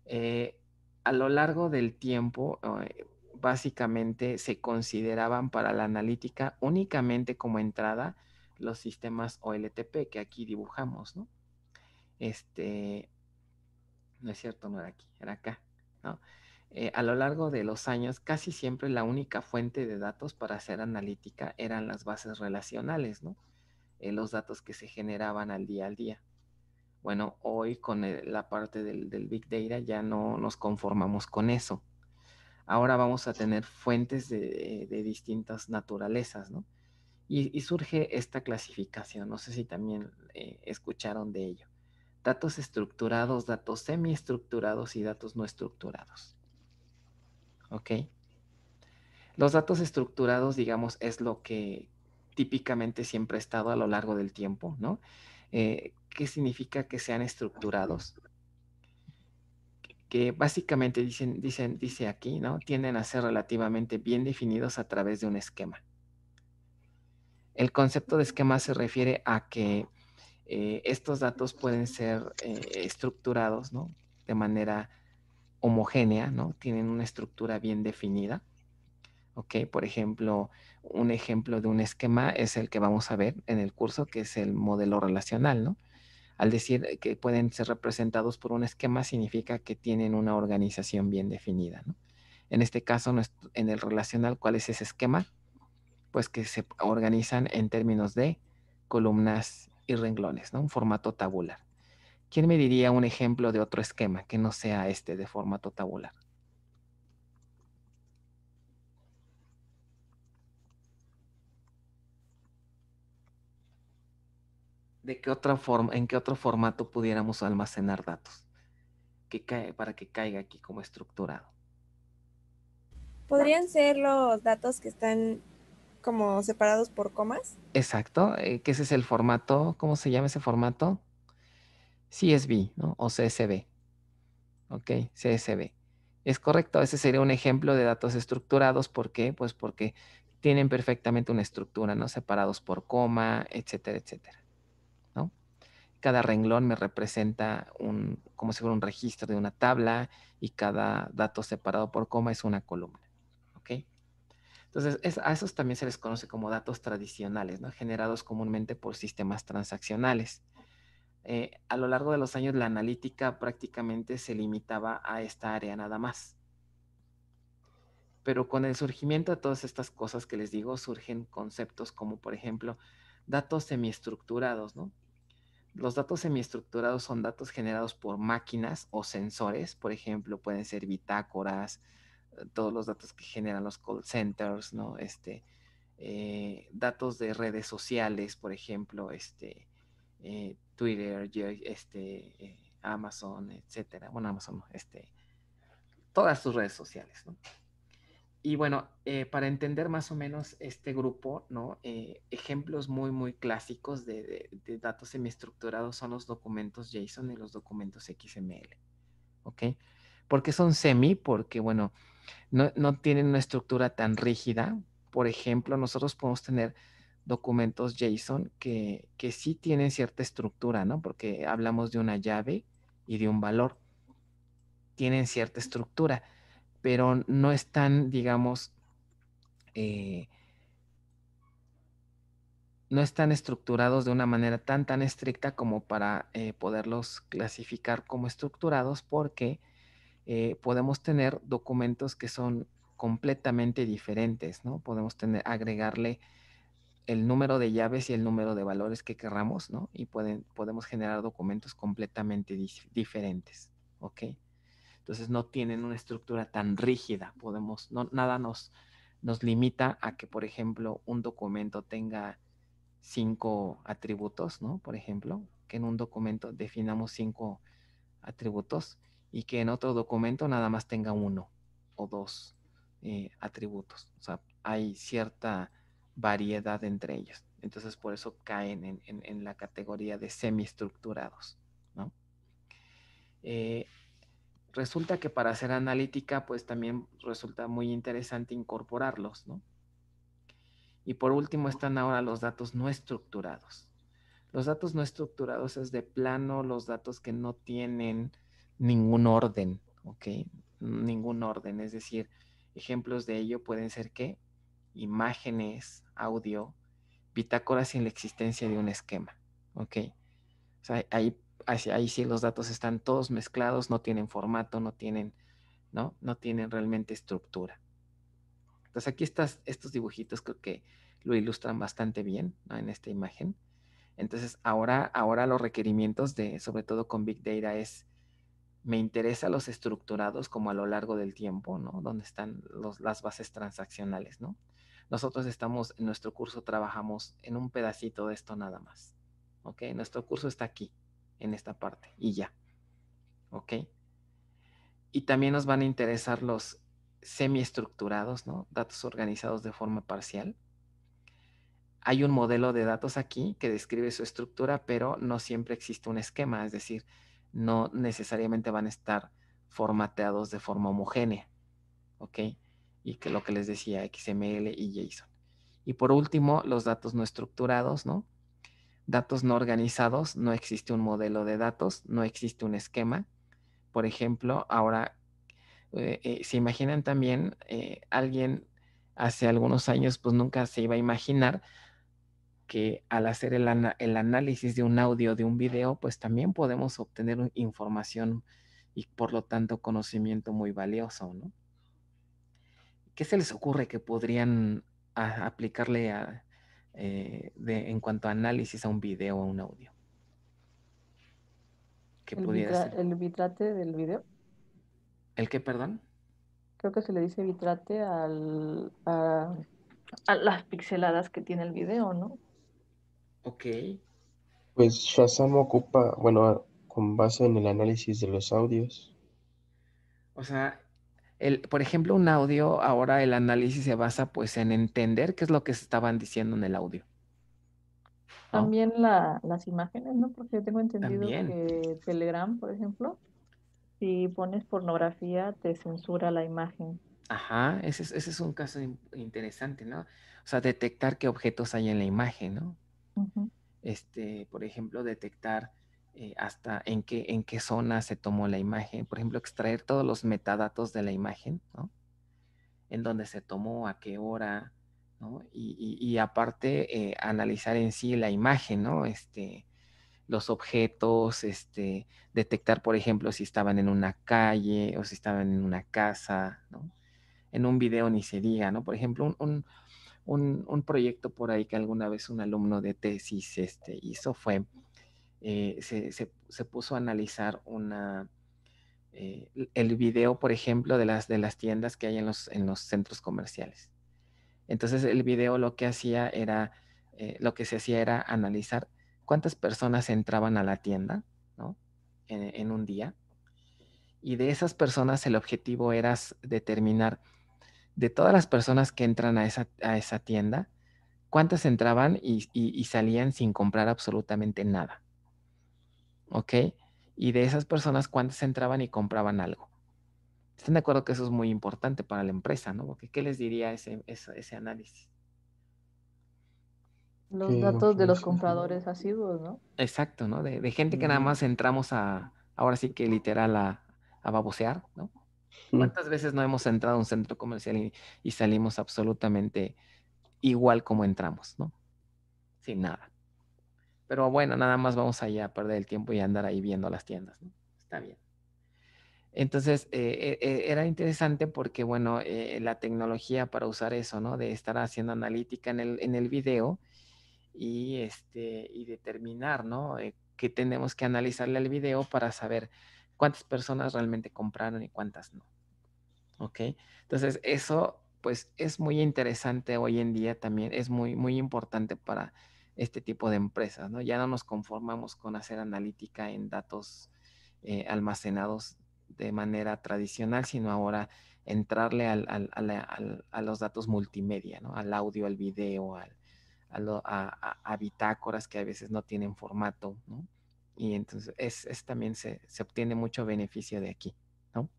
Eh, a lo largo del tiempo, eh, básicamente se consideraban para la analítica únicamente como entrada los sistemas OLTP que aquí dibujamos, ¿no? Este, no es cierto, no era aquí, era acá, ¿no? Eh, a lo largo de los años, casi siempre la única fuente de datos para hacer analítica eran las bases relacionales, ¿no? Eh, los datos que se generaban al día al día. Bueno, hoy con eh, la parte del, Big Data ya no nos conformamos con eso. Ahora vamos a tener fuentes de distintas naturalezas, ¿no? Y, surge esta clasificación, no sé si también eh, escucharon de ello. Datos estructurados, datos semiestructurados y datos no estructurados. ¿Ok? Los datos estructurados, digamos, es lo que típicamente siempre ha estado a lo largo del tiempo, ¿no? Eh, ¿Qué significa que sean estructurados? que básicamente dicen, dicen, dice aquí, ¿no? Tienden a ser relativamente bien definidos a través de un esquema. El concepto de esquema se refiere a que eh, estos datos pueden ser eh, estructurados de manera homogénea, ¿no? tienen una estructura bien definida. ¿ok? por ejemplo, un ejemplo de un esquema es el que vamos a ver en el curso, que es el modelo relacional. ¿no? Al decir que pueden ser representados por un esquema, significa que tienen una organización bien definida. ¿no? En este caso, en el relacional, ¿cuál es ese esquema? pues que se organizan en términos de columnas y renglones, ¿no? Un formato tabular. ¿Quién me diría un ejemplo de otro esquema que no sea este de formato tabular? ¿De qué otra forma, en qué otro formato pudiéramos almacenar datos para que caiga aquí como estructurado? Podrían ser los datos que están como separados por comas. Exacto, eh, que ese es el formato, ¿cómo se llama ese formato? CSV, ¿no? O CSV. Ok, CSV. Es correcto, ese sería un ejemplo de datos estructurados. ¿Por qué? Pues porque tienen perfectamente una estructura, ¿no? Separados por coma, etcétera, etcétera. ¿no? Cada renglón me representa un, como si fuera un registro de una tabla y cada dato separado por coma es una columna. ¿Ok? Entonces, a esos también se les conoce como datos tradicionales, ¿no? generados comúnmente por sistemas transaccionales. Eh, a lo largo de los años, la analítica prácticamente se limitaba a esta área nada más. Pero con el surgimiento de todas estas cosas que les digo, surgen conceptos como, por ejemplo, datos semiestructurados, ¿no? Los datos semiestructurados son datos generados por máquinas o sensores, por ejemplo, pueden ser bitácoras, todos los datos que generan los call centers, ¿no? Este, eh, datos de redes sociales, por ejemplo, este, eh, Twitter, este, eh, Amazon, etcétera. Bueno, Amazon, este, todas sus redes sociales, ¿no? Y bueno, para entender más o menos este grupo, ¿no? ejemplos muy, muy clásicos de, de, de datos semiestructurados son los documentos JSON y los documentos XML, ¿ok? ¿Por qué son semi? Porque, bueno, no, tienen una estructura tan rígida. Por ejemplo, nosotros podemos tener documentos JSON que, sí tienen cierta estructura, ¿no? Porque hablamos de una llave y de un valor. Tienen cierta estructura, pero no están, digamos, eh, no están estructurados de una manera tan tan estricta como para eh, poderlos clasificar como estructurados porque eh, podemos tener documentos que son completamente diferentes, ¿no? Podemos tener, agregarle el número de llaves y el número de valores que querramos, ¿no? Y podemos generar documentos completamente diferentes, ¿ok? Entonces no tienen una estructura tan rígida, podemos, nada nos, nos limita a que, por ejemplo, un documento tenga cinco atributos, ¿no? Por ejemplo, que en un documento definamos cinco atributos y que en otro documento nada más tenga uno o dos eh, atributos. O sea, hay cierta variedad entre ellos. Entonces, por eso caen en, la categoría de semiestructurados. ¿no? Eh, resulta que para hacer analítica, pues también resulta muy interesante incorporarlos. ¿no? Y por último están ahora los datos no estructurados. Los datos no estructurados es de plano los datos que no tienen ningún orden, ¿ok? Ningún orden. Es decir, ejemplos de ello pueden ser que imágenes, audio, bitácoras sin la existencia de un esquema, ¿ok? O sea, ahí, ahí sí los datos están todos mezclados, no tienen formato, no tienen, ¿no? No tienen realmente estructura. Entonces aquí estas, estos dibujitos creo que lo ilustran bastante bien en esta imagen. Entonces ahora, ahora los requerimientos de, sobre todo con Big Data, es me interesa los estructurados como a lo largo del tiempo, ¿no? Donde están los, las bases transaccionales, ¿no? Nosotros estamos, en nuestro curso trabajamos en un pedacito de esto nada más, ¿ok? Nuestro curso está aquí, en esta parte, y ya, ¿ok? Y también nos van a interesar los semiestructurados, ¿no? Datos organizados de forma parcial. Hay un modelo de datos aquí que describe su estructura, pero no siempre existe un esquema, es decir, no necesariamente van a estar formateados de forma homogénea. ¿Ok? Y que lo que les decía, XML y JSON. Y por último, los datos no estructurados, ¿no? Datos no organizados, no existe un modelo de datos, no existe un esquema. Por ejemplo, ahora, eh, eh, se imaginan también, eh, alguien hace algunos años, pues nunca se iba a imaginar que al hacer el, análisis de un audio, de un video, pues también podemos obtener información y por lo tanto conocimiento muy valioso, ¿no? ¿Qué se les ocurre que podrían aplicarle eh, en cuanto a análisis a un video o a un audio? ¿Qué el, pudiera ¿El vitrate del video? ¿El qué, perdón? Creo que se le dice vitrate al, a las pixeladas que tiene el video, ¿no? Ok. Pues Shazam ocupa, bueno, con base en el análisis de los audios. O sea, el, por ejemplo, un audio, ahora el análisis se basa pues en entender qué es lo que estaban diciendo en el audio. También las imágenes, ¿no? Porque yo tengo entendido que Telegram, por ejemplo, si pones pornografía, te censura la imagen. Ajá, ese es, ese es un caso interesante, ¿no? O sea, detectar qué objetos hay en la imagen, ¿no? este, por ejemplo, detectar eh, hasta en qué, en qué zona se tomó la imagen, por ejemplo, extraer todos los metadatos de la imagen, ¿no? En dónde se tomó, a qué hora, ¿no? Y, aparte, eh, analizar en sí la imagen, ¿no? Este, los objetos, este, detectar, por ejemplo, si estaban en una calle o si estaban en una casa, ¿no? En un video ni se diga, ¿no? Por ejemplo, un, un, proyecto por ahí que alguna vez un alumno de tesis este, hizo fue, eh, se, se, puso a analizar una, eh, el video, por ejemplo, de las, de las tiendas que hay en los, en los centros comerciales. Entonces el video lo que hacía era, eh, lo que se hacía era analizar cuántas personas entraban a la tienda ¿no? en un día. Y de esas personas el objetivo era determinar de todas las personas que entran a esa, tienda, ¿cuántas entraban y, salían sin comprar absolutamente nada? ¿Ok? Y de esas personas, ¿cuántas entraban y compraban algo? ¿Están de acuerdo que eso es muy importante para la empresa, no? Porque ¿qué les diría ese, ese, análisis? Los datos de los compradores asiduos, ¿no? Exacto, ¿no? De, gente que nada más entramos a, ahora sí que literal a, a babosear, ¿no? Mm. ¿Cuántas veces no hemos entrado a un centro comercial y, salimos absolutamente igual como entramos, ¿no? Sin nada. Pero bueno, nada más vamos allá a perder el tiempo y andar ahí viendo las tiendas, ¿no? Está bien. Entonces, eh, eh, eh, era interesante porque, bueno, la tecnología para usar eso, ¿no? De estar haciendo analítica en el, en el video y, este, y determinar, ¿no? qué tenemos que analizarle al video para saber cuántas personas realmente compraron y cuántas no. ¿Ok? Entonces, eso pues es muy interesante hoy en día también, es muy, muy importante para este tipo de empresas, ¿no? Ya no nos conformamos con hacer analítica en datos eh, almacenados de manera tradicional, sino ahora entrarle a los datos multimedia, ¿no? Al audio, al video, a, a, bitácoras que a veces no tienen formato, ¿no? y entonces es, también se, obtiene mucho beneficio de aquí, ¿no?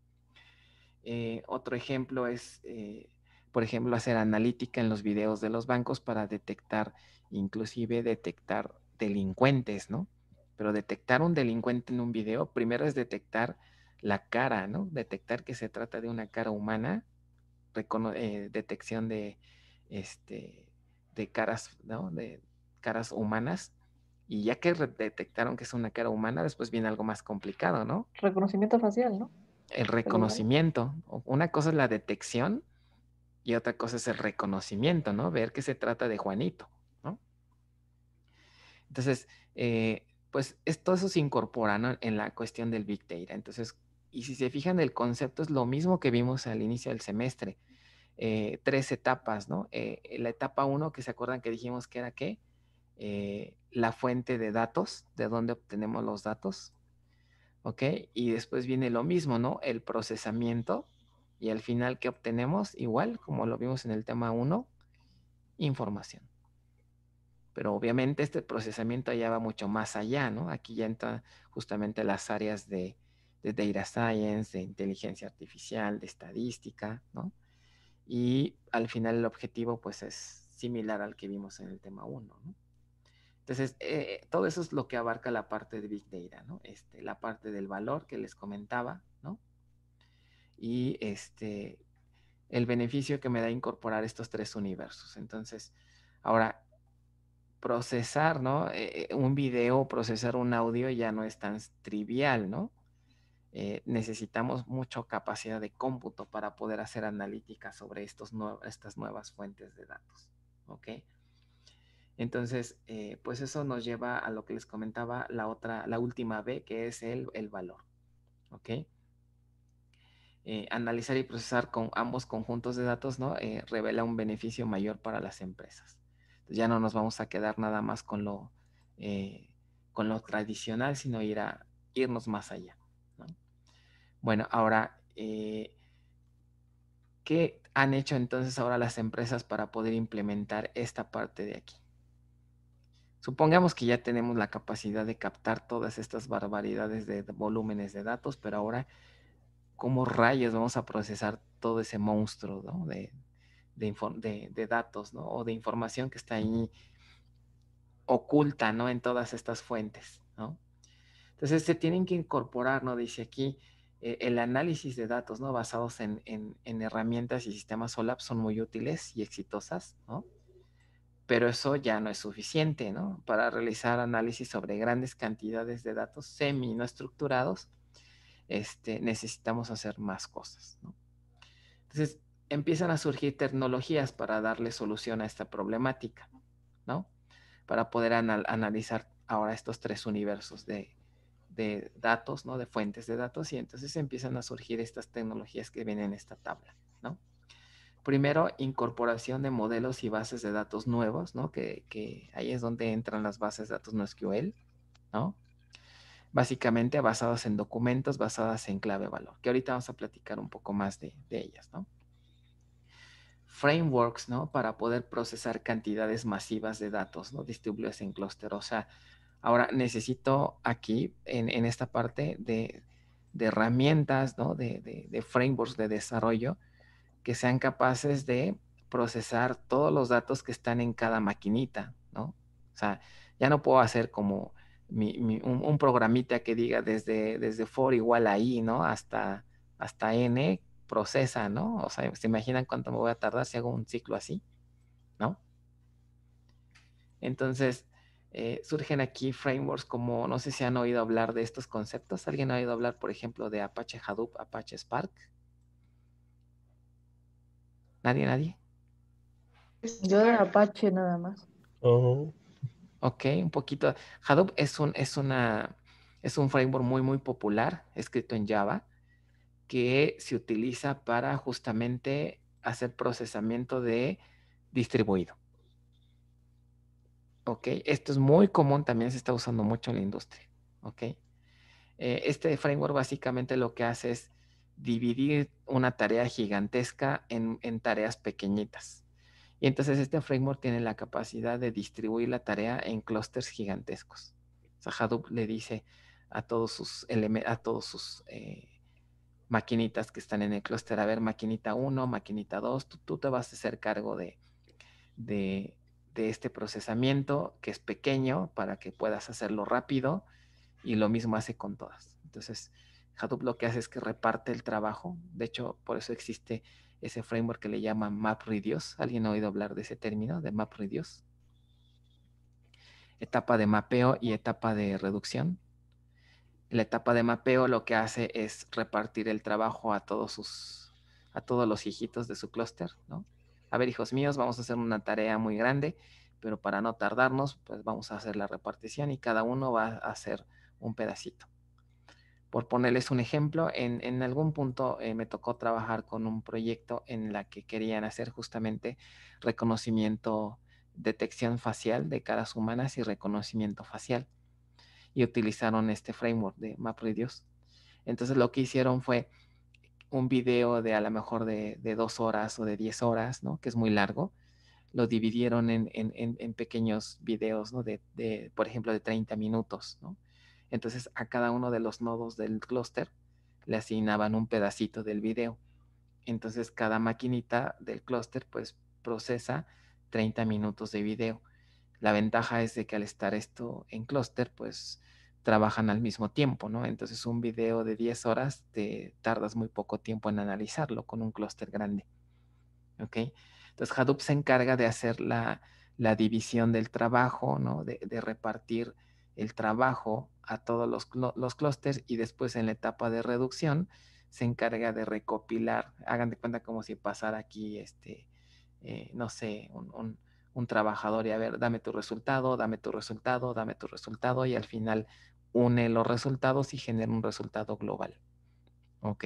Eh, otro ejemplo es, eh, por ejemplo, hacer analítica en los videos de los bancos para detectar, inclusive detectar delincuentes, ¿no? Pero detectar un delincuente en un video, primero es detectar la cara, ¿no? Detectar que se trata de una cara humana, eh, detección de, este, de caras, ¿no? De caras humanas y ya que detectaron que es una cara humana, después viene algo más complicado, ¿no? Reconocimiento facial, ¿no? El reconocimiento. Una cosa es la detección y otra cosa es el reconocimiento, ¿no? Ver que se trata de Juanito, ¿no? Entonces, eh, pues todo eso se incorpora en la cuestión del Big Data. Entonces, y si se fijan, el concepto es lo mismo que vimos al inicio del semestre. Eh, tres etapas, ¿no? Eh, la etapa uno, que se acuerdan que dijimos que era qué? la fuente de datos, de dónde obtenemos los datos. ¿Ok? Y después viene lo mismo, ¿no? El procesamiento. Y al final, ¿qué obtenemos? Igual, como lo vimos en el tema 1, información. Pero obviamente este procesamiento ya va mucho más allá, ¿no? Aquí ya entran justamente las áreas de, de data science, de inteligencia artificial, de estadística, ¿no? Y al final el objetivo pues es similar al que vimos en el tema 1, ¿no? Entonces, eh, eh, todo eso es lo que abarca la parte de Big Data, ¿no? Este, la parte del valor que les comentaba, ¿no? Y este, el beneficio que me da incorporar estos tres universos. Entonces, ahora, procesar, ¿no? Eh, un video, procesar un audio ya no es tan trivial, ¿no? necesitamos mucha capacidad de cómputo para poder hacer analítica sobre estos estas nuevas fuentes de datos, ¿ok? Entonces, eh, pues eso nos lleva a lo que les comentaba la otra, la última B, que es el, valor. ¿Ok? Eh, analizar y procesar con ambos conjuntos de datos, ¿no? Eh, revela un beneficio mayor para las empresas. ya no nos vamos a quedar nada más con lo, con lo tradicional, sino irnos más allá. Bueno, ahora, ¿qué han hecho entonces ahora las empresas para poder implementar esta parte de aquí? Supongamos que ya tenemos la capacidad de captar todas estas barbaridades de volúmenes de datos, pero ahora, ¿cómo rayos vamos a procesar todo ese monstruo de, datos ¿no? o de información que está ahí oculta ¿no? en todas estas fuentes? ¿no? Entonces, se tienen que incorporar, ¿no? dice aquí, eh, el análisis de datos ¿no? basados en, en herramientas y sistemas OLAP son muy útiles y exitosas, ¿no? pero eso ya no es suficiente, ¿no? Para realizar análisis sobre grandes cantidades de datos semi no estructurados, este, necesitamos hacer más cosas, ¿no? Entonces, empiezan a surgir tecnologías para darle solución a esta problemática, ¿no? Para poder analizar ahora estos tres universos de, de datos, ¿no? De fuentes de datos y entonces empiezan a surgir estas tecnologías que vienen en esta tabla, ¿no? Primero, incorporación de modelos y bases de datos nuevos, ¿no? Que, ahí es donde entran las bases de datos NoSQL, ¿no? Básicamente basadas en documentos, basadas en clave valor, que ahorita vamos a platicar un poco más de, ellas, ¿no? Frameworks, ¿no? Para poder procesar cantidades masivas de datos, ¿no? Distribuidas en clúster. O sea, ahora necesito aquí, en, esta parte de, herramientas, ¿no? De, de frameworks de desarrollo, que sean capaces de procesar todos los datos que están en cada maquinita, ¿no? O sea, ya no puedo hacer como un, programita que diga desde, desde for igual a i, ¿no? Hasta, hasta n procesa, ¿no? O sea, ¿se imaginan cuánto me voy a tardar si hago un ciclo así? ¿No? Entonces, eh, surgen aquí frameworks como, no sé si han oído hablar de estos conceptos. ¿Alguien ha oído hablar, por ejemplo, de Apache Hadoop, Apache Spark? ¿Nadie, nadie? Yo de Apache nada más. Ok, un poquito. Hadoop es un, es, una, es un framework muy, muy popular, escrito en Java, que se utiliza para justamente hacer procesamiento de distribuido. Ok, esto es muy común, también se está usando mucho en la industria. Ok, eh, este framework básicamente lo que hace es dividir una tarea gigantesca en, tareas pequeñitas. Y entonces este framework tiene la capacidad de distribuir la tarea en clústeres gigantescos. O Hadoop le dice a todos sus, a todos sus eh, maquinitas que están en el clúster, a ver, maquinita 1, maquinita 2, tú, te vas a hacer cargo de, de este procesamiento que es pequeño para que puedas hacerlo rápido y lo mismo hace con todas. Entonces, Hadoop lo que hace es que reparte el trabajo. De hecho, por eso existe ese framework que le llaman MapReduce. ¿Alguien ha oído hablar de ese término, de MapReduce? Etapa de mapeo y etapa de reducción. La etapa de mapeo lo que hace es repartir el trabajo a todos sus, a todos los hijitos de su clúster, A ver, hijos míos, vamos a hacer una tarea muy grande, pero para no tardarnos, pues vamos a hacer la repartición y cada uno va a hacer un pedacito por ponerles un ejemplo, en, algún punto eh, me tocó trabajar con un proyecto en la que querían hacer justamente reconocimiento, detección facial de caras humanas y reconocimiento facial. Y utilizaron este framework de MapReduce. Entonces lo que hicieron fue un video de a lo mejor de, dos horas o de diez horas, ¿no? Que es muy largo. Lo dividieron en, pequeños videos, ¿no? De, por ejemplo, de 30 minutos, ¿no? Entonces a cada uno de los nodos del clúster le asignaban un pedacito del video. Entonces cada maquinita del clúster pues procesa 30 minutos de video. La ventaja es de que al estar esto en clúster pues trabajan al mismo tiempo, ¿no? Entonces un video de 10 horas te tardas muy poco tiempo en analizarlo con un clúster grande. ¿Ok? Entonces Hadoop se encarga de hacer la, división del trabajo, ¿no? De, de repartir el trabajo a todos los, los clústeres y después en la etapa de reducción se encarga de recopilar, hagan de cuenta como si pasara aquí, este, eh, no sé, un, un trabajador y a ver, dame tu resultado, dame tu resultado, dame tu resultado y al final une los resultados y genera un resultado global. ¿Ok?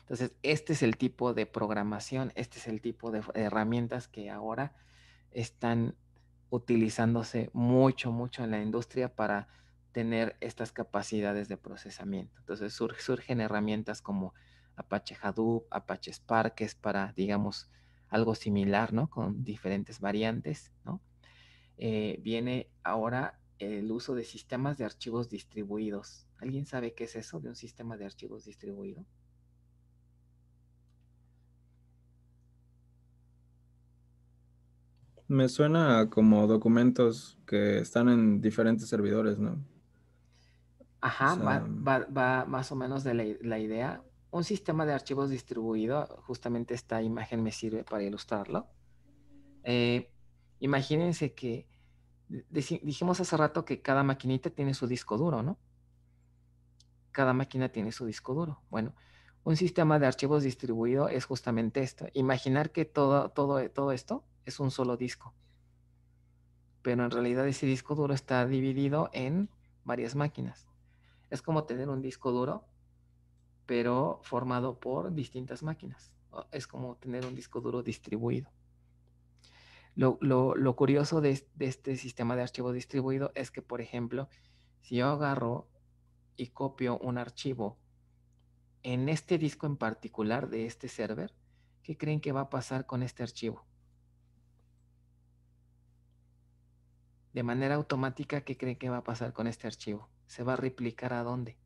Entonces, este es el tipo de programación, este es el tipo de herramientas que ahora están utilizándose mucho, mucho en la industria para tener estas capacidades de procesamiento. Entonces surgen herramientas como Apache Hadoop, Apache Spark, es para, digamos, algo similar, ¿no? Con diferentes variantes, ¿no? Eh, viene ahora el uso de sistemas de archivos distribuidos. ¿Alguien sabe qué es eso de un sistema de archivos distribuido? Me suena como documentos que están en diferentes servidores, ¿no? Ajá, va, más o menos de la, idea. Un sistema de archivos distribuido, justamente esta imagen me sirve para ilustrarlo. Eh, imagínense que dijimos hace rato que cada maquinita tiene su disco duro, ¿no? Cada máquina tiene su disco duro. Bueno, un sistema de archivos distribuido es justamente esto. Imaginar que todo, todo, todo esto es un solo disco. Pero en realidad ese disco duro está dividido en varias máquinas. Es como tener un disco duro, pero formado por distintas máquinas. Es como tener un disco duro distribuido. Lo, curioso de, de este sistema de archivo distribuido es que, por ejemplo, si yo agarro y copio un archivo en este disco en particular de este server, ¿qué creen que va a pasar con este archivo? De manera automática, ¿qué creen que va a pasar con este archivo? ¿Se va a replicar a dónde?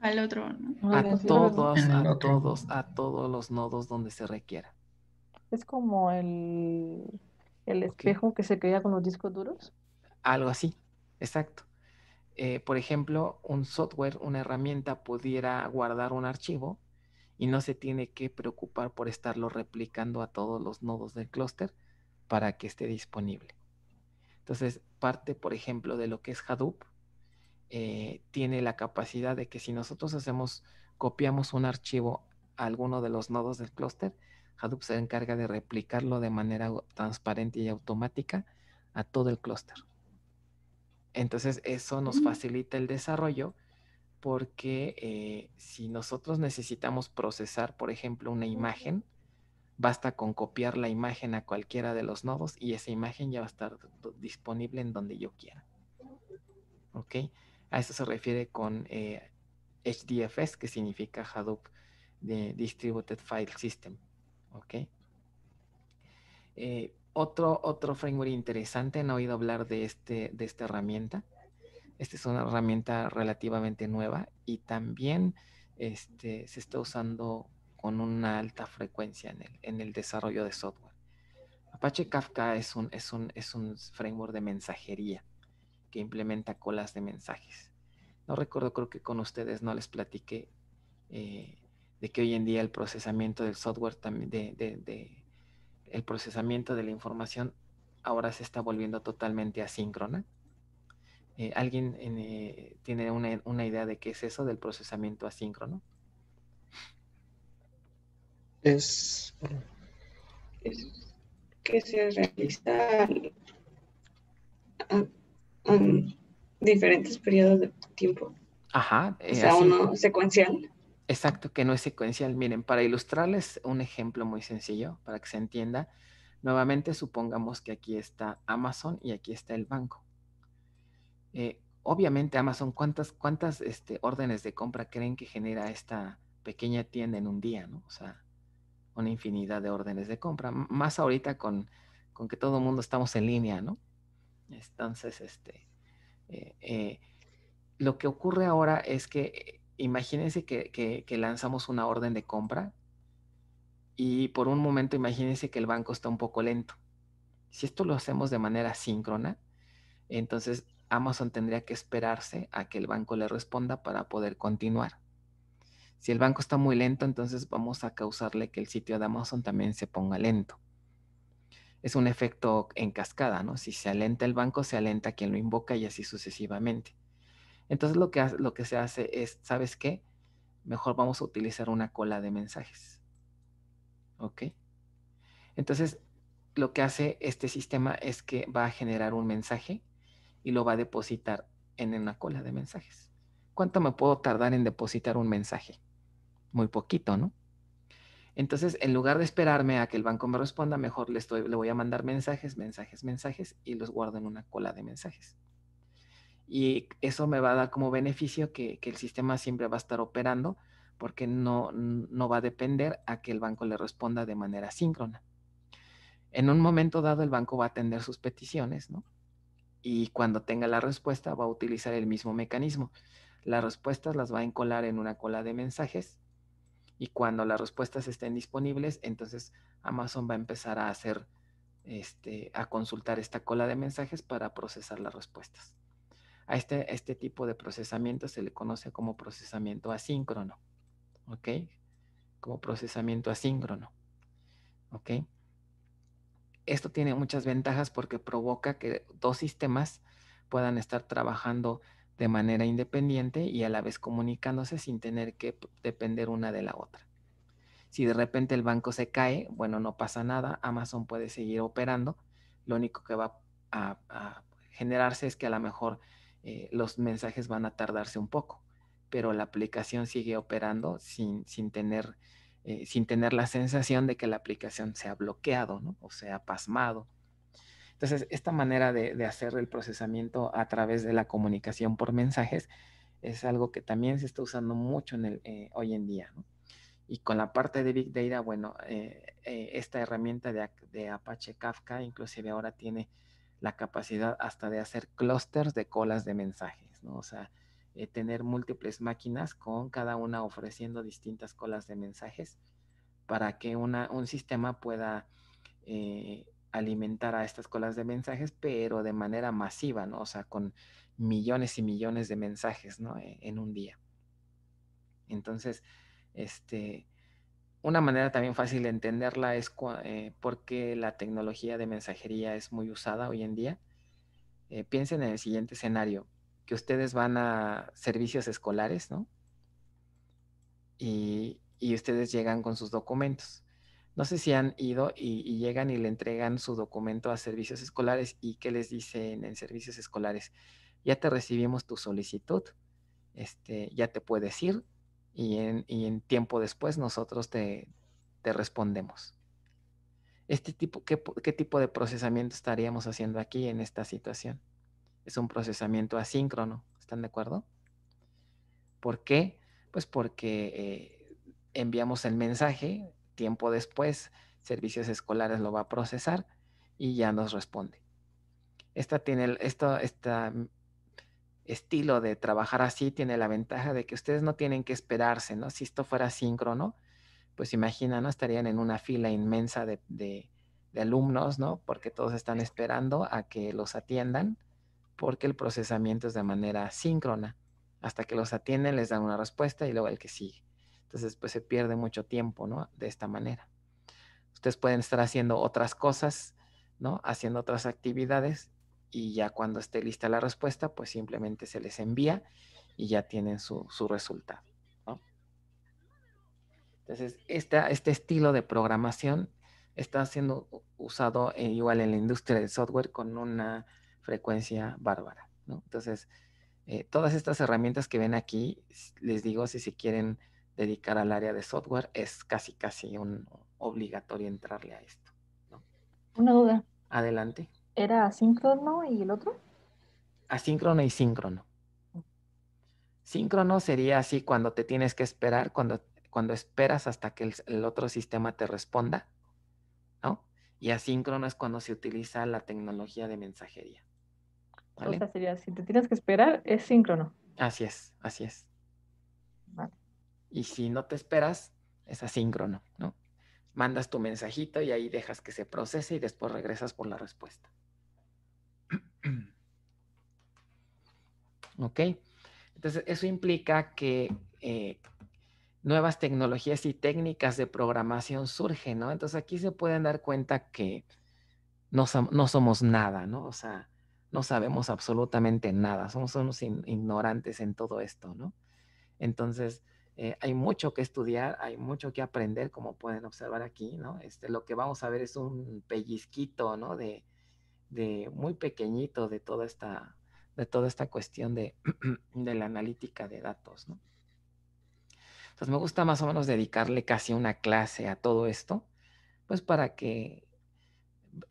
Al otro, A todos, a todos, a todos los nodos donde se requiera. Es como el, el espejo que se crea con los discos duros. Algo así, exacto. Eh, por ejemplo, un software, una herramienta pudiera guardar un archivo y no se tiene que preocupar por estarlo replicando a todos los nodos del clúster para que esté disponible. Entonces, parte, por ejemplo, de lo que es Hadoop, eh, tiene la capacidad de que si nosotros hacemos, copiamos un archivo a alguno de los nodos del clúster, Hadoop se encarga de replicarlo de manera transparente y automática a todo el clúster. Entonces, eso nos facilita el desarrollo porque eh, si nosotros necesitamos procesar, por ejemplo, una imagen, Basta con copiar la imagen a cualquiera de los nodos y esa imagen ya va a estar disponible en donde yo quiera. ¿Ok? A eso se refiere con HDFS, eh, que significa Hadoop de Distributed File System. ¿Ok? Eh, otro, otro framework interesante, ¿han oído hablar de, este, de esta herramienta? Esta es una herramienta relativamente nueva y también este, se está usando con una alta frecuencia en el, en el desarrollo de software. Apache Kafka es un, es, un, es un framework de mensajería que implementa colas de mensajes. No recuerdo, creo que con ustedes no les platiqué eh, de que hoy en día el procesamiento del software también, de, de, de, el procesamiento de la información ahora se está volviendo totalmente asíncrona. Eh, ¿Alguien eh, tiene una, idea de qué es eso del procesamiento asíncrono? es, que se realiza en diferentes periodos de tiempo. Ajá. o eh, sea, uno secuencial. Exacto, que no es secuencial. Miren, para ilustrarles un ejemplo muy sencillo, para que se entienda, nuevamente supongamos que aquí está Amazon y aquí está el banco. Eh, obviamente Amazon, ¿cuántas, cuántas este, órdenes de compra creen que genera esta pequeña tienda en un día? ¿no? O sea, una infinidad de órdenes de compra, más ahorita con, con que todo el mundo estamos en línea, ¿no? Entonces, este, eh, eh, lo que ocurre ahora es que imagínense que, que, lanzamos una orden de compra y por un momento imagínense que el banco está un poco lento. Si esto lo hacemos de manera síncrona, entonces Amazon tendría que esperarse a que el banco le responda para poder continuar. Si el banco está muy lento, entonces vamos a causarle que el sitio de Amazon también se ponga lento. Es un efecto en cascada, ¿no? Si se alenta el banco, se alenta quien lo invoca y así sucesivamente. Entonces lo que, lo que se hace es, ¿sabes qué? Mejor vamos a utilizar una cola de mensajes. ¿Ok? Entonces lo que hace este sistema es que va a generar un mensaje y lo va a depositar en una cola de mensajes. ¿Cuánto me puedo tardar en depositar un mensaje? muy poquito, ¿no? Entonces, en lugar de esperarme a que el banco me responda, mejor le, estoy, le voy a mandar mensajes, mensajes, mensajes y los guardo en una cola de mensajes. Y eso me va a dar como beneficio que, el sistema siempre va a estar operando porque no, no va a depender a que el banco le responda de manera síncrona. En un momento dado el banco va a atender sus peticiones, ¿no? Y cuando tenga la respuesta va a utilizar el mismo mecanismo. Las respuestas las va a encolar en una cola de mensajes y cuando las respuestas estén disponibles, entonces Amazon va a empezar a hacer, este, a consultar esta cola de mensajes para procesar las respuestas. A este, este tipo de procesamiento se le conoce como procesamiento asíncrono, ¿ok? Como procesamiento asíncrono, ¿ok? Esto tiene muchas ventajas porque provoca que dos sistemas puedan estar trabajando de manera independiente y a la vez comunicándose sin tener que depender una de la otra. Si de repente el banco se cae, bueno, no pasa nada, Amazon puede seguir operando, lo único que va a, generarse es que a lo mejor eh, los mensajes van a tardarse un poco, pero la aplicación sigue operando sin, tener... Eh, sin tener la sensación de que la aplicación se ha bloqueado o o ha pasmado. Entonces, esta manera de, hacer el procesamiento a través de la comunicación por mensajes es algo que también se está usando mucho en el, eh, hoy en día. Y con la parte de Big Data, bueno, eh, eh, esta herramienta de, Apache Kafka inclusive ahora tiene la capacidad hasta de hacer clusters de colas de mensajes, ¿no? O sea, tener múltiples máquinas con cada una ofreciendo distintas colas de mensajes para que un sistema pueda alimentar a estas colas de mensajes, pero de manera masiva, ¿no? O sea, con millones y millones de mensajes, ¿no? E, en un día. Entonces, este, una manera también fácil de entenderla es eh, porque la tecnología de mensajería es muy usada hoy en día. Eh, piensen en el siguiente escenario, que ustedes van a servicios escolares, ¿no? Y, y ustedes llegan con sus documentos. No sé si han ido y, llegan y le entregan su documento a servicios escolares y qué les dicen en servicios escolares. Ya te recibimos tu solicitud, este, ya te puedes ir y en, tiempo después nosotros te, respondemos. Este tipo, ¿qué, tipo de procesamiento estaríamos haciendo aquí en esta situación? Es un procesamiento asíncrono, ¿están de acuerdo? ¿Por qué? Pues porque eh, enviamos el mensaje, tiempo después, Servicios Escolares lo va a procesar y ya nos responde. Esta tiene esto, este estilo de trabajar así tiene la ventaja de que ustedes no tienen que esperarse, ¿no? Si esto fuera síncrono, pues imagina, ¿no? Estarían en una fila inmensa de, de alumnos, ¿no? Porque todos están esperando a que los atiendan, porque el procesamiento es de manera síncrona. Hasta que los atienden, les dan una respuesta y luego el que sigue. Entonces, pues se pierde mucho tiempo, ¿no? De esta manera. Ustedes pueden estar haciendo otras cosas, ¿no? Haciendo otras actividades y ya cuando esté lista la respuesta, pues simplemente se les envía y ya tienen su, resultado. Entonces, este estilo de programación está siendo usado eh, igual en la industria del software con una frecuencia bárbara. ¿no? Entonces, eh, todas estas herramientas que ven aquí, les digo, si se quieren dedicar al área de software, es casi, casi un obligatorio entrarle a esto. Una duda. Adelante. ¿Era asíncrono y el otro? Asíncrono y síncrono. Síncrono sería así cuando te tienes que esperar, cuando, cuando esperas hasta que el, otro sistema te responda, ¿no? Y asíncrono es cuando se utiliza la tecnología de mensajería. ¿vale? sería, si te tienes que esperar, es síncrono. Así es, así es. Y si no te esperas, es asíncrono, ¿no? Mandas tu mensajito y ahí dejas que se procese y después regresas por la respuesta. ¿Ok? Entonces, eso implica que eh, nuevas tecnologías y técnicas de programación surgen, ¿no? Entonces, aquí se pueden dar cuenta que no, somos nada, ¿no? O sea, no sabemos absolutamente nada, somos unos ignorantes en todo esto, ¿no? Entonces, eh, hay mucho que estudiar, hay mucho que aprender, como pueden observar aquí, ¿no? Este, lo que vamos a ver es un pellizquito, ¿no? De, muy pequeñito de toda esta, de toda esta cuestión de, la analítica de datos, ¿no? Entonces me gusta más o menos dedicarle casi una clase a todo esto, pues para que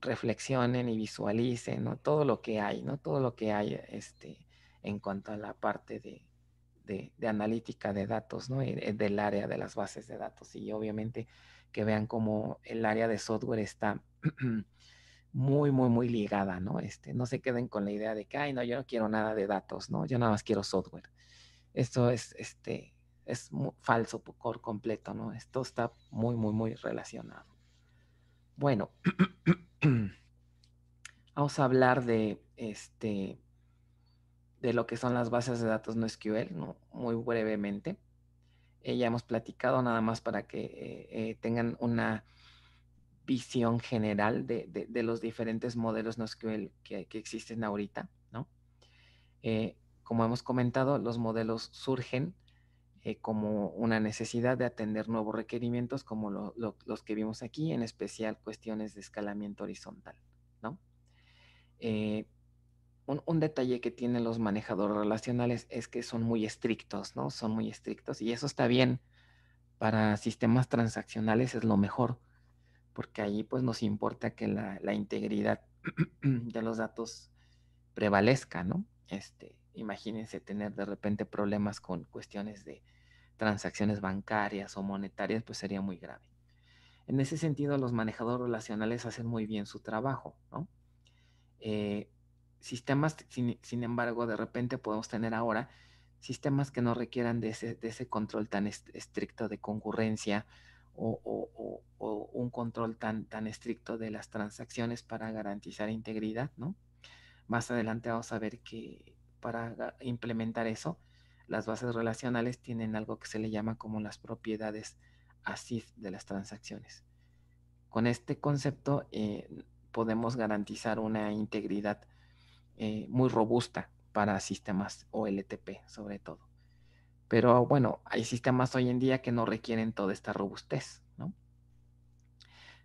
reflexionen y visualicen ¿no? todo lo que hay, ¿no? Todo lo que hay este, en cuanto a la parte de, de, analítica de datos, ¿no? del área de las bases de datos. Y obviamente que vean cómo el área de software está muy, muy, muy ligada, ¿no? Este, no se queden con la idea de que, ay, no, yo no quiero nada de datos, ¿no? Yo nada más quiero software. Esto es, este, es falso por completo, ¿no? Esto está muy, muy, muy relacionado. Bueno, vamos a hablar de, este, de lo que son las bases de datos NoSQL ¿no? muy brevemente. Eh, ya hemos platicado nada más para que eh, eh, tengan una visión general de, los diferentes modelos NoSQL que, que existen ahorita. ¿no? como hemos comentado, los modelos surgen como una necesidad de atender nuevos requerimientos como los que vimos aquí, en especial cuestiones de escalamiento horizontal. ¿no? un, detalle que tienen los manejadores relacionales es que son muy estrictos, ¿no? Son muy estrictos y eso está bien. Para sistemas transaccionales es lo mejor, porque ahí pues nos importa que la, integridad de los datos prevalezca, ¿no? Este, imagínense tener de repente problemas con cuestiones de transacciones bancarias o monetarias, pues sería muy grave. En ese sentido, los manejadores relacionales hacen muy bien su trabajo, ¿no? Eh, sistemas, sin, embargo, de repente podemos tener ahora sistemas que no requieran de ese, control tan estricto de concurrencia o, un control tan, tan estricto de las transacciones para garantizar integridad, ¿no? Más adelante vamos a ver que para implementar eso, las bases relacionales tienen algo que se le llama como las propiedades ASIF de las transacciones. Con este concepto eh, podemos garantizar una integridad eh, muy robusta para sistemas OLTP sobre todo. Pero bueno, hay sistemas hoy en día que no requieren toda esta robustez, ¿no?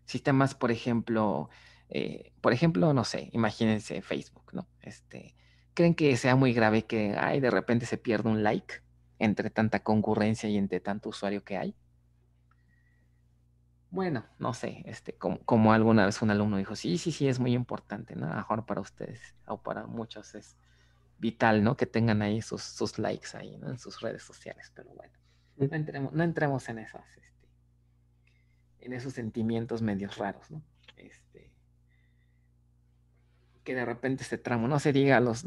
Sistemas, por ejemplo, eh, por ejemplo, no sé, imagínense Facebook, ¿no? Este, ¿Creen que sea muy grave que, ay, de repente se pierda un like entre tanta concurrencia y entre tanto usuario que hay? bueno, no sé, este, como, alguna vez un alumno dijo, sí, sí, sí, es muy importante, ¿no? A mejor para ustedes o para muchos es vital, ¿no? Que tengan ahí sus, likes ahí, ¿no? En sus redes sociales, pero bueno, no entremos, no entremos en esas, este, en esos sentimientos medios raros, ¿no? Este, que de repente este tramo, no se diga a los,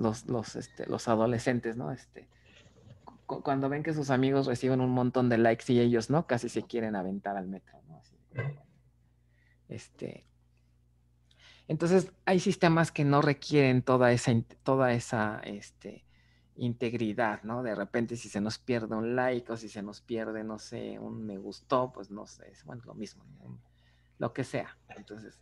este, los, adolescentes, ¿no? Este, cuando ven que sus amigos reciben un montón de likes y ellos, ¿no? Casi se quieren aventar al metro, ¿no? Este, entonces, hay sistemas que no requieren toda esa, toda esa este, integridad, ¿no? De repente, si se nos pierde un like o si se nos pierde, no sé, un me gustó, pues no sé, es bueno, lo mismo, lo que sea. Entonces,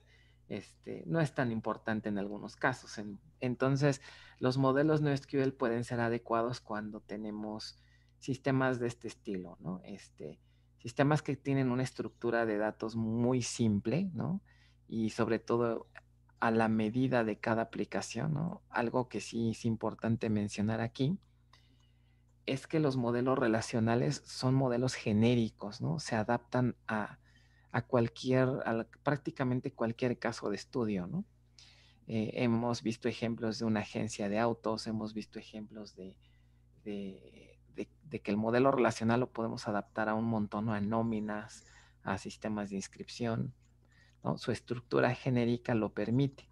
este, no es tan importante en algunos casos. entonces, los modelos NoSQL pueden ser adecuados cuando tenemos sistemas de este estilo, ¿no? Este, sistemas que tienen una estructura de datos muy simple, ¿no? Y sobre todo a la medida de cada aplicación, ¿no? Algo que sí es importante mencionar aquí es que los modelos relacionales son modelos genéricos, ¿no? Se adaptan a, cualquier, prácticamente cualquier caso de estudio, ¿no? Eh, hemos visto ejemplos de una agencia de autos, hemos visto ejemplos de de que el modelo relacional lo podemos adaptar a un montón a nóminas, a sistemas de inscripción. ¿no? Su estructura genérica lo permite.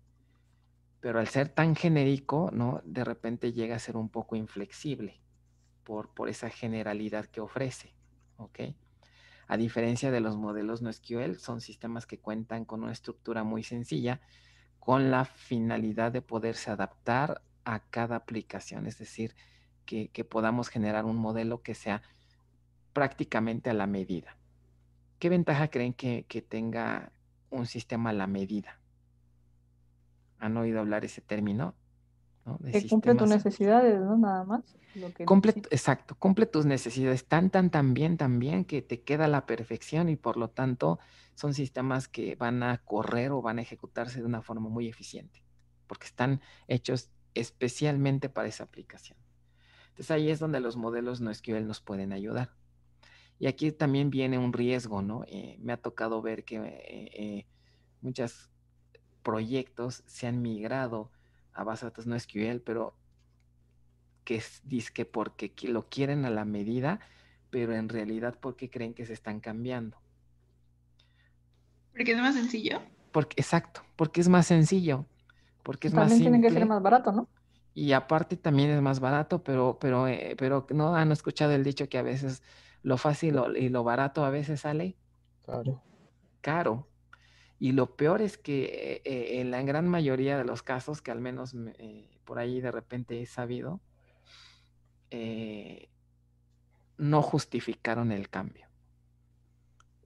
Pero al ser tan genérico, ¿no? de repente llega a ser un poco inflexible por, por esa generalidad que ofrece. ¿okay? A diferencia de los modelos NoSQL, son sistemas que cuentan con una estructura muy sencilla con la finalidad de poderse adaptar a cada aplicación, es decir, que, podamos generar un modelo que sea prácticamente a la medida. ¿Qué ventaja creen que, tenga un sistema a la medida? ¿Han oído hablar ese término? que cumple tus necesidades, ¿no? Nada más. exacto, cumple tus necesidades tan, tan, tan bien, tan bien que te queda la perfección y por lo tanto son sistemas que van a correr o van a ejecutarse de una forma muy eficiente, porque están hechos especialmente para esa aplicación. Entonces ahí es donde los modelos no SQL nos pueden ayudar. Y aquí también viene un riesgo, ¿no? Eh, me ha tocado ver que eh, eh, muchos proyectos se han migrado a bases de datos no SQL, pero que es que porque lo quieren a la medida, pero en realidad porque creen que se están cambiando. ¿Porque es más sencillo? Porque, exacto, porque es más sencillo. Porque También que ser más barato, ¿no? y aparte también es más barato, pero, pero, eh, pero no han escuchado el dicho que a veces lo fácil y lo barato a veces sale Caro. caro. Y lo peor es que eh, eh, en la gran mayoría de los casos, que al menos por ahí de repente he sabido, no justificaron el cambio.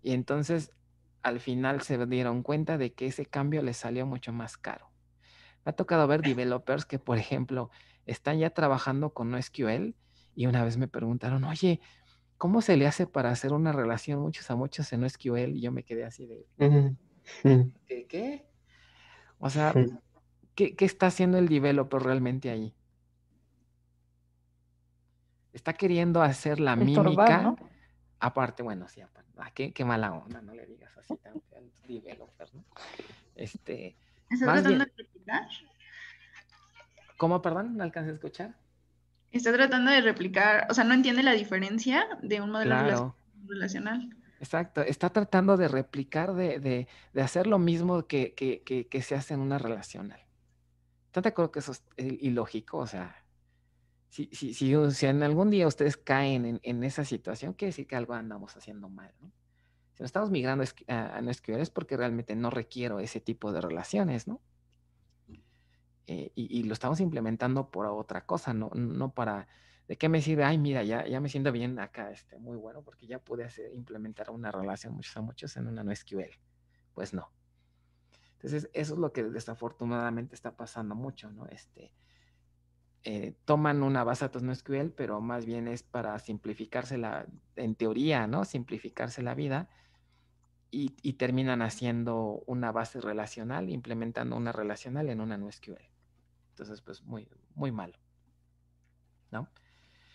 Y entonces al final se dieron cuenta de que ese cambio les salió mucho más caro. Me ha tocado ver developers que, por ejemplo, están ya trabajando con NoSQL y una vez me preguntaron, oye, ¿cómo se le hace para hacer una relación muchos a muchos en NoSQL? Y yo me quedé así de, ¿qué? O sea, ¿qué, está haciendo el developer realmente ahí? está queriendo hacer la mímica. Aparte, bueno, sí, ah, qué, mala onda, no le digas así tan developer, ¿no? Este, ¿Cómo, perdón? No alcancé a escuchar. Está tratando de replicar, o sea, no entiende la diferencia de un modelo relacional. Exacto, está tratando de replicar, de, de, hacer lo mismo que, se hace en una relacional. ¿Están de que eso es eh, ilógico? O sea, si, si, si, si en algún día ustedes caen en, esa situación, quiere decir que algo andamos haciendo mal, ¿no? Si nos estamos migrando a, no escribir, es porque realmente no requiero ese tipo de relaciones, ¿no? Eh, y, lo estamos implementando por otra cosa, no, no para, ¿de qué me sirve? Ay, mira, ya, ya me siento bien acá, este, muy bueno, porque ya pude hacer, implementar una relación muchos a muchos en una no NoSQL. Pues no. Entonces, eso es lo que desafortunadamente está pasando mucho, ¿no? Este, eh, toman una base de datos NoSQL, pero más bien es para simplificarse la, en teoría, ¿no? Simplificarse la vida y, y terminan haciendo una base relacional, implementando una relacional en una NoSQL. Entonces, pues muy, muy malo. ¿No?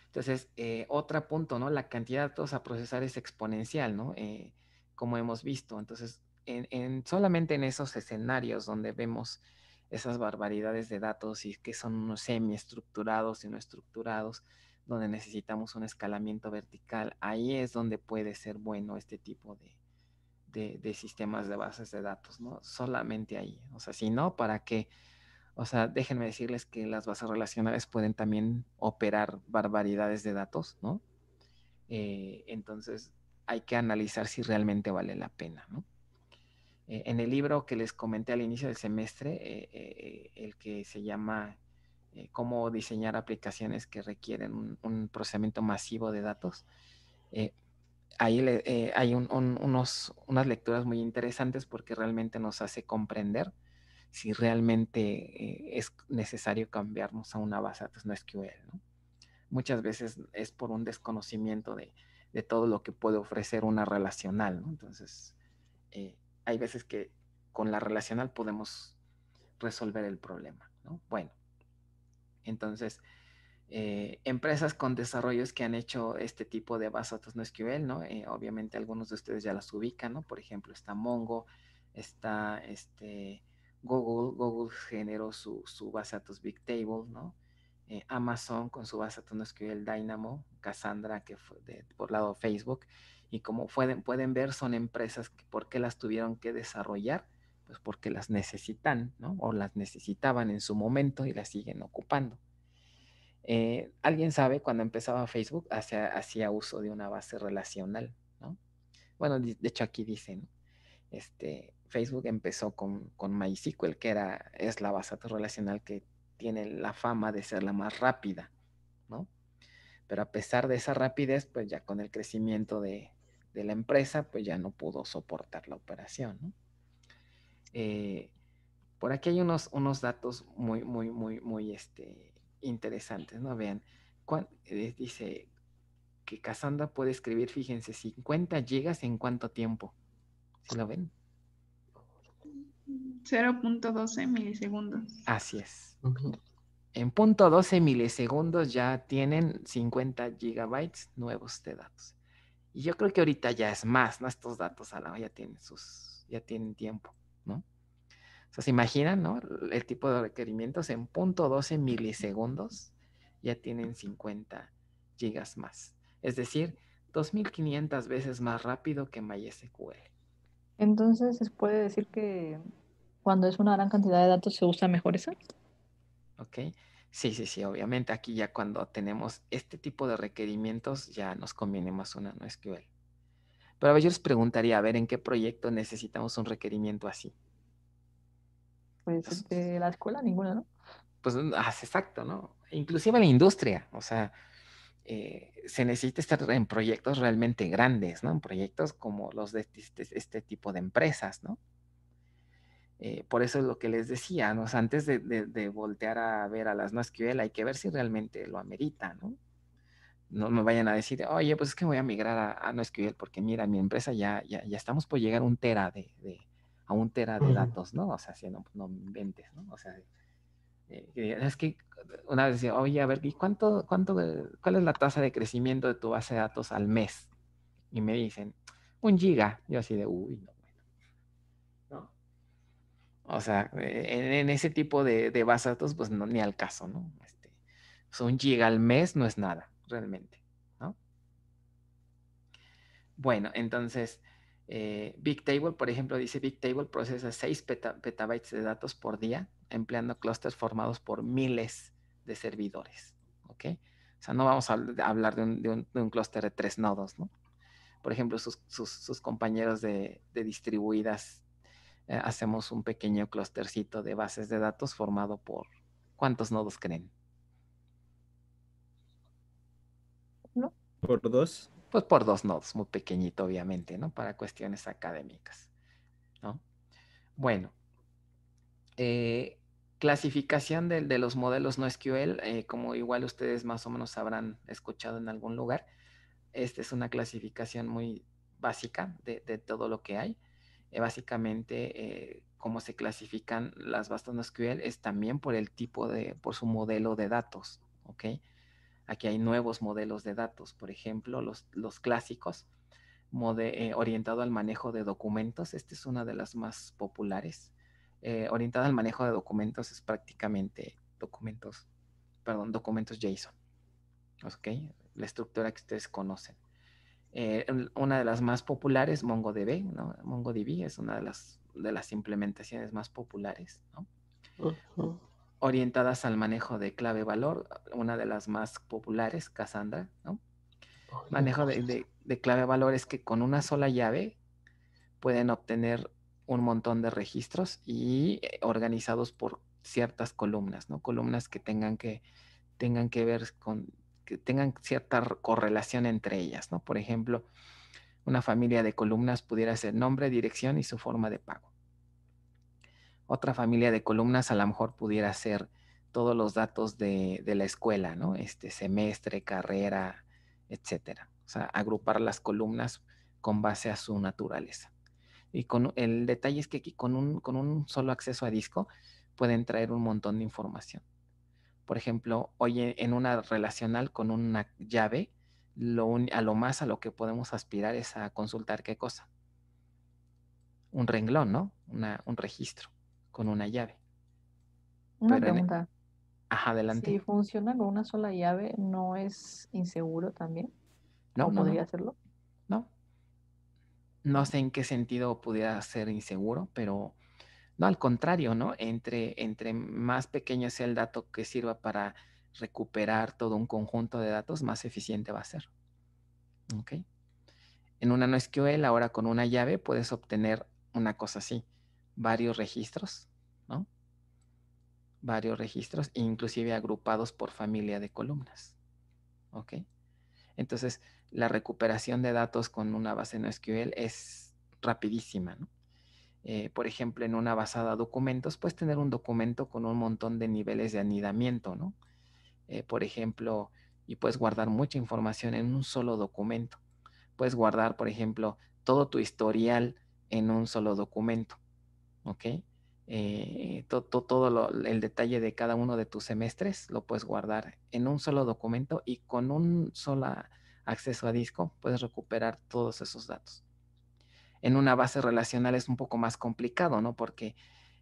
Entonces, eh, otro punto, ¿no? La cantidad de datos a procesar es exponencial, ¿no? Eh, como hemos visto. Entonces, en, solamente en esos escenarios donde vemos esas barbaridades de datos y que son unos semiestructurados y no estructurados, donde necesitamos un escalamiento vertical, ahí es donde puede ser bueno este tipo de, de, de sistemas de bases de datos, ¿no? Solamente ahí. O sea, si no, ¿para qué? O sea, déjenme decirles que las bases relacionales pueden también operar barbaridades de datos, ¿no? Eh, entonces, hay que analizar si realmente vale la pena, ¿no? Eh, en el libro que les comenté al inicio del semestre, eh, el que se llama Cómo diseñar aplicaciones que requieren un, procesamiento masivo de datos, ahí hay unas lecturas muy interesantes porque realmente nos hace comprender si realmente eh, es necesario cambiarnos a una base de datos no ¿no? Muchas veces es por un desconocimiento de, todo lo que puede ofrecer una relacional. ¿no? Entonces, eh, hay veces que con la relacional podemos resolver el problema. ¿no? Bueno, entonces, eh, empresas con desarrollos que han hecho este tipo de bases de datos ¿no? obviamente algunos de ustedes ya las ubican, ¿no? Por ejemplo, está Mongo, está este, Google, Google generó su, su base de datos Table, ¿no? Eh, Amazon con su base de datos NoSQL Dynamo, Cassandra que fue por lado Facebook. Y como pueden, pueden ver, son empresas que por qué las tuvieron que desarrollar, pues porque las necesitan, ¿no? O las necesitaban en su momento y las siguen ocupando. Eh, alguien sabe, cuando empezaba Facebook, hacía, uso de una base relacional, ¿no? Bueno, de, hecho aquí dicen, este, Facebook empezó con, con MySQL, que era, es la base relacional que tiene la fama de ser la más rápida, ¿no? Pero a pesar de esa rapidez, pues ya con el crecimiento de, la empresa, pues ya no pudo soportar la operación, ¿no? Eh, por aquí hay unos, unos datos muy, muy, muy, muy este, interesantes, ¿no? Vean, eh, dice que Cassandra puede escribir, fíjense, 50 gigas en cuánto tiempo. ¿Sí lo ven? 0.12 milisegundos. Así es. En 0.12 milisegundos ya tienen 50 gigabytes nuevos de datos. Y yo creo que ahorita ya es más, ¿no? Estos datos ya tienen sus, ya tienen tiempo, ¿no? O sea, se imaginan, ¿no? El tipo de requerimientos en punto 12 milisegundos ya tienen 50 gigas más. Es decir, 2500 veces más rápido que MySQL. Entonces, ¿se puede decir que cuando es una gran cantidad de datos se usa mejor esa. Ok, sí, sí, sí, obviamente aquí ya cuando tenemos este tipo de requerimientos ya nos conviene más una no SQL. Pero a ver, yo les preguntaría, a ver, ¿en qué proyecto necesitamos un requerimiento así? Pues de la escuela ninguna, ¿no? Pues ah, exacto, ¿no? Inclusive en la industria, o sea, eh, se necesita estar en proyectos realmente grandes, ¿no? En proyectos como los de este, este, este tipo de empresas, ¿no? Eh, por eso es lo que les decía, antes de, voltear a ver a las NoSQL hay que ver si realmente lo amerita, ¿no? No me vayan a decir, oye, pues es que voy a migrar a, NoSQL porque mira, mi empresa ya, ya, estamos por llegar a un tera de, un tera de datos, ¿no? O sea, si no, pues no inventes, ¿no? O sea, eh, es que una vez decía, oye, a ver, cuánto, cuánto, cuál es la tasa de crecimiento de tu base de datos al mes? Y me dicen, un giga. Yo así de, uy, no o sea, e, en, ese tipo de, de datos, pues no, ni al caso, ¿no? Este, pues, un giga al mes no es nada, realmente, ¿no? Bueno, entonces, eh, Bigtable, por ejemplo, dice Bigtable procesa 6 petabytes de datos por día, empleando clústeres formados por miles de servidores, ¿ok? O sea, no vamos a hablar de un, de clúster de tres nodos, ¿no? Por ejemplo, sus, compañeros de, de distribuidas eh, hacemos un pequeño clustercito de bases de datos formado por ¿cuántos nodos creen? ¿Por dos? Pues por dos nodos, muy pequeñito obviamente, ¿no? Para cuestiones académicas, ¿no? Bueno, eh, clasificación de, los modelos no SQL, eh, como igual ustedes más o menos habrán escuchado en algún lugar, esta es una clasificación muy básica de todo lo que hay. Eh, básicamente eh, cómo se clasifican las bases SQL es también por el tipo de, por su modelo de datos, ¿ok? Aquí hay nuevos modelos de datos, por ejemplo, los, los clásicos, mode, eh, orientado al manejo de documentos, esta es una de las más populares. orientado al manejo de documentos es prácticamente documentos, perdón, documentos JSON, ¿ok? La estructura que ustedes conocen. Eh, una de las más populares, MongoDB, ¿no? MongoDB es una de las, de las implementaciones más populares, ¿no? Orientadas al manejo de clave valor, una de las más populares, Cassandra, ¿no? manejo pues de, de, clave valor es que con una sola llave pueden obtener un montón de registros y eh, organizados por ciertas columnas, ¿no? Columnas que tengan que, tengan que ver con que tengan cierta correlación entre ellas, ¿no? Por ejemplo, una familia de columnas pudiera ser nombre, dirección y su forma de pago. Otra familia de columnas a lo mejor pudiera ser todos los datos de, la escuela, ¿no? Este semestre, carrera, etcétera. O sea, agrupar las columnas con base a su naturaleza. Y con el detalle es que aquí con un solo acceso a disco pueden traer un montón de información. Por ejemplo, hoy en una relacional con una llave, lo a lo más a lo que podemos aspirar es a consultar qué cosa. Un renglón, ¿no? Una, un registro con una llave. Una e pregunta. ajá, adelante. Si funciona con una sola llave, ¿no es inseguro también? No, podría hacerlo? No. No sé en qué sentido pudiera ser inseguro, pero no, al contrario, ¿no? Entre, entre más pequeño sea el dato que sirva para recuperar todo un conjunto de datos, más eficiente va a ser. ¿Ok? En una NoSQL, ahora con una llave, puedes obtener una cosa así, varios registros, ¿no? Varios registros, inclusive agrupados por familia de columnas. ¿Ok? Entonces, la recuperación de datos con una base NoSQL es rapidísima, ¿no? Eh, por ejemplo, en una basada de documentos, puedes tener un documento con un montón de niveles de anidamiento, ¿no? Eh, por ejemplo, y puedes guardar mucha información en un solo documento. Puedes guardar, por ejemplo, todo tu historial en un solo documento, ¿ok? Eh, todo el detalle de cada uno de tus semestres lo puedes guardar en un solo documento y con un solo acceso a disco puedes recuperar todos esos datos en una base relacional es un poco más complicado, ¿no? Porque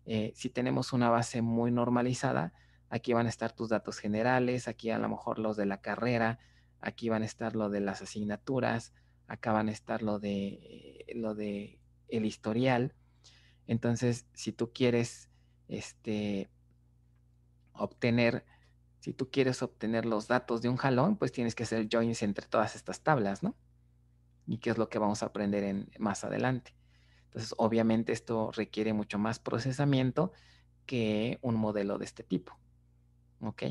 eh, si tenemos una base muy normalizada, aquí van a estar tus datos generales, aquí a lo mejor los de la carrera, aquí van a estar lo de las asignaturas, acá van a estar lo de, eh, lo de el historial. Entonces, si tú quieres este, obtener, si tú quieres obtener los datos de un jalón, pues tienes que hacer joins entre todas estas tablas, ¿no? y qué es lo que vamos a aprender en, más adelante. Entonces, obviamente esto requiere mucho más procesamiento que un modelo de este tipo. ¿Ok?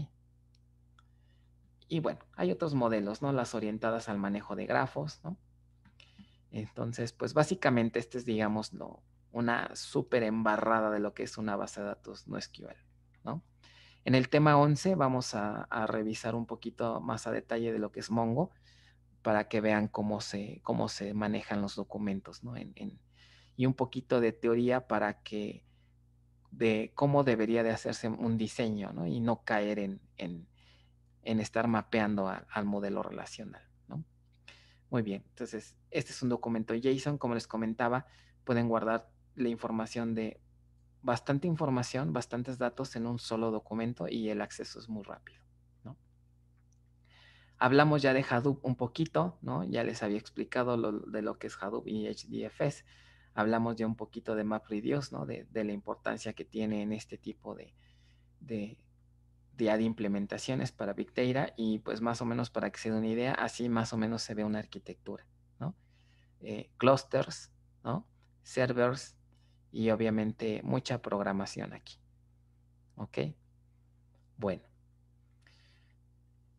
Y bueno, hay otros modelos, ¿no? Las orientadas al manejo de grafos, ¿no? Entonces, pues básicamente este es, digamos, una súper embarrada de lo que es una base de datos no SQL, ¿no? En el tema 11 vamos a revisar un poquito más a detalle de lo que es Mongo para que vean cómo se, cómo se manejan los documentos, ¿no? y un poquito de teoría para que de cómo debería de hacerse un diseño, Y no caer en, estar mapeando al modelo relacional, ¿no? Muy bien, entonces, este es un documento JSON, como les comentaba, pueden guardar la información de bastante información, bastantes datos en un solo documento y el acceso es muy rápido. Hablamos ya de Hadoop un poquito, ¿no? Ya les había explicado lo, de lo que es Hadoop y HDFS. Hablamos ya un poquito de MapReduce, ¿no? De, la importancia que tiene en este tipo de, de, de, implementaciones para Big Data y pues más o menos para que se den una idea, así más o menos se ve una arquitectura, ¿no? Eh, clusters, ¿no? Servers y obviamente mucha programación aquí. ¿Ok? Bueno,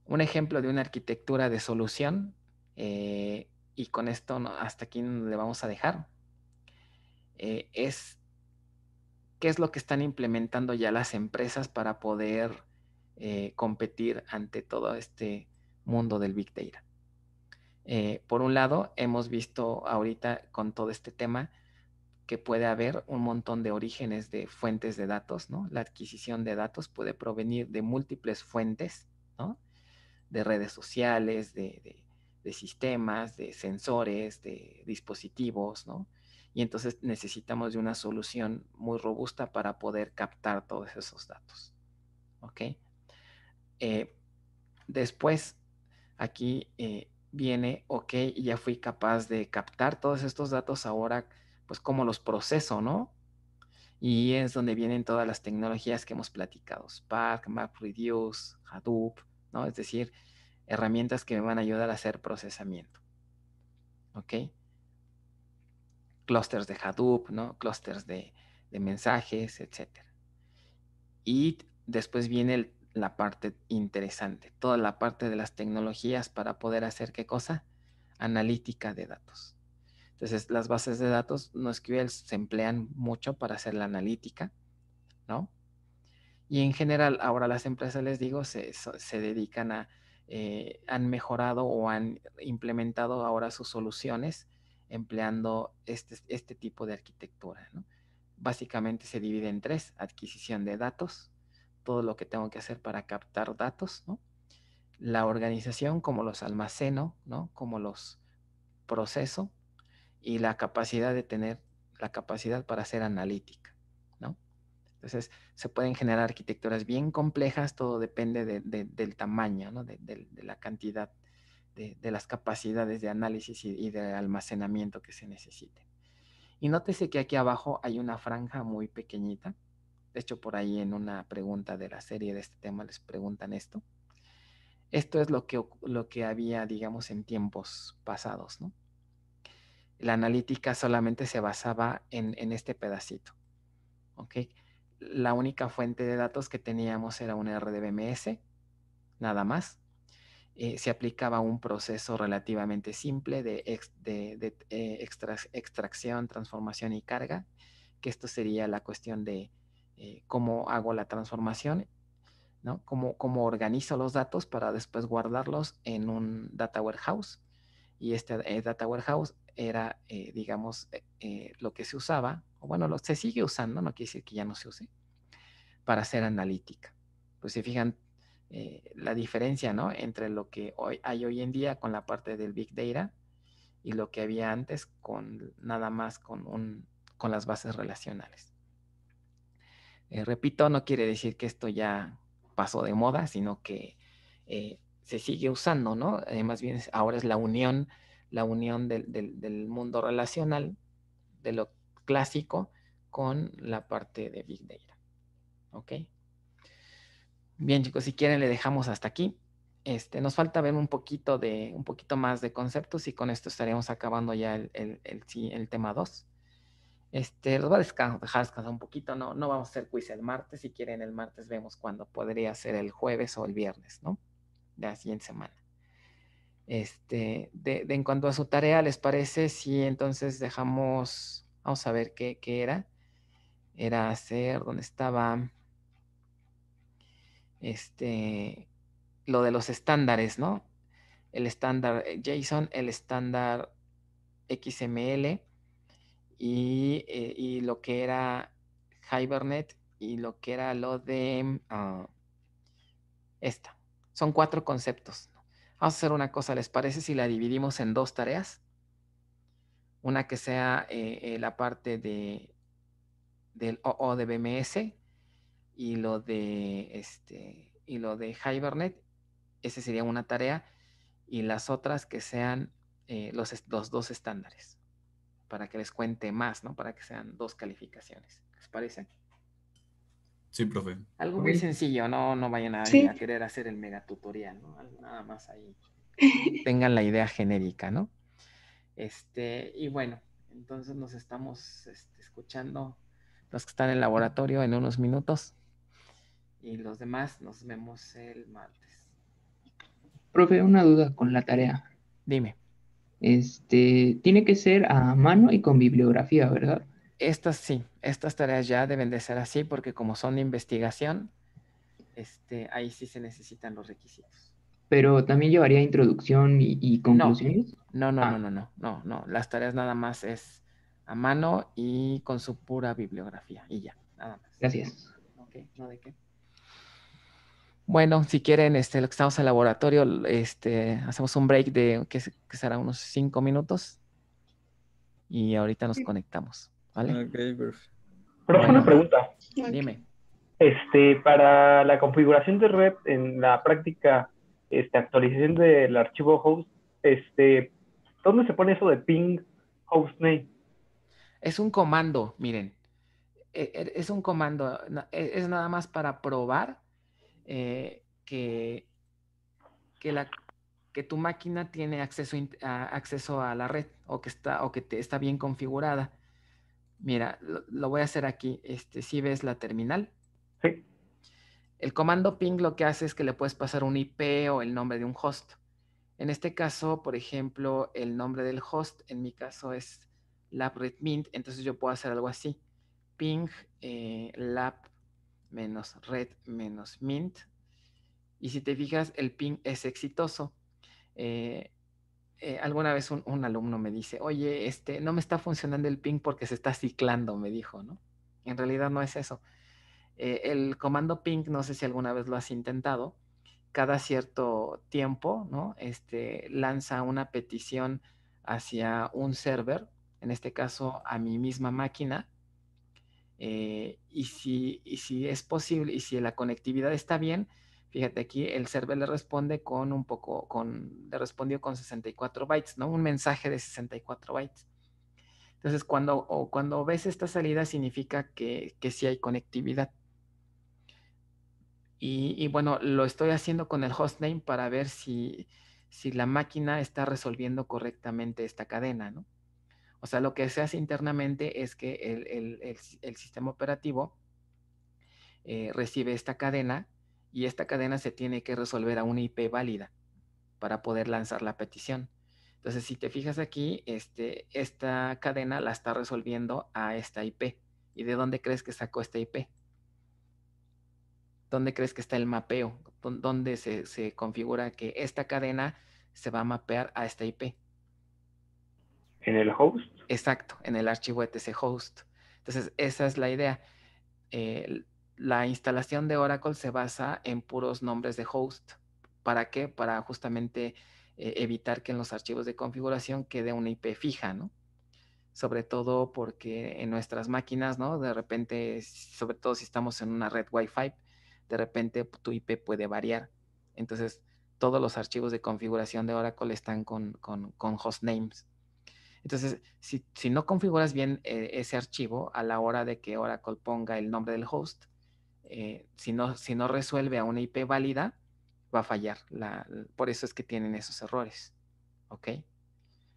un ejemplo de una arquitectura de solución. Eh, y con esto hasta aquí le vamos a dejar. Eh, es qué es lo que están implementando ya las empresas para poder eh, competir ante todo este mundo del Big Data. por un lado, hemos visto ahorita con todo este tema que puede haber un montón de orígenes de fuentes de datos, ¿no? La adquisición de datos puede provenir de múltiples fuentes, ¿no? de redes sociales, de, sistemas, de sensores, de dispositivos, ¿no? Y entonces necesitamos de una solución muy robusta para poder captar todos esos datos. ¿Ok? Eh, después, aquí eh, viene, ok, ya fui capaz de captar todos estos datos, ahora, pues, ¿cómo los proceso, no? Y es donde vienen todas las tecnologías que hemos platicado, Spark, MapReduce, Hadoop, ¿no? Es decir, herramientas que me van a ayudar a hacer procesamiento. ¿Ok? Clusters de Hadoop, ¿no? Clusters de, de mensajes, etc. Y después viene la parte interesante, toda la parte de las tecnologías para poder hacer qué cosa? Analítica de datos. Entonces, las bases de datos no que se emplean mucho para hacer la analítica, ¿no? Y en general, ahora las empresas, les digo, se, dedican a, eh, han mejorado o han implementado ahora sus soluciones empleando este, este tipo de arquitectura. Básicamente se divide en tres, adquisición de datos, todo lo que tengo que hacer para captar datos, la organización como los almaceno, como los proceso y la capacidad de tener la capacidad para hacer analítica. Entonces, se pueden generar arquitecturas bien complejas, todo depende del tamaño, de, la cantidad, de, las capacidades de análisis y, de almacenamiento que se necesiten. Y nótese que aquí abajo hay una franja muy pequeñita. De hecho, por ahí en una pregunta de la serie de este tema les preguntan esto. Esto es lo que, había, digamos, en tiempos pasados, ¿no? La analítica solamente se basaba en, en este pedacito, ¿ok? la única fuente de datos que teníamos era un RDBMS, nada más. Eh, se aplicaba un proceso relativamente simple de, de, eh, extracción, transformación y carga, que esto sería la cuestión de eh, cómo hago la transformación, ¿no? Cómo, cómo, organizo los datos para después guardarlos en un data warehouse. Y este data warehouse era, digamos, lo que se usaba o bueno, se sigue usando, no quiere decir que ya no se use, para hacer analítica. Pues si fijan eh, la diferencia, ¿no? Entre lo que hoy, hay hoy en día con la parte del Big Data y lo que había antes con nada más con, con las bases relacionales. Eh, repito, no quiere decir que esto ya pasó de moda, sino que eh, se sigue usando, ¿no? más bien ahora es la unión, la unión del, del mundo relacional, de lo que clásico con la parte de Big Data. ¿Ok? Bien, chicos, si quieren le dejamos hasta aquí. Este, nos falta ver un poquito, de, un poquito más de conceptos y con esto estaríamos acabando ya el, el, tema 2. Este, los voy a dejar descansar un poquito, no, no vamos a hacer quiz el martes, si quieren el martes vemos cuándo podría ser el jueves o el viernes, ¿no? De la siguiente semana. Este, de, en cuanto a su tarea, ¿les parece si entonces dejamos Vamos a ver qué, era. Era hacer donde estaba este, lo de los estándares, ¿no? El estándar eh, JSON, el estándar XML eh, y, lo que era Hibernate y lo que era lo de ah, esta. Son cuatro conceptos. Vamos a hacer una cosa, ¿les parece si la dividimos en dos tareas? una que sea eh, eh, la parte de, del OO de BMS y lo de, este, y lo de Hibernate, esa sería una tarea, y las otras que sean eh, los, dos estándares, para que les cuente más, ¿no? Para que sean dos calificaciones. ¿Les parece? Sí, profe. Algo muy sencillo, no, no vayan a, a querer hacer el mega tutorial, ¿no? Nada más ahí. Tengan la idea genérica, ¿no? Este, y bueno, entonces nos estamos este, escuchando los que están en el laboratorio en unos minutos y los demás nos vemos el martes. Profe, una duda con la tarea. Dime. Este, tiene que ser a mano y con bibliografía, ¿verdad? Estas sí, estas tareas ya deben de ser así porque como son de investigación, este, ahí sí se necesitan los requisitos pero también llevaría introducción y, conclusiones. No, no, ah. no, no, no, no, no, Las tareas nada más es a mano y con su pura bibliografía y ya, nada más. Gracias. Ok, no de qué. Bueno, si quieren, este, lo que estamos en laboratorio, este, hacemos un break de que, será unos cinco minutos y ahorita nos conectamos, ¿vale? Ok, perfecto. Pero una pregunta. Dime. Este, para la configuración de red en la práctica este, actualización del archivo host, este, ¿dónde se pone eso de ping hostname? Es un comando, miren. E, e, es un comando, e, es nada más para probar eh, que, la, que tu máquina tiene acceso a, acceso a la red o que está, o que te, está bien configurada. Mira, lo, voy a hacer aquí. Este, si ves la terminal. Sí. El comando ping lo que hace es que le puedes pasar un IP o el nombre de un host. En este caso, por ejemplo, el nombre del host, en mi caso es lab-red-mint, entonces yo puedo hacer algo así. Ping eh, lab-red-mint. Y si te fijas, el ping es exitoso. Eh, eh, alguna vez un, un, alumno me dice, oye, este, no me está funcionando el ping porque se está ciclando, me dijo, ¿no? En realidad no es eso. Eh, el comando ping, no sé si alguna vez lo has intentado, cada cierto tiempo, ¿no? Este, lanza una petición hacia un server, en este caso a mi misma máquina, eh, y, si, si es posible, y si la conectividad está bien, fíjate aquí, el server le responde con un poco, con, le respondió con 64 bytes, ¿no? Un mensaje de 64 bytes. Entonces, cuando, cuando ves esta salida, significa que, que sí hay conectividad. Y, bueno, lo estoy haciendo con el hostname para ver si, si la máquina está resolviendo correctamente esta cadena, ¿no? O sea, lo que se hace internamente es que el, sistema operativo eh, recibe esta cadena y esta cadena se tiene que resolver a una IP válida para poder lanzar la petición. Entonces, si te fijas aquí, este, esta cadena la está resolviendo a esta IP. ¿Y de dónde crees que sacó esta IP? ¿Dónde crees que está el mapeo? ¿Dónde se, se configura que esta cadena se va a mapear a esta IP? En el host. Exacto, en el archivo etc host. Entonces, esa es la idea. la instalación de Oracle se basa en puros nombres de host. ¿Para qué? Para justamente eh, evitar que en los archivos de configuración quede una IP fija, ¿no? Sobre todo porque en nuestras máquinas, ¿no? De repente, sobre todo si estamos en una red Wi-Fi, de repente tu IP puede variar. Entonces, todos los archivos de configuración de Oracle están con, con, con hostnames. Entonces, si, si, no configuras bien eh, ese archivo a la hora de que Oracle ponga el nombre del host, eh, si, no, si no resuelve a una IP válida, va a fallar. La, por eso es que tienen esos errores. ¿Ok?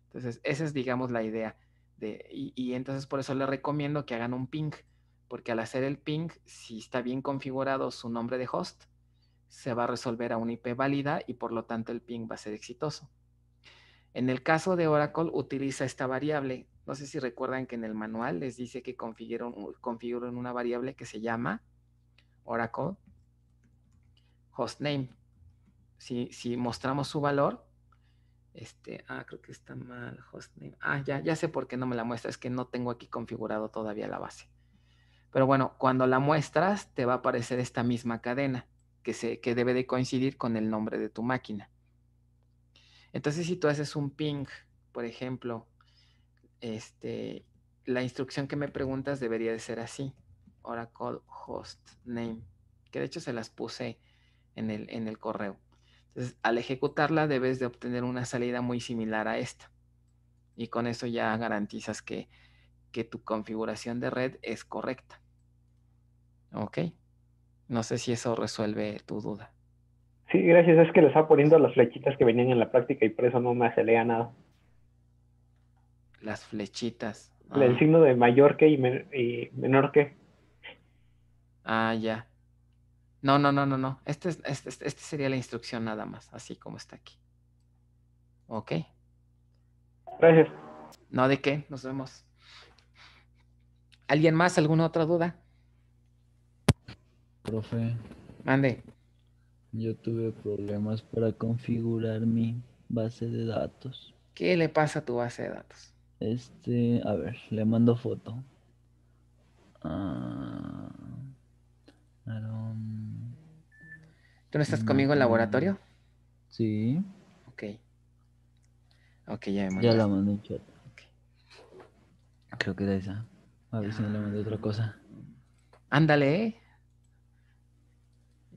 Entonces, esa es, digamos, la idea. De, y, y entonces por eso les recomiendo que hagan un ping porque al hacer el ping, si está bien configurado su nombre de host, se va a resolver a una IP válida y por lo tanto el ping va a ser exitoso. En el caso de Oracle utiliza esta variable. No sé si recuerdan que en el manual les dice que configuren, una variable que se llama Oracle hostname. Si, si mostramos su valor, este, ah, creo que está mal hostname. Ah, ya, ya sé por qué no me la muestra, es que no tengo aquí configurado todavía la base. Pero bueno, cuando la muestras te va a aparecer esta misma cadena que, se, que debe de coincidir con el nombre de tu máquina. Entonces, si tú haces un ping, por ejemplo, este, la instrucción que me preguntas debería de ser así. Oracle host name. Que de hecho se las puse en el, en el correo. Entonces, al ejecutarla debes de obtener una salida muy similar a esta. Y con eso ya garantizas que tu configuración de red es correcta. Ok. No sé si eso resuelve tu duda. Sí, gracias. Es que le estaba poniendo las flechitas que venían en la práctica y por eso no me acelea nada. Las flechitas. El ah. signo de mayor que y, menor que. Ah, ya. No, no, no, no, no. Este, es, este, este, este, sería la instrucción nada más, así como está aquí. Ok. Gracias. No, de qué. Nos vemos. ¿Alguien más? ¿Alguna otra duda? Profe. Mande. Yo tuve problemas para configurar mi base de datos. ¿Qué le pasa a tu base de datos? Este, a ver, le mando foto. Ah, ¿Tú no estás conmigo en el laboratorio? Sí. Ok. Ok, ya me mandé. Ya la mandé en chat. Creo que era esa. A ver si no le mandé otra cosa. Ándale, eh.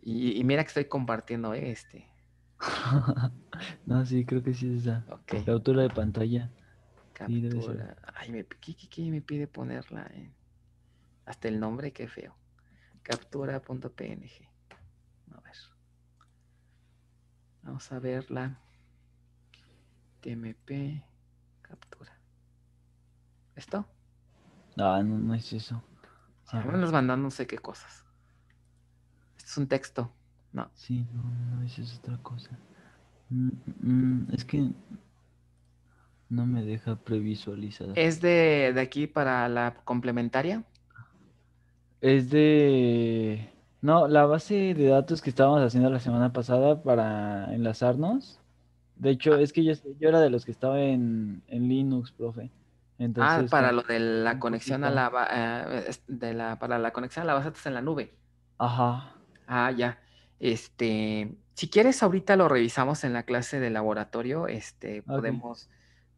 Y, mira que estoy compartiendo ¿eh? este. no, sí, creo que sí es esa. La autora de pantalla. Captura. Ay, me, me pide ponerla? Eh? Hasta el nombre, qué feo. Captura.png. A ver. Vamos a verla. TMP. Captura. ¿Esto? Ah, no, no, es eso. Sí, a ver. nos no sé qué cosas es un texto, ¿no? Sí, no, no, es otra cosa. Mm, mm, es que no me deja previsualizar. ¿Es de, aquí para la complementaria? Es de... No, la base de datos que estábamos haciendo la semana pasada para enlazarnos. De hecho, ah. es que yo, yo era de los que estaba en, Linux, profe. Ah, Entonces, ah, para lo de la conexión a eh, la, para la conexión a la base de datos en la nube. Ajá. Ah, ya. Este, si quieres, ahorita lo revisamos en la clase de laboratorio. Este, ah, podemos,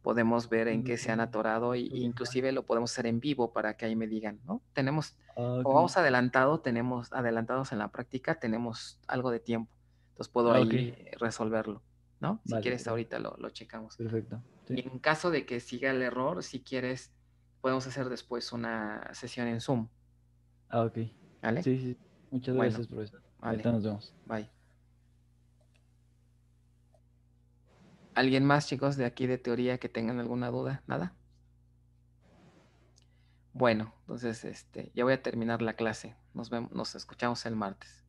podemos ver en qué se han mm, atorado e inclusive lo podemos hacer en vivo para que ahí me digan, ¿no? Tenemos, ah, o vamos adelantado, tenemos, adelantados en la práctica, tenemos algo de tiempo. Entonces puedo ah, ahí resolverlo, ¿no? Si quieres, ahorita lo, checamos. Perfecto. Y en caso de que siga el error, si quieres, podemos hacer después una sesión en Zoom. Ah, ok. ¿Vale? Sí, sí. Muchas gracias, profesor. Ahorita nos vemos. Bye. ¿Alguien más, chicos, de aquí de teoría que tengan alguna duda? ¿Nada? Bueno, entonces este, ya voy a terminar la clase. Nos vemos, nos escuchamos el martes.